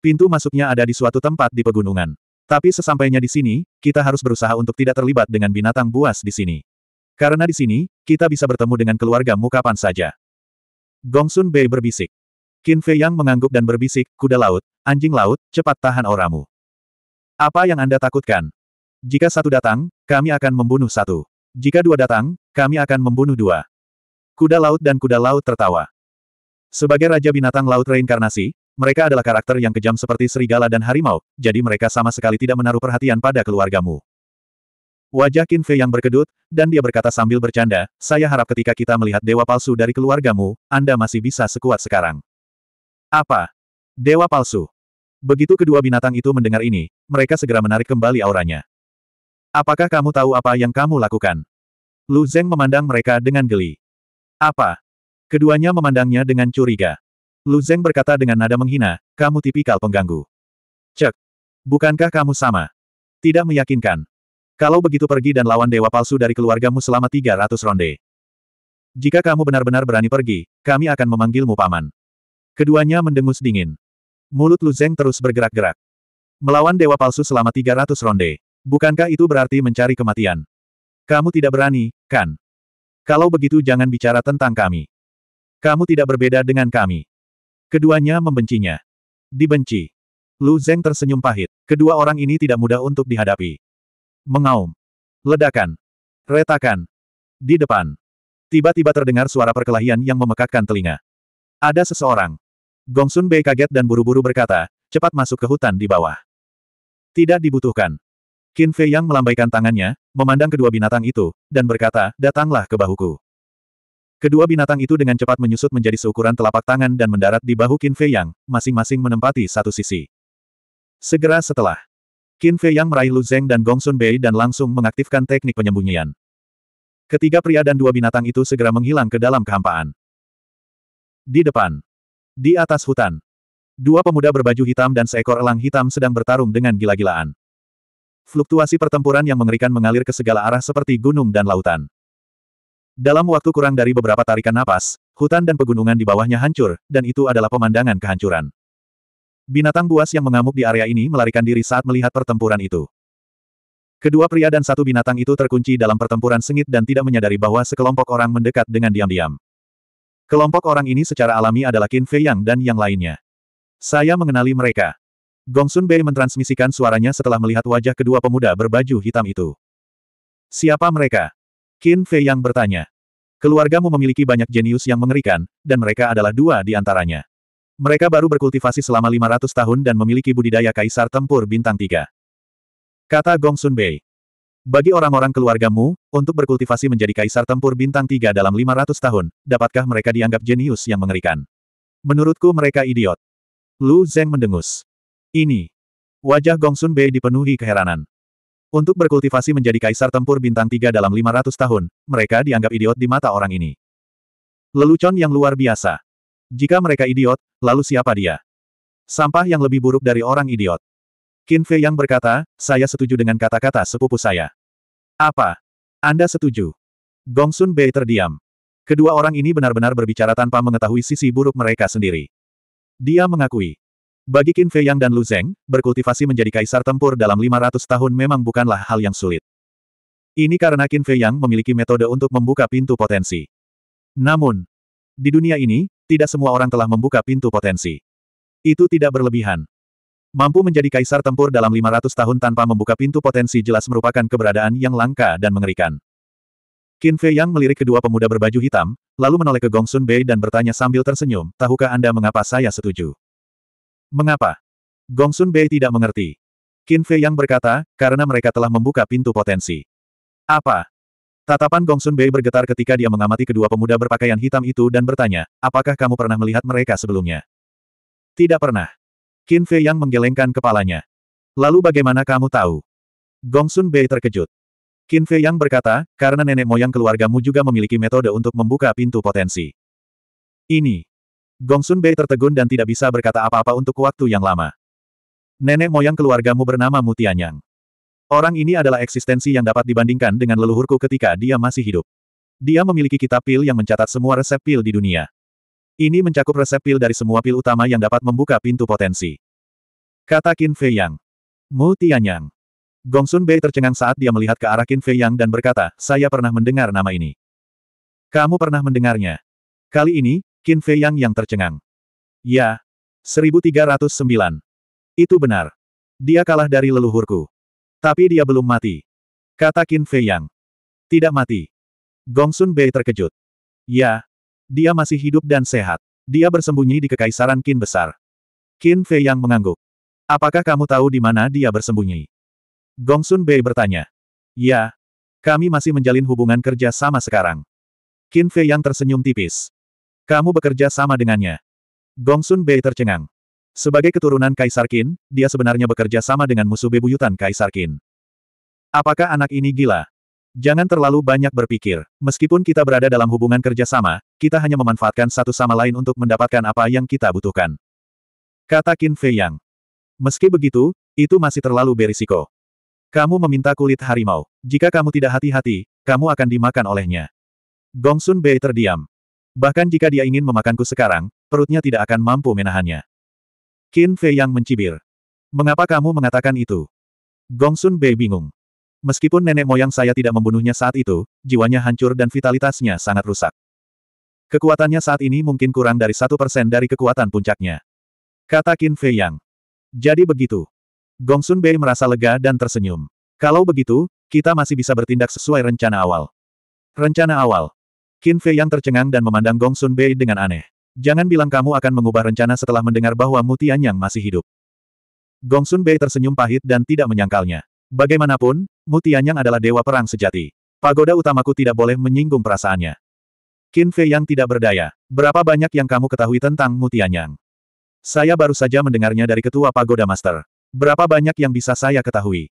Pintu masuknya ada di suatu tempat di pegunungan. Tapi sesampainya di sini, kita harus berusaha untuk tidak terlibat dengan binatang buas di sini. Karena di sini, kita bisa bertemu dengan keluargamu kapan saja. Gongsun Bei berbisik. Qin Fei Yang mengangguk dan berbisik, kuda laut, anjing laut, cepat tahan oramu. Apa yang Anda takutkan? Jika satu datang, kami akan membunuh satu. Jika dua datang, kami akan membunuh dua. Kuda laut dan kuda laut tertawa. Sebagai raja binatang laut reinkarnasi, mereka adalah karakter yang kejam seperti serigala dan harimau, jadi mereka sama sekali tidak menaruh perhatian pada keluargamu. Wajah Qin Fei yang berkedut, dan dia berkata sambil bercanda, saya harap ketika kita melihat dewa palsu dari keluargamu, Anda masih bisa sekuat sekarang. Apa? Dewa palsu? Begitu kedua binatang itu mendengar ini, mereka segera menarik kembali auranya. Apakah kamu tahu apa yang kamu lakukan? Lu Zeng memandang mereka dengan geli. Apa? Keduanya memandangnya dengan curiga. Lu Zeng berkata dengan nada menghina, kamu tipikal pengganggu. Cek. Bukankah kamu sama? Tidak meyakinkan. Kalau begitu pergi dan lawan dewa palsu dari keluargamu selama 300 ronde. Jika kamu benar-benar berani pergi, kami akan memanggilmu paman. Keduanya mendengus dingin. Mulut Lu Zeng terus bergerak-gerak. Melawan dewa palsu selama 300 ronde. Bukankah itu berarti mencari kematian? Kamu tidak berani, kan? Kalau begitu jangan bicara tentang kami. Kamu tidak berbeda dengan kami. Keduanya membencinya. Dibenci. Lu Zeng tersenyum pahit. Kedua orang ini tidak mudah untuk dihadapi. Mengaum. Ledakan. Retakan. Di depan. Tiba-tiba terdengar suara perkelahian yang memekakkan telinga. Ada seseorang. Gongsun Bei kaget dan buru-buru berkata, cepat masuk ke hutan di bawah. Tidak dibutuhkan. Qin Fei yang melambaikan tangannya, memandang kedua binatang itu, dan berkata, datanglah ke bahuku. Kedua binatang itu dengan cepat menyusut menjadi seukuran telapak tangan dan mendarat di bahu Qin Fei yang, masing-masing menempati satu sisi. Segera setelah Qin Fei yang meraih Lu Zeng dan Gong Sun Bei dan langsung mengaktifkan teknik penyembunyian. Ketiga pria dan dua binatang itu segera menghilang ke dalam kehampaan. Di depan. Di atas hutan. Dua pemuda berbaju hitam dan seekor elang hitam sedang bertarung dengan gila-gilaan. Fluktuasi pertempuran yang mengerikan mengalir ke segala arah seperti gunung dan lautan. Dalam waktu kurang dari beberapa tarikan napas, hutan dan pegunungan di bawahnya hancur, dan itu adalah pemandangan kehancuran. Binatang buas yang mengamuk di area ini melarikan diri saat melihat pertempuran itu. Kedua pria dan satu binatang itu terkunci dalam pertempuran sengit dan tidak menyadari bahwa sekelompok orang mendekat dengan diam-diam. Kelompok orang ini secara alami adalah Qin Fei Yang dan yang lainnya. Saya mengenali mereka. Gongsun Bei mentransmisikan suaranya setelah melihat wajah kedua pemuda berbaju hitam itu. Siapa mereka? Qin Fei Yang bertanya. Keluargamu memiliki banyak jenius yang mengerikan, dan mereka adalah dua di antaranya. Mereka baru berkultivasi selama 500 tahun dan memiliki budidaya kaisar tempur bintang tiga. Kata Gong Sun Bei. Bagi orang-orang keluargamu, untuk berkultivasi menjadi kaisar tempur bintang tiga dalam 500 tahun, dapatkah mereka dianggap jenius yang mengerikan? Menurutku mereka idiot. Lu Zeng mendengus. Ini. Wajah Gong Sun Bei dipenuhi keheranan. Untuk berkultivasi menjadi kaisar tempur bintang tiga dalam 500 tahun, mereka dianggap idiot di mata orang ini. Lelucon yang luar biasa. Jika mereka idiot, lalu siapa dia? Sampah yang lebih buruk dari orang idiot. Qin Fei yang berkata, saya setuju dengan kata-kata sepupu saya. Apa? Anda setuju? Gong Sun Bei terdiam. Kedua orang ini benar-benar berbicara tanpa mengetahui sisi buruk mereka sendiri. Dia mengakui. Bagi Qin Fei Yang dan Lu Zeng, berkultivasi menjadi kaisar tempur dalam 500 tahun memang bukanlah hal yang sulit. Ini karena Qin Fei Yang memiliki metode untuk membuka pintu potensi. Namun, di dunia ini, tidak semua orang telah membuka pintu potensi. Itu tidak berlebihan. Mampu menjadi kaisar tempur dalam 500 tahun tanpa membuka pintu potensi jelas merupakan keberadaan yang langka dan mengerikan. Qin Fei Yang melirik kedua pemuda berbaju hitam, lalu menoleh ke Gong Sun Bei dan bertanya sambil tersenyum, tahukah Anda mengapa saya setuju? Mengapa? Gong Sun Bei tidak mengerti. Qin Fei Yang berkata, karena mereka telah membuka pintu potensi. Apa? Tatapan Gongsun Bei bergetar ketika dia mengamati kedua pemuda berpakaian hitam itu dan bertanya, apakah kamu pernah melihat mereka sebelumnya? Tidak pernah. Qin Fei yang menggelengkan kepalanya. Lalu bagaimana kamu tahu? Gongsun Bei terkejut. Qin Fei yang berkata, karena nenek moyang keluargamu juga memiliki metode untuk membuka pintu potensi. Ini. Gongsun Bei tertegun dan tidak bisa berkata apa-apa untuk waktu yang lama. Nenek moyang keluargamu bernama Mutianyang. Orang ini adalah eksistensi yang dapat dibandingkan dengan leluhurku ketika dia masih hidup. Dia memiliki kitab pil yang mencatat semua resep pil di dunia. Ini mencakup resep pil dari semua pil utama yang dapat membuka pintu potensi. Kata Qin Fei Yang. Mu Tianyang. Gongsun Bei tercengang saat dia melihat ke arah Qin Fei Yang dan berkata, saya pernah mendengar nama ini. Kamu pernah mendengarnya. Kali ini, Qin Fei Yang yang tercengang. Ya. 1309. Itu benar. Dia kalah dari leluhurku. Tapi dia belum mati. Kata Qin Fei Yang. Tidak mati. Gongsun Bei terkejut. Ya. Dia masih hidup dan sehat. Dia bersembunyi di kekaisaran Qin Besar. Qin Fei Yang mengangguk. Apakah kamu tahu di mana dia bersembunyi? Gongsun Bei bertanya. Ya. Kami masih menjalin hubungan kerja sama sekarang. Qin Fei Yang tersenyum tipis. Kamu bekerja sama dengannya. Gongsun Bei tercengang. Sebagai keturunan Kaisar Qin, dia sebenarnya bekerja sama dengan musuh bebuyutan Kaisar Qin. Apakah anak ini gila? Jangan terlalu banyak berpikir. Meskipun kita berada dalam hubungan kerjasama, kita hanya memanfaatkan satu sama lain untuk mendapatkan apa yang kita butuhkan. Kata Qin Fei Yang. Meski begitu, itu masih terlalu berisiko. Kamu meminta kulit harimau. Jika kamu tidak hati-hati, kamu akan dimakan olehnya. Gong Sun Bei terdiam. Bahkan jika dia ingin memakanku sekarang, perutnya tidak akan mampu menahannya. Qin Fei yang mencibir. Mengapa kamu mengatakan itu? Gong Sun Bei bingung. Meskipun nenek moyang saya tidak membunuhnya saat itu, jiwanya hancur dan vitalitasnya sangat rusak. Kekuatannya saat ini mungkin kurang dari satu persen dari kekuatan puncaknya. Kata Qin Fei Yang. Jadi begitu. Gong Sun Bei merasa lega dan tersenyum. Kalau begitu, kita masih bisa bertindak sesuai rencana awal. Rencana awal. Qin Fei Yang tercengang dan memandang Gong Sun Bei dengan aneh. Jangan bilang kamu akan mengubah rencana setelah mendengar bahwa Mutian Yang masih hidup. Gongsun Bei tersenyum pahit dan tidak menyangkalnya. Bagaimanapun, Mutian Yang adalah dewa perang sejati. Pagoda utamaku tidak boleh menyinggung perasaannya. Qin Fei Yang tidak berdaya. Berapa banyak yang kamu ketahui tentang Mutian Yang? Saya baru saja mendengarnya dari ketua Pagoda Master. Berapa banyak yang bisa saya ketahui?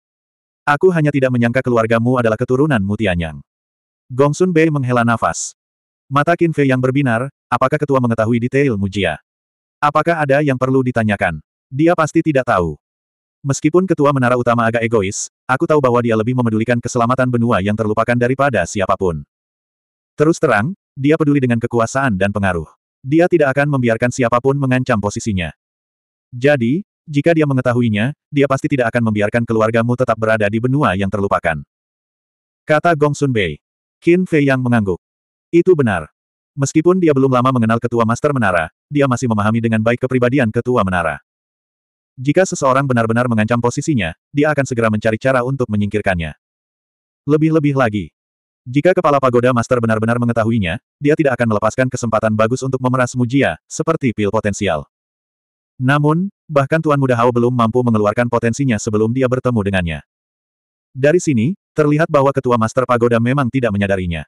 Aku hanya tidak menyangka keluargamu adalah keturunan Mutian Yang. Gongsun Bei menghela nafas. Mata Qin Fei yang berbinar, Apakah ketua mengetahui detail Mujia? Apakah ada yang perlu ditanyakan? Dia pasti tidak tahu. Meskipun ketua menara utama agak egois, aku tahu bahwa dia lebih memedulikan keselamatan benua yang terlupakan daripada siapapun. Terus terang, dia peduli dengan kekuasaan dan pengaruh. Dia tidak akan membiarkan siapapun mengancam posisinya. Jadi, jika dia mengetahuinya, dia pasti tidak akan membiarkan keluargamu tetap berada di benua yang terlupakan. Kata Gong Sun Bei. Qin Fei yang mengangguk. Itu benar. Meskipun dia belum lama mengenal ketua Master Menara, dia masih memahami dengan baik kepribadian ketua Menara. Jika seseorang benar-benar mengancam posisinya, dia akan segera mencari cara untuk menyingkirkannya. Lebih-lebih lagi, jika kepala pagoda master benar-benar mengetahuinya, dia tidak akan melepaskan kesempatan bagus untuk memeras Mujia, seperti pil potensial. Namun, bahkan Tuan Muda Hao belum mampu mengeluarkan potensinya sebelum dia bertemu dengannya. Dari sini, terlihat bahwa ketua master pagoda memang tidak menyadarinya.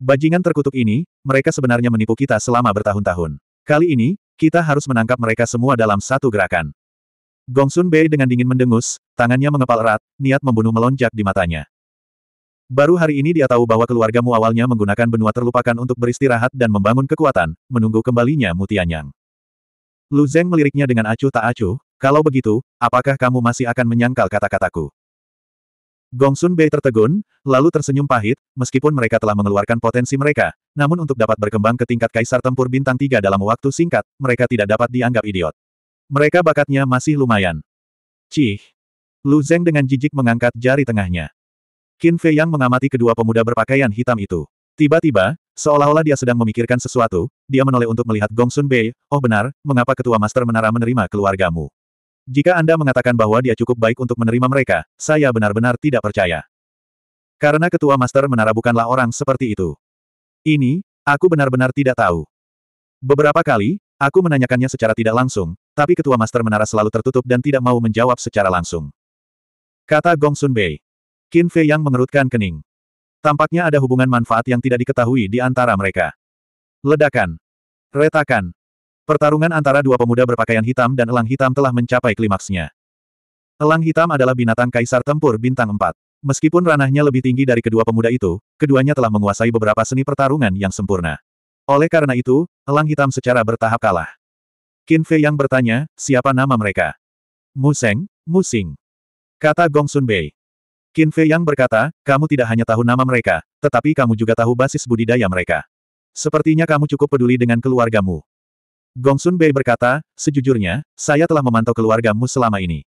Bajingan terkutuk ini, mereka sebenarnya menipu kita selama bertahun-tahun. Kali ini, kita harus menangkap mereka semua dalam satu gerakan. Gongsun Bei dengan dingin mendengus, tangannya mengepal erat, niat membunuh melonjak di matanya. Baru hari ini dia tahu bahwa keluargamu awalnya menggunakan benua terlupakan untuk beristirahat dan membangun kekuatan, menunggu kembalinya Mutianyang. Lu Zeng meliriknya dengan acuh tak acuh, kalau begitu, apakah kamu masih akan menyangkal kata-kataku? Gongsun Bei tertegun, lalu tersenyum pahit, meskipun mereka telah mengeluarkan potensi mereka, namun untuk dapat berkembang ke tingkat kaisar tempur bintang tiga dalam waktu singkat, mereka tidak dapat dianggap idiot. Mereka bakatnya masih lumayan. Cih! Lu Zeng dengan jijik mengangkat jari tengahnya. Qin Fei yang mengamati kedua pemuda berpakaian hitam itu. Tiba-tiba, seolah-olah dia sedang memikirkan sesuatu, dia menoleh untuk melihat Gongsun Bei, oh benar, mengapa ketua master menara menerima keluargamu? Jika Anda mengatakan bahwa dia cukup baik untuk menerima mereka, saya benar-benar tidak percaya. Karena ketua master menara bukanlah orang seperti itu. Ini, aku benar-benar tidak tahu. Beberapa kali, aku menanyakannya secara tidak langsung, tapi ketua master menara selalu tertutup dan tidak mau menjawab secara langsung. Kata Gong Sun Bei. Qin Fei yang mengerutkan kening. Tampaknya ada hubungan manfaat yang tidak diketahui di antara mereka. Ledakan. Retakan. Pertarungan antara dua pemuda berpakaian hitam dan elang hitam telah mencapai klimaksnya. Elang hitam adalah binatang kaisar tempur bintang 4. Meskipun ranahnya lebih tinggi dari kedua pemuda itu, keduanya telah menguasai beberapa seni pertarungan yang sempurna. Oleh karena itu, elang hitam secara bertahap kalah. Qin Fei yang bertanya, siapa nama mereka? Museng, Musing. Kata Gong Sun Bei. Qin Fei yang berkata, kamu tidak hanya tahu nama mereka, tetapi kamu juga tahu basis budidaya mereka. Sepertinya kamu cukup peduli dengan keluargamu. Gongsun Bei berkata, sejujurnya, saya telah memantau keluargamu selama ini.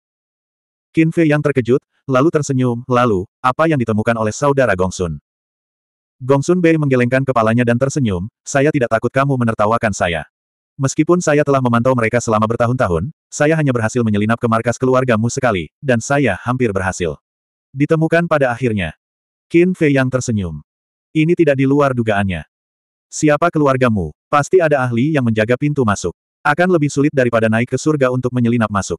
Qin Fei yang terkejut, lalu tersenyum, lalu, apa yang ditemukan oleh saudara Gongsun? Gongsun Bei menggelengkan kepalanya dan tersenyum, saya tidak takut kamu menertawakan saya. Meskipun saya telah memantau mereka selama bertahun-tahun, saya hanya berhasil menyelinap ke markas keluargamu sekali, dan saya hampir berhasil. Ditemukan pada akhirnya. Qin Fei yang tersenyum. Ini tidak di luar dugaannya. Siapa keluargamu? Pasti ada ahli yang menjaga pintu masuk. Akan lebih sulit daripada naik ke surga untuk menyelinap masuk.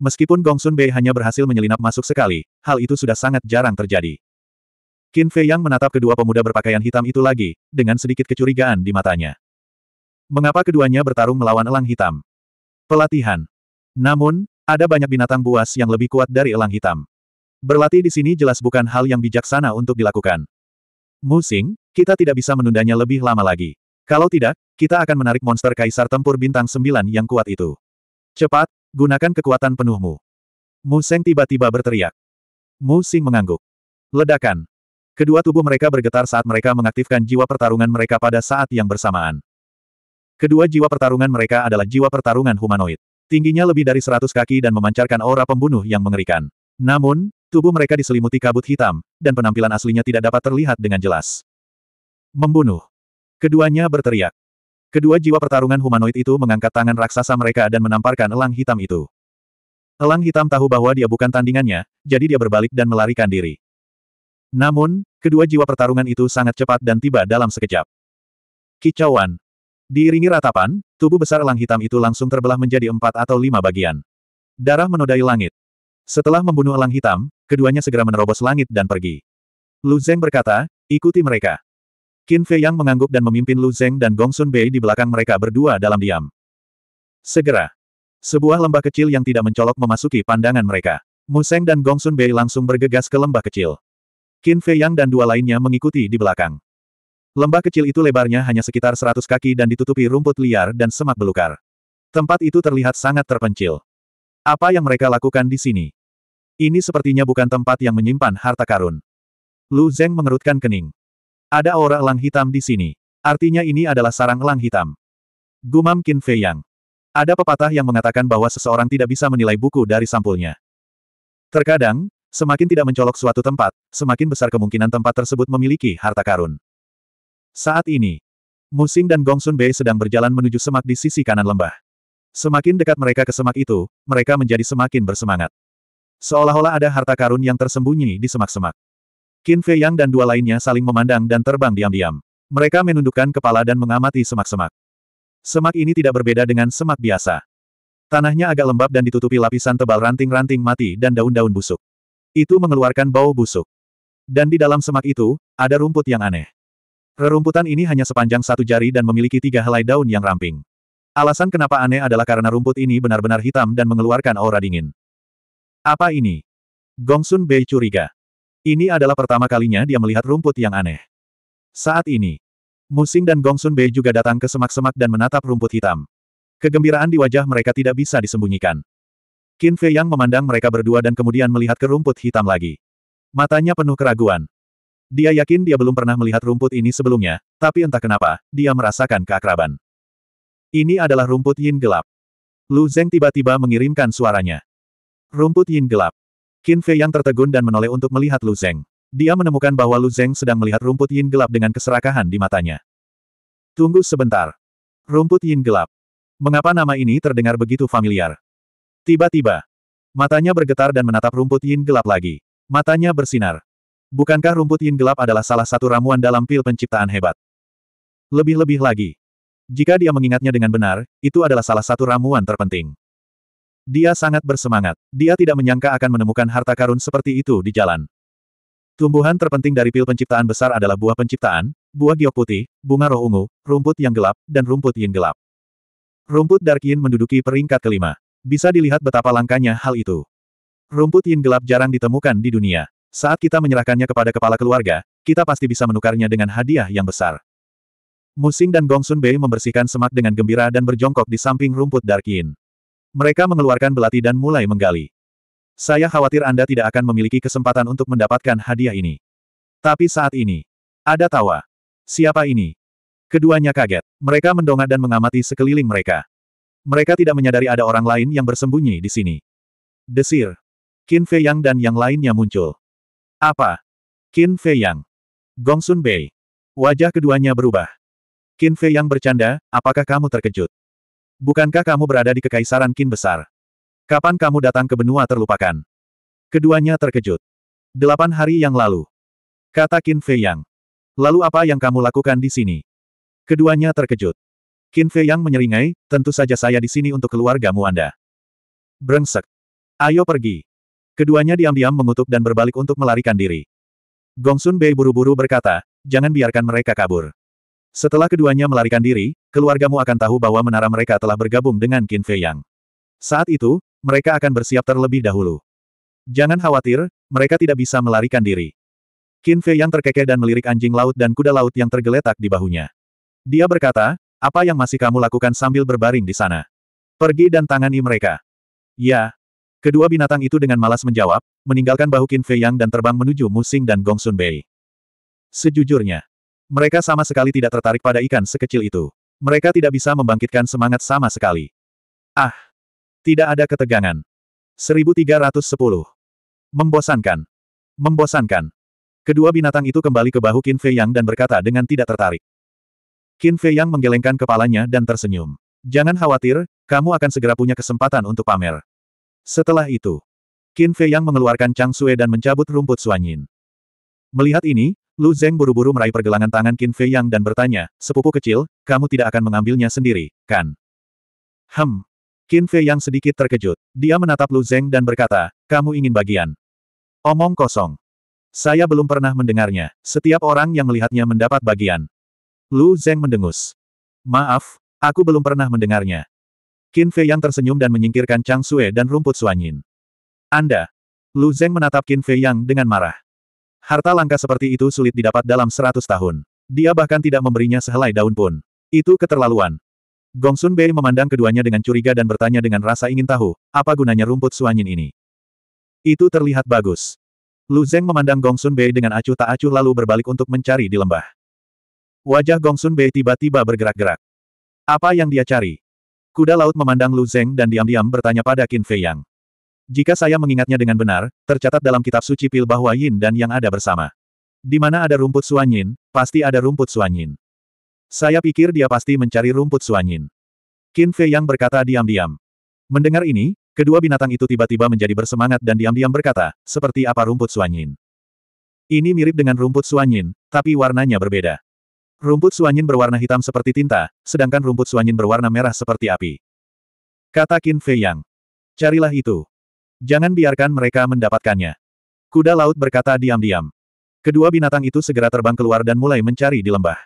Meskipun Gongsun Bei hanya berhasil menyelinap masuk sekali, hal itu sudah sangat jarang terjadi. Qin Fei Yang menatap kedua pemuda berpakaian hitam itu lagi, dengan sedikit kecurigaan di matanya. Mengapa keduanya bertarung melawan elang hitam? Pelatihan. Namun, ada banyak binatang buas yang lebih kuat dari elang hitam. Berlatih di sini jelas bukan hal yang bijaksana untuk dilakukan. Musing, kita tidak bisa menundanya lebih lama lagi. Kalau tidak, kita akan menarik monster kaisar tempur bintang sembilan yang kuat itu. Cepat, gunakan kekuatan penuhmu. Museng tiba-tiba berteriak. Mu mengangguk. Ledakan. Kedua tubuh mereka bergetar saat mereka mengaktifkan jiwa pertarungan mereka pada saat yang bersamaan. Kedua jiwa pertarungan mereka adalah jiwa pertarungan humanoid. Tingginya lebih dari seratus kaki dan memancarkan aura pembunuh yang mengerikan. Namun, tubuh mereka diselimuti kabut hitam, dan penampilan aslinya tidak dapat terlihat dengan jelas. Membunuh. Keduanya berteriak. Kedua jiwa pertarungan humanoid itu mengangkat tangan raksasa mereka dan menamparkan elang hitam itu. Elang hitam tahu bahwa dia bukan tandingannya, jadi dia berbalik dan melarikan diri. Namun, kedua jiwa pertarungan itu sangat cepat dan tiba dalam sekejap. Kicauan. Diiringi ratapan, tubuh besar elang hitam itu langsung terbelah menjadi empat atau lima bagian. Darah menodai langit. Setelah membunuh elang hitam, keduanya segera menerobos langit dan pergi. Lu Zeng berkata, ikuti mereka. Qin Fei Yang mengangguk dan memimpin Lu Zeng dan Gong Sun Bei di belakang mereka berdua dalam diam. Segera. Sebuah lembah kecil yang tidak mencolok memasuki pandangan mereka. Mu Museng dan Gong Sun Bei langsung bergegas ke lembah kecil. Qin Fei Yang dan dua lainnya mengikuti di belakang. Lembah kecil itu lebarnya hanya sekitar 100 kaki dan ditutupi rumput liar dan semak belukar. Tempat itu terlihat sangat terpencil. Apa yang mereka lakukan di sini? Ini sepertinya bukan tempat yang menyimpan harta karun. Lu Zeng mengerutkan kening. Ada aura elang hitam di sini. Artinya ini adalah sarang elang hitam. Gumam Qin Fei Yang. Ada pepatah yang mengatakan bahwa seseorang tidak bisa menilai buku dari sampulnya. Terkadang, semakin tidak mencolok suatu tempat, semakin besar kemungkinan tempat tersebut memiliki harta karun. Saat ini, Musing dan Gongsun Bei sedang berjalan menuju semak di sisi kanan lembah. Semakin dekat mereka ke semak itu, mereka menjadi semakin bersemangat. Seolah-olah ada harta karun yang tersembunyi di semak-semak. Qin Fei Yang dan dua lainnya saling memandang dan terbang diam-diam. Mereka menundukkan kepala dan mengamati semak-semak. Semak ini tidak berbeda dengan semak biasa. Tanahnya agak lembab dan ditutupi lapisan tebal ranting-ranting mati dan daun-daun busuk. Itu mengeluarkan bau busuk. Dan di dalam semak itu, ada rumput yang aneh. Rerumputan ini hanya sepanjang satu jari dan memiliki tiga helai daun yang ramping. Alasan kenapa aneh adalah karena rumput ini benar-benar hitam dan mengeluarkan aura dingin. Apa ini? Gongsun Bei curiga. Ini adalah pertama kalinya dia melihat rumput yang aneh. Saat ini, Musing dan Gongsun Bei juga datang ke semak-semak dan menatap rumput hitam. Kegembiraan di wajah mereka tidak bisa disembunyikan. Qin Fei Yang memandang mereka berdua dan kemudian melihat ke rumput hitam lagi. Matanya penuh keraguan. Dia yakin dia belum pernah melihat rumput ini sebelumnya, tapi entah kenapa, dia merasakan keakraban. Ini adalah rumput yin gelap. Lu Zeng tiba-tiba mengirimkan suaranya. Rumput yin gelap. Qin Fei yang tertegun dan menoleh untuk melihat Lu Zeng. Dia menemukan bahwa Lu Zeng sedang melihat rumput yin gelap dengan keserakahan di matanya. Tunggu sebentar. Rumput yin gelap. Mengapa nama ini terdengar begitu familiar? Tiba-tiba, matanya bergetar dan menatap rumput yin gelap lagi. Matanya bersinar. Bukankah rumput yin gelap adalah salah satu ramuan dalam pil penciptaan hebat? Lebih-lebih lagi. Jika dia mengingatnya dengan benar, itu adalah salah satu ramuan terpenting. Dia sangat bersemangat. Dia tidak menyangka akan menemukan harta karun seperti itu di jalan. Tumbuhan terpenting dari pil penciptaan besar adalah buah penciptaan, buah giok putih, bunga roh ungu, rumput yang gelap, dan rumput yin gelap. Rumput Dark Yin menduduki peringkat kelima. Bisa dilihat betapa langkanya hal itu. Rumput yin gelap jarang ditemukan di dunia. Saat kita menyerahkannya kepada kepala keluarga, kita pasti bisa menukarnya dengan hadiah yang besar. Musing dan Gongsun Bei membersihkan semak dengan gembira dan berjongkok di samping rumput Dark Yin. Mereka mengeluarkan belati dan mulai menggali. Saya khawatir Anda tidak akan memiliki kesempatan untuk mendapatkan hadiah ini. Tapi saat ini, ada tawa. Siapa ini? Keduanya kaget. Mereka mendongak dan mengamati sekeliling mereka. Mereka tidak menyadari ada orang lain yang bersembunyi di sini. Desir. Qin Fei Yang dan yang lainnya muncul. Apa? Qin Fei Yang. Gong Sun Bei. Wajah keduanya berubah. Qin Fei Yang bercanda, apakah kamu terkejut? Bukankah kamu berada di Kekaisaran Qin Besar? Kapan kamu datang ke benua terlupakan? Keduanya terkejut. Delapan hari yang lalu. Kata Qin Fei Yang. Lalu apa yang kamu lakukan di sini? Keduanya terkejut. Qin Fei Yang menyeringai, tentu saja saya di sini untuk keluargamu Anda. Brengsek. Ayo pergi. Keduanya diam-diam mengutuk dan berbalik untuk melarikan diri. Gongsun Bei buru-buru berkata, jangan biarkan mereka kabur. Setelah keduanya melarikan diri, keluargamu akan tahu bahwa menara mereka telah bergabung dengan Qin Fei Yang. Saat itu, mereka akan bersiap terlebih dahulu. Jangan khawatir, mereka tidak bisa melarikan diri. Qin Fei Yang terkekeh dan melirik anjing laut dan kuda laut yang tergeletak di bahunya. Dia berkata, apa yang masih kamu lakukan sambil berbaring di sana? Pergi dan tangani mereka. Ya. Kedua binatang itu dengan malas menjawab, meninggalkan bahu Qin Fei Yang dan terbang menuju Musing dan Gongsun Bei. Sejujurnya, mereka sama sekali tidak tertarik pada ikan sekecil itu. Mereka tidak bisa membangkitkan semangat sama sekali. Ah! Tidak ada ketegangan. 1310. Membosankan. Membosankan. Kedua binatang itu kembali ke bahu Qin Fei Yang dan berkata dengan tidak tertarik. Qin Fei Yang menggelengkan kepalanya dan tersenyum. Jangan khawatir, kamu akan segera punya kesempatan untuk pamer. Setelah itu, Qin Fei Yang mengeluarkan Chang Sue dan mencabut rumput Suanyin. Melihat ini, Lu Zeng buru-buru meraih pergelangan tangan Qin Fei Yang dan bertanya, sepupu kecil, kamu tidak akan mengambilnya sendiri, kan? Hem. Qin Fei yang sedikit terkejut. Dia menatap Lu Zeng dan berkata, kamu ingin bagian. Omong kosong. Saya belum pernah mendengarnya. Setiap orang yang melihatnya mendapat bagian. Lu Zeng mendengus. Maaf, aku belum pernah mendengarnya. Qin Fei yang tersenyum dan menyingkirkan Chang Sue dan rumput Suanyin. Anda. Lu Zeng menatap Qin Fei yang dengan marah. Harta langka seperti itu sulit didapat dalam seratus tahun. Dia bahkan tidak memberinya sehelai daun pun. Itu keterlaluan. Gongsun Bei memandang keduanya dengan curiga dan bertanya dengan rasa ingin tahu, apa gunanya rumput suanyin ini? Itu terlihat bagus. Lu Zeng memandang Gongsun Bei dengan acuh tak acuh lalu berbalik untuk mencari di lembah. Wajah Gongsun Bei tiba-tiba bergerak-gerak. Apa yang dia cari? Kuda laut memandang Lu Zeng dan diam-diam bertanya pada Qin Fei Yang. Jika saya mengingatnya dengan benar, tercatat dalam kitab suci pil bahwa Yin dan Yang ada bersama. Di mana ada rumput Suanyin, pasti ada rumput Suanyin. Saya pikir dia pasti mencari rumput suanyin. Qin Fei yang berkata diam-diam. Mendengar ini, kedua binatang itu tiba-tiba menjadi bersemangat dan diam-diam berkata, seperti apa rumput suanyin. Ini mirip dengan rumput suanyin, tapi warnanya berbeda. Rumput suanyin berwarna hitam seperti tinta, sedangkan rumput suanyin berwarna merah seperti api. Kata Qin Fei Yang. Carilah itu. Jangan biarkan mereka mendapatkannya. Kuda laut berkata diam-diam. Kedua binatang itu segera terbang keluar dan mulai mencari di lembah.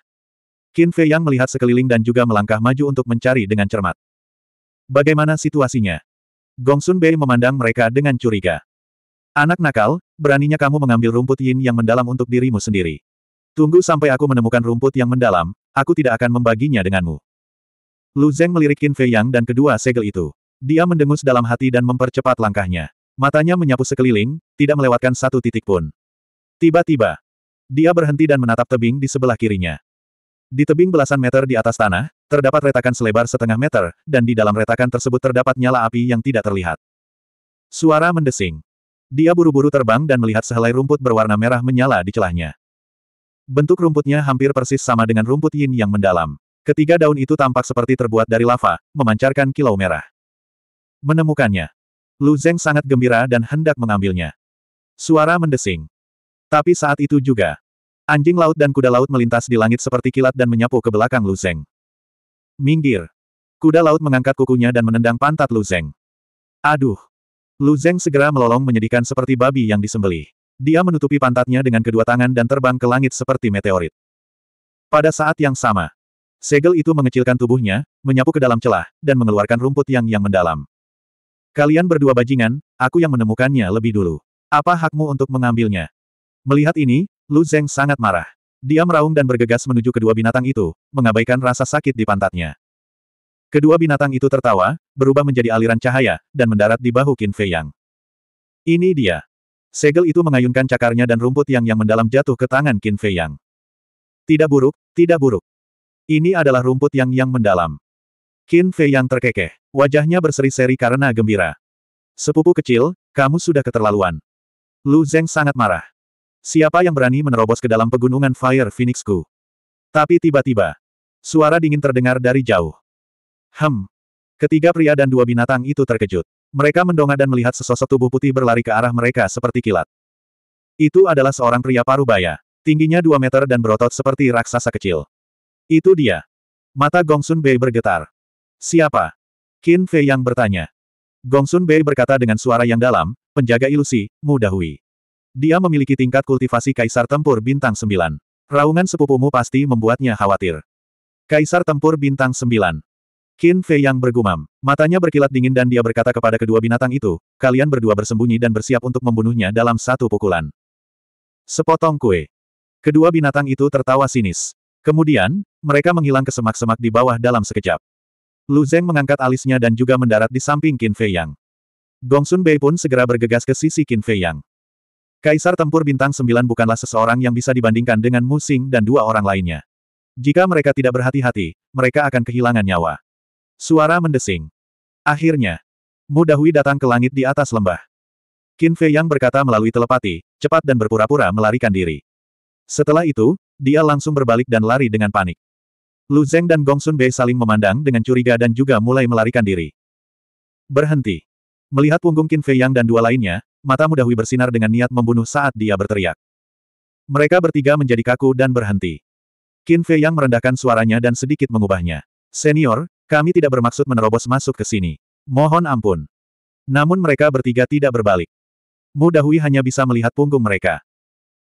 Qin Fei Yang melihat sekeliling dan juga melangkah maju untuk mencari dengan cermat. Bagaimana situasinya? Gong Sun Bei memandang mereka dengan curiga. Anak nakal, beraninya kamu mengambil rumput yin yang mendalam untuk dirimu sendiri. Tunggu sampai aku menemukan rumput yang mendalam, aku tidak akan membaginya denganmu. Lu Zeng melirik Qin Fei Yang dan kedua segel itu. Dia mendengus dalam hati dan mempercepat langkahnya. Matanya menyapu sekeliling, tidak melewatkan satu titik pun. Tiba-tiba, dia berhenti dan menatap tebing di sebelah kirinya. Di tebing belasan meter di atas tanah, terdapat retakan selebar setengah meter, dan di dalam retakan tersebut terdapat nyala api yang tidak terlihat. Suara mendesing. Dia buru-buru terbang dan melihat sehelai rumput berwarna merah menyala di celahnya. Bentuk rumputnya hampir persis sama dengan rumput yin yang mendalam. Ketiga daun itu tampak seperti terbuat dari lava, memancarkan kilau merah. Menemukannya. Lu Zeng sangat gembira dan hendak mengambilnya. Suara mendesing. Tapi saat itu juga, Anjing laut dan kuda laut melintas di langit seperti kilat dan menyapu ke belakang Lu Zeng. Minggir. Kuda laut mengangkat kukunya dan menendang pantat Lu Zeng. Aduh. Lu Zeng segera melolong menyedihkan seperti babi yang disembelih. Dia menutupi pantatnya dengan kedua tangan dan terbang ke langit seperti meteorit. Pada saat yang sama, segel itu mengecilkan tubuhnya, menyapu ke dalam celah, dan mengeluarkan rumput yang yang mendalam. Kalian berdua bajingan, aku yang menemukannya lebih dulu. Apa hakmu untuk mengambilnya? Melihat ini, Lu Zeng sangat marah. Dia meraung dan bergegas menuju kedua binatang itu, mengabaikan rasa sakit di pantatnya. Kedua binatang itu tertawa, berubah menjadi aliran cahaya, dan mendarat di bahu Qin Fei Yang. Ini dia. Segel itu mengayunkan cakarnya dan rumput yang yang mendalam jatuh ke tangan Qin Fei Yang. Tidak buruk, tidak buruk. Ini adalah rumput yang yang mendalam. Qin Fei Yang terkekeh, wajahnya berseri-seri karena gembira. Sepupu kecil, kamu sudah keterlaluan. Lu Zeng sangat marah. Siapa yang berani menerobos ke dalam pegunungan Fire Phoenixku? Tapi tiba-tiba, suara dingin terdengar dari jauh. Hem. Ketiga pria dan dua binatang itu terkejut. Mereka mendongak dan melihat sesosok tubuh putih berlari ke arah mereka seperti kilat. Itu adalah seorang pria parubaya. Tingginya dua meter dan berotot seperti raksasa kecil. Itu dia. Mata Gongsun Bei bergetar. Siapa? Qin Fei yang bertanya. Gongsun Bei berkata dengan suara yang dalam, penjaga ilusi, mudahui. Dia memiliki tingkat kultivasi Kaisar Tempur Bintang 9. Raungan sepupumu pasti membuatnya khawatir. Kaisar Tempur Bintang 9. Qin Fei yang bergumam. Matanya berkilat dingin dan dia berkata kepada kedua binatang itu, kalian berdua bersembunyi dan bersiap untuk membunuhnya dalam satu pukulan. Sepotong kue. Kedua binatang itu tertawa sinis. Kemudian, mereka menghilang ke semak-semak di bawah dalam sekejap. Lu Zeng mengangkat alisnya dan juga mendarat di samping Qin Fei Yang. Gongsun Bei pun segera bergegas ke sisi Qin Fei Yang. Kaisar Tempur Bintang Sembilan bukanlah seseorang yang bisa dibandingkan dengan Musing dan dua orang lainnya. Jika mereka tidak berhati-hati, mereka akan kehilangan nyawa. Suara mendesing. Akhirnya, Mudahui datang ke langit di atas lembah. Qin Fei Yang berkata melalui telepati, cepat dan berpura-pura melarikan diri. Setelah itu, dia langsung berbalik dan lari dengan panik. Lu Zeng dan Gong Sun Bei saling memandang dengan curiga dan juga mulai melarikan diri. Berhenti. Melihat punggung Qin Fei Yang dan dua lainnya, mata mudahui bersinar dengan niat membunuh saat dia berteriak. Mereka bertiga menjadi kaku dan berhenti. Qin Fei Yang merendahkan suaranya dan sedikit mengubahnya. Senior, kami tidak bermaksud menerobos masuk ke sini. Mohon ampun. Namun mereka bertiga tidak berbalik. Mudahui hanya bisa melihat punggung mereka.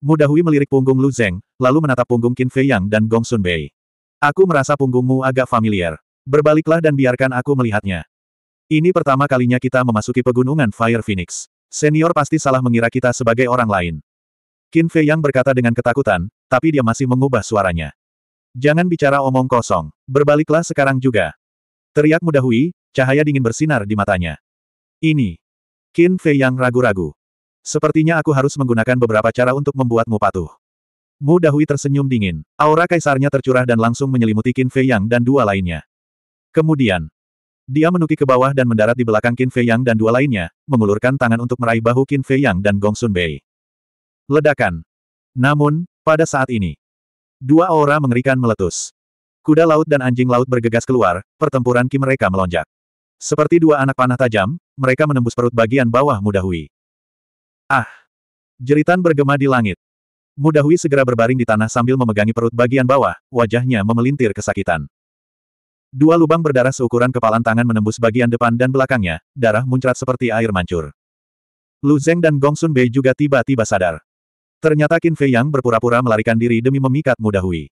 Mudahui melirik punggung Lu Zeng, lalu menatap punggung Qin Fei Yang dan Gong Sun Bei. Aku merasa punggungmu agak familiar. Berbaliklah dan biarkan aku melihatnya. Ini pertama kalinya kita memasuki pegunungan Fire Phoenix. Senior pasti salah mengira kita sebagai orang lain. Qin Fei Yang berkata dengan ketakutan, tapi dia masih mengubah suaranya. Jangan bicara omong kosong, berbaliklah sekarang juga. Teriak mudahui, cahaya dingin bersinar di matanya. Ini. Qin Fei Yang ragu-ragu. Sepertinya aku harus menggunakan beberapa cara untuk membuatmu patuh. Mu tersenyum dingin. Aura kaisarnya tercurah dan langsung menyelimuti Qin Fei Yang dan dua lainnya. Kemudian, dia menuki ke bawah dan mendarat di belakang Qin Fei Yang dan dua lainnya, mengulurkan tangan untuk meraih bahu Qin Fei Yang dan Gong Sun Bei. Ledakan. Namun, pada saat ini, dua aura mengerikan meletus. Kuda laut dan anjing laut bergegas keluar, pertempuran Qi mereka melonjak. Seperti dua anak panah tajam, mereka menembus perut bagian bawah Mudahui. Ah! Jeritan bergema di langit. Mudahui segera berbaring di tanah sambil memegangi perut bagian bawah, wajahnya memelintir kesakitan. Dua lubang berdarah seukuran kepalan tangan menembus bagian depan dan belakangnya, darah muncrat seperti air mancur. Lu Zeng dan Gong Sun Bei juga tiba-tiba sadar. Ternyata Qin Fei Yang berpura-pura melarikan diri demi memikat Muda Hui.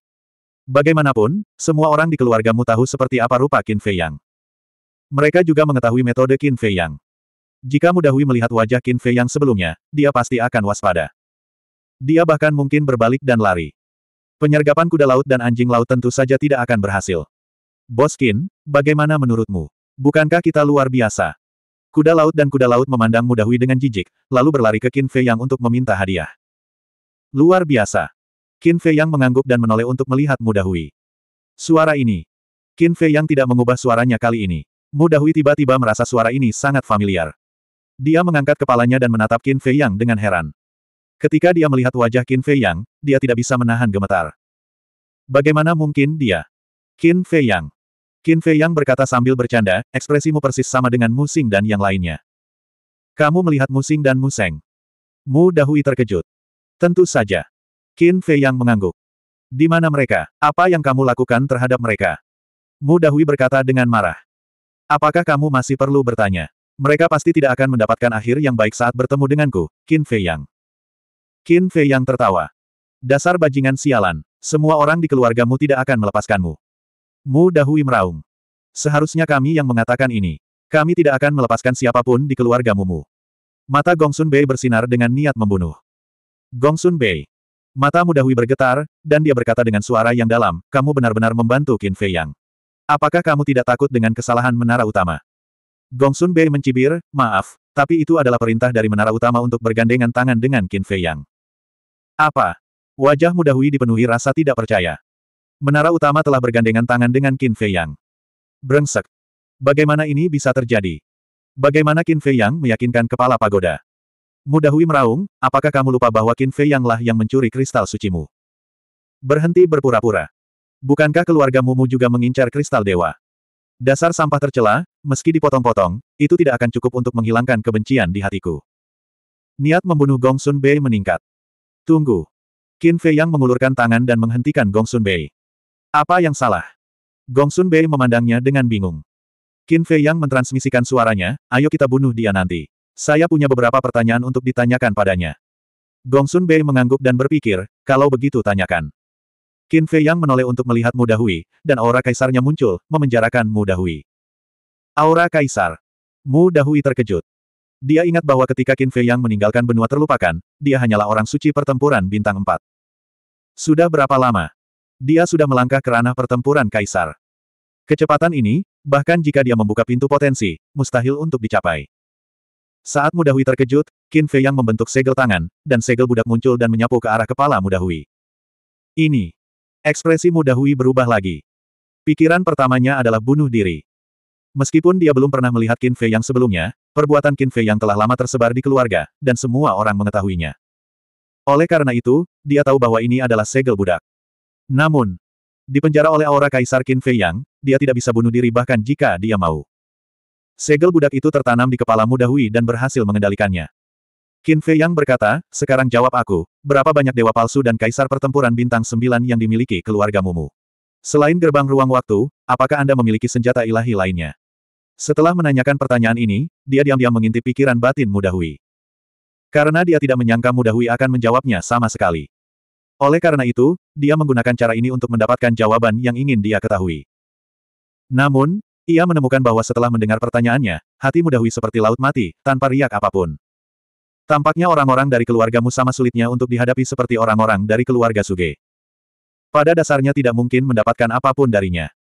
Bagaimanapun, semua orang di keluargamu tahu seperti apa rupa Qin Fei Yang. Mereka juga mengetahui metode Qin Fei Yang. Jika Muda Hui melihat wajah Qin Fei Yang sebelumnya, dia pasti akan waspada. Dia bahkan mungkin berbalik dan lari. Penyergapan kuda laut dan anjing laut tentu saja tidak akan berhasil. Boskin, bagaimana menurutmu? Bukankah kita luar biasa? Kuda laut dan kuda laut memandang Mudahui dengan jijik, lalu berlari ke Qin Fei Yang untuk meminta hadiah. Luar biasa. Qin Fei Yang mengangguk dan menoleh untuk melihat Mudahui. Suara ini. Qin Fei Yang tidak mengubah suaranya kali ini. Mudahui tiba-tiba merasa suara ini sangat familiar. Dia mengangkat kepalanya dan menatap Qin Fei Yang dengan heran. Ketika dia melihat wajah Qin Fei Yang, dia tidak bisa menahan gemetar. Bagaimana mungkin dia? Qin Fei Yang. Qin Fei Yang berkata sambil bercanda, ekspresimu persis sama dengan Musing dan yang lainnya. Kamu melihat Musing dan Museng. Mu Dahui terkejut. Tentu saja. Qin Fei Yang mengangguk. Di mana mereka? Apa yang kamu lakukan terhadap mereka? Mu Dahui berkata dengan marah. Apakah kamu masih perlu bertanya? Mereka pasti tidak akan mendapatkan akhir yang baik saat bertemu denganku, Qin Fei Yang. Qin Fei Yang tertawa. Dasar bajingan sialan. Semua orang di keluargamu tidak akan melepaskanmu. Mu Dahui meraung. Seharusnya kami yang mengatakan ini. Kami tidak akan melepaskan siapapun di keluarga Mumu. Mata Gongsun Bei bersinar dengan niat membunuh. Gongsun Bei. Mata Mu Dahui bergetar, dan dia berkata dengan suara yang dalam, kamu benar-benar membantu Qin Fei Yang. Apakah kamu tidak takut dengan kesalahan menara utama? Gongsun Bei mencibir, maaf, tapi itu adalah perintah dari menara utama untuk bergandengan tangan dengan Qin Fei Yang. Apa? Wajah Mu Dahui dipenuhi rasa tidak percaya. Menara utama telah bergandengan tangan dengan Qin Fei Yang. Brengsek. Bagaimana ini bisa terjadi? Bagaimana Qin Fei Yang meyakinkan kepala pagoda? Mudahui meraung, apakah kamu lupa bahwa Qin Fei Yang lah yang mencuri kristal sucimu? Berhenti berpura-pura. Bukankah keluarga Mumu juga mengincar kristal dewa? Dasar sampah tercela, meski dipotong-potong, itu tidak akan cukup untuk menghilangkan kebencian di hatiku. Niat membunuh Gong Sun Bei meningkat. Tunggu. Qin Fei Yang mengulurkan tangan dan menghentikan Gong Sun Bei. Apa yang salah? Gongsun Bei memandangnya dengan bingung. Qin Fei Yang mentransmisikan suaranya, ayo kita bunuh dia nanti. Saya punya beberapa pertanyaan untuk ditanyakan padanya. Gongsun Bei mengangguk dan berpikir, kalau begitu tanyakan. Qin Fei Yang menoleh untuk melihat Muda Hui, dan aura kaisarnya muncul, memenjarakan Muda Hui. Aura kaisar. Muda Hui terkejut. Dia ingat bahwa ketika Qin Fei Yang meninggalkan benua terlupakan, dia hanyalah orang suci pertempuran bintang 4. Sudah berapa lama? dia sudah melangkah ke ranah pertempuran kaisar. Kecepatan ini, bahkan jika dia membuka pintu potensi, mustahil untuk dicapai. Saat Mudahui terkejut, Qin Fei yang membentuk segel tangan, dan segel budak muncul dan menyapu ke arah kepala Mudahui. Ini. Ekspresi Mudahui berubah lagi. Pikiran pertamanya adalah bunuh diri. Meskipun dia belum pernah melihat Qin Fei yang sebelumnya, perbuatan Qin Fei yang telah lama tersebar di keluarga, dan semua orang mengetahuinya. Oleh karena itu, dia tahu bahwa ini adalah segel budak. Namun, dipenjara oleh aura Kaisar Qin Fei Yang, dia tidak bisa bunuh diri bahkan jika dia mau. Segel budak itu tertanam di kepala muda Hui dan berhasil mengendalikannya. Qin Fei Yang berkata, sekarang jawab aku, berapa banyak dewa palsu dan kaisar pertempuran bintang sembilan yang dimiliki keluarga Mumu? Selain gerbang ruang waktu, apakah Anda memiliki senjata ilahi lainnya? Setelah menanyakan pertanyaan ini, dia diam-diam mengintip pikiran batin muda Hui. Karena dia tidak menyangka muda Hui akan menjawabnya sama sekali. Oleh karena itu, dia menggunakan cara ini untuk mendapatkan jawaban yang ingin dia ketahui. Namun, ia menemukan bahwa setelah mendengar pertanyaannya, hati mudahui seperti laut mati, tanpa riak apapun. Tampaknya orang-orang dari keluargamu sama sulitnya untuk dihadapi seperti orang-orang dari keluarga Suge. Pada dasarnya tidak mungkin mendapatkan apapun darinya.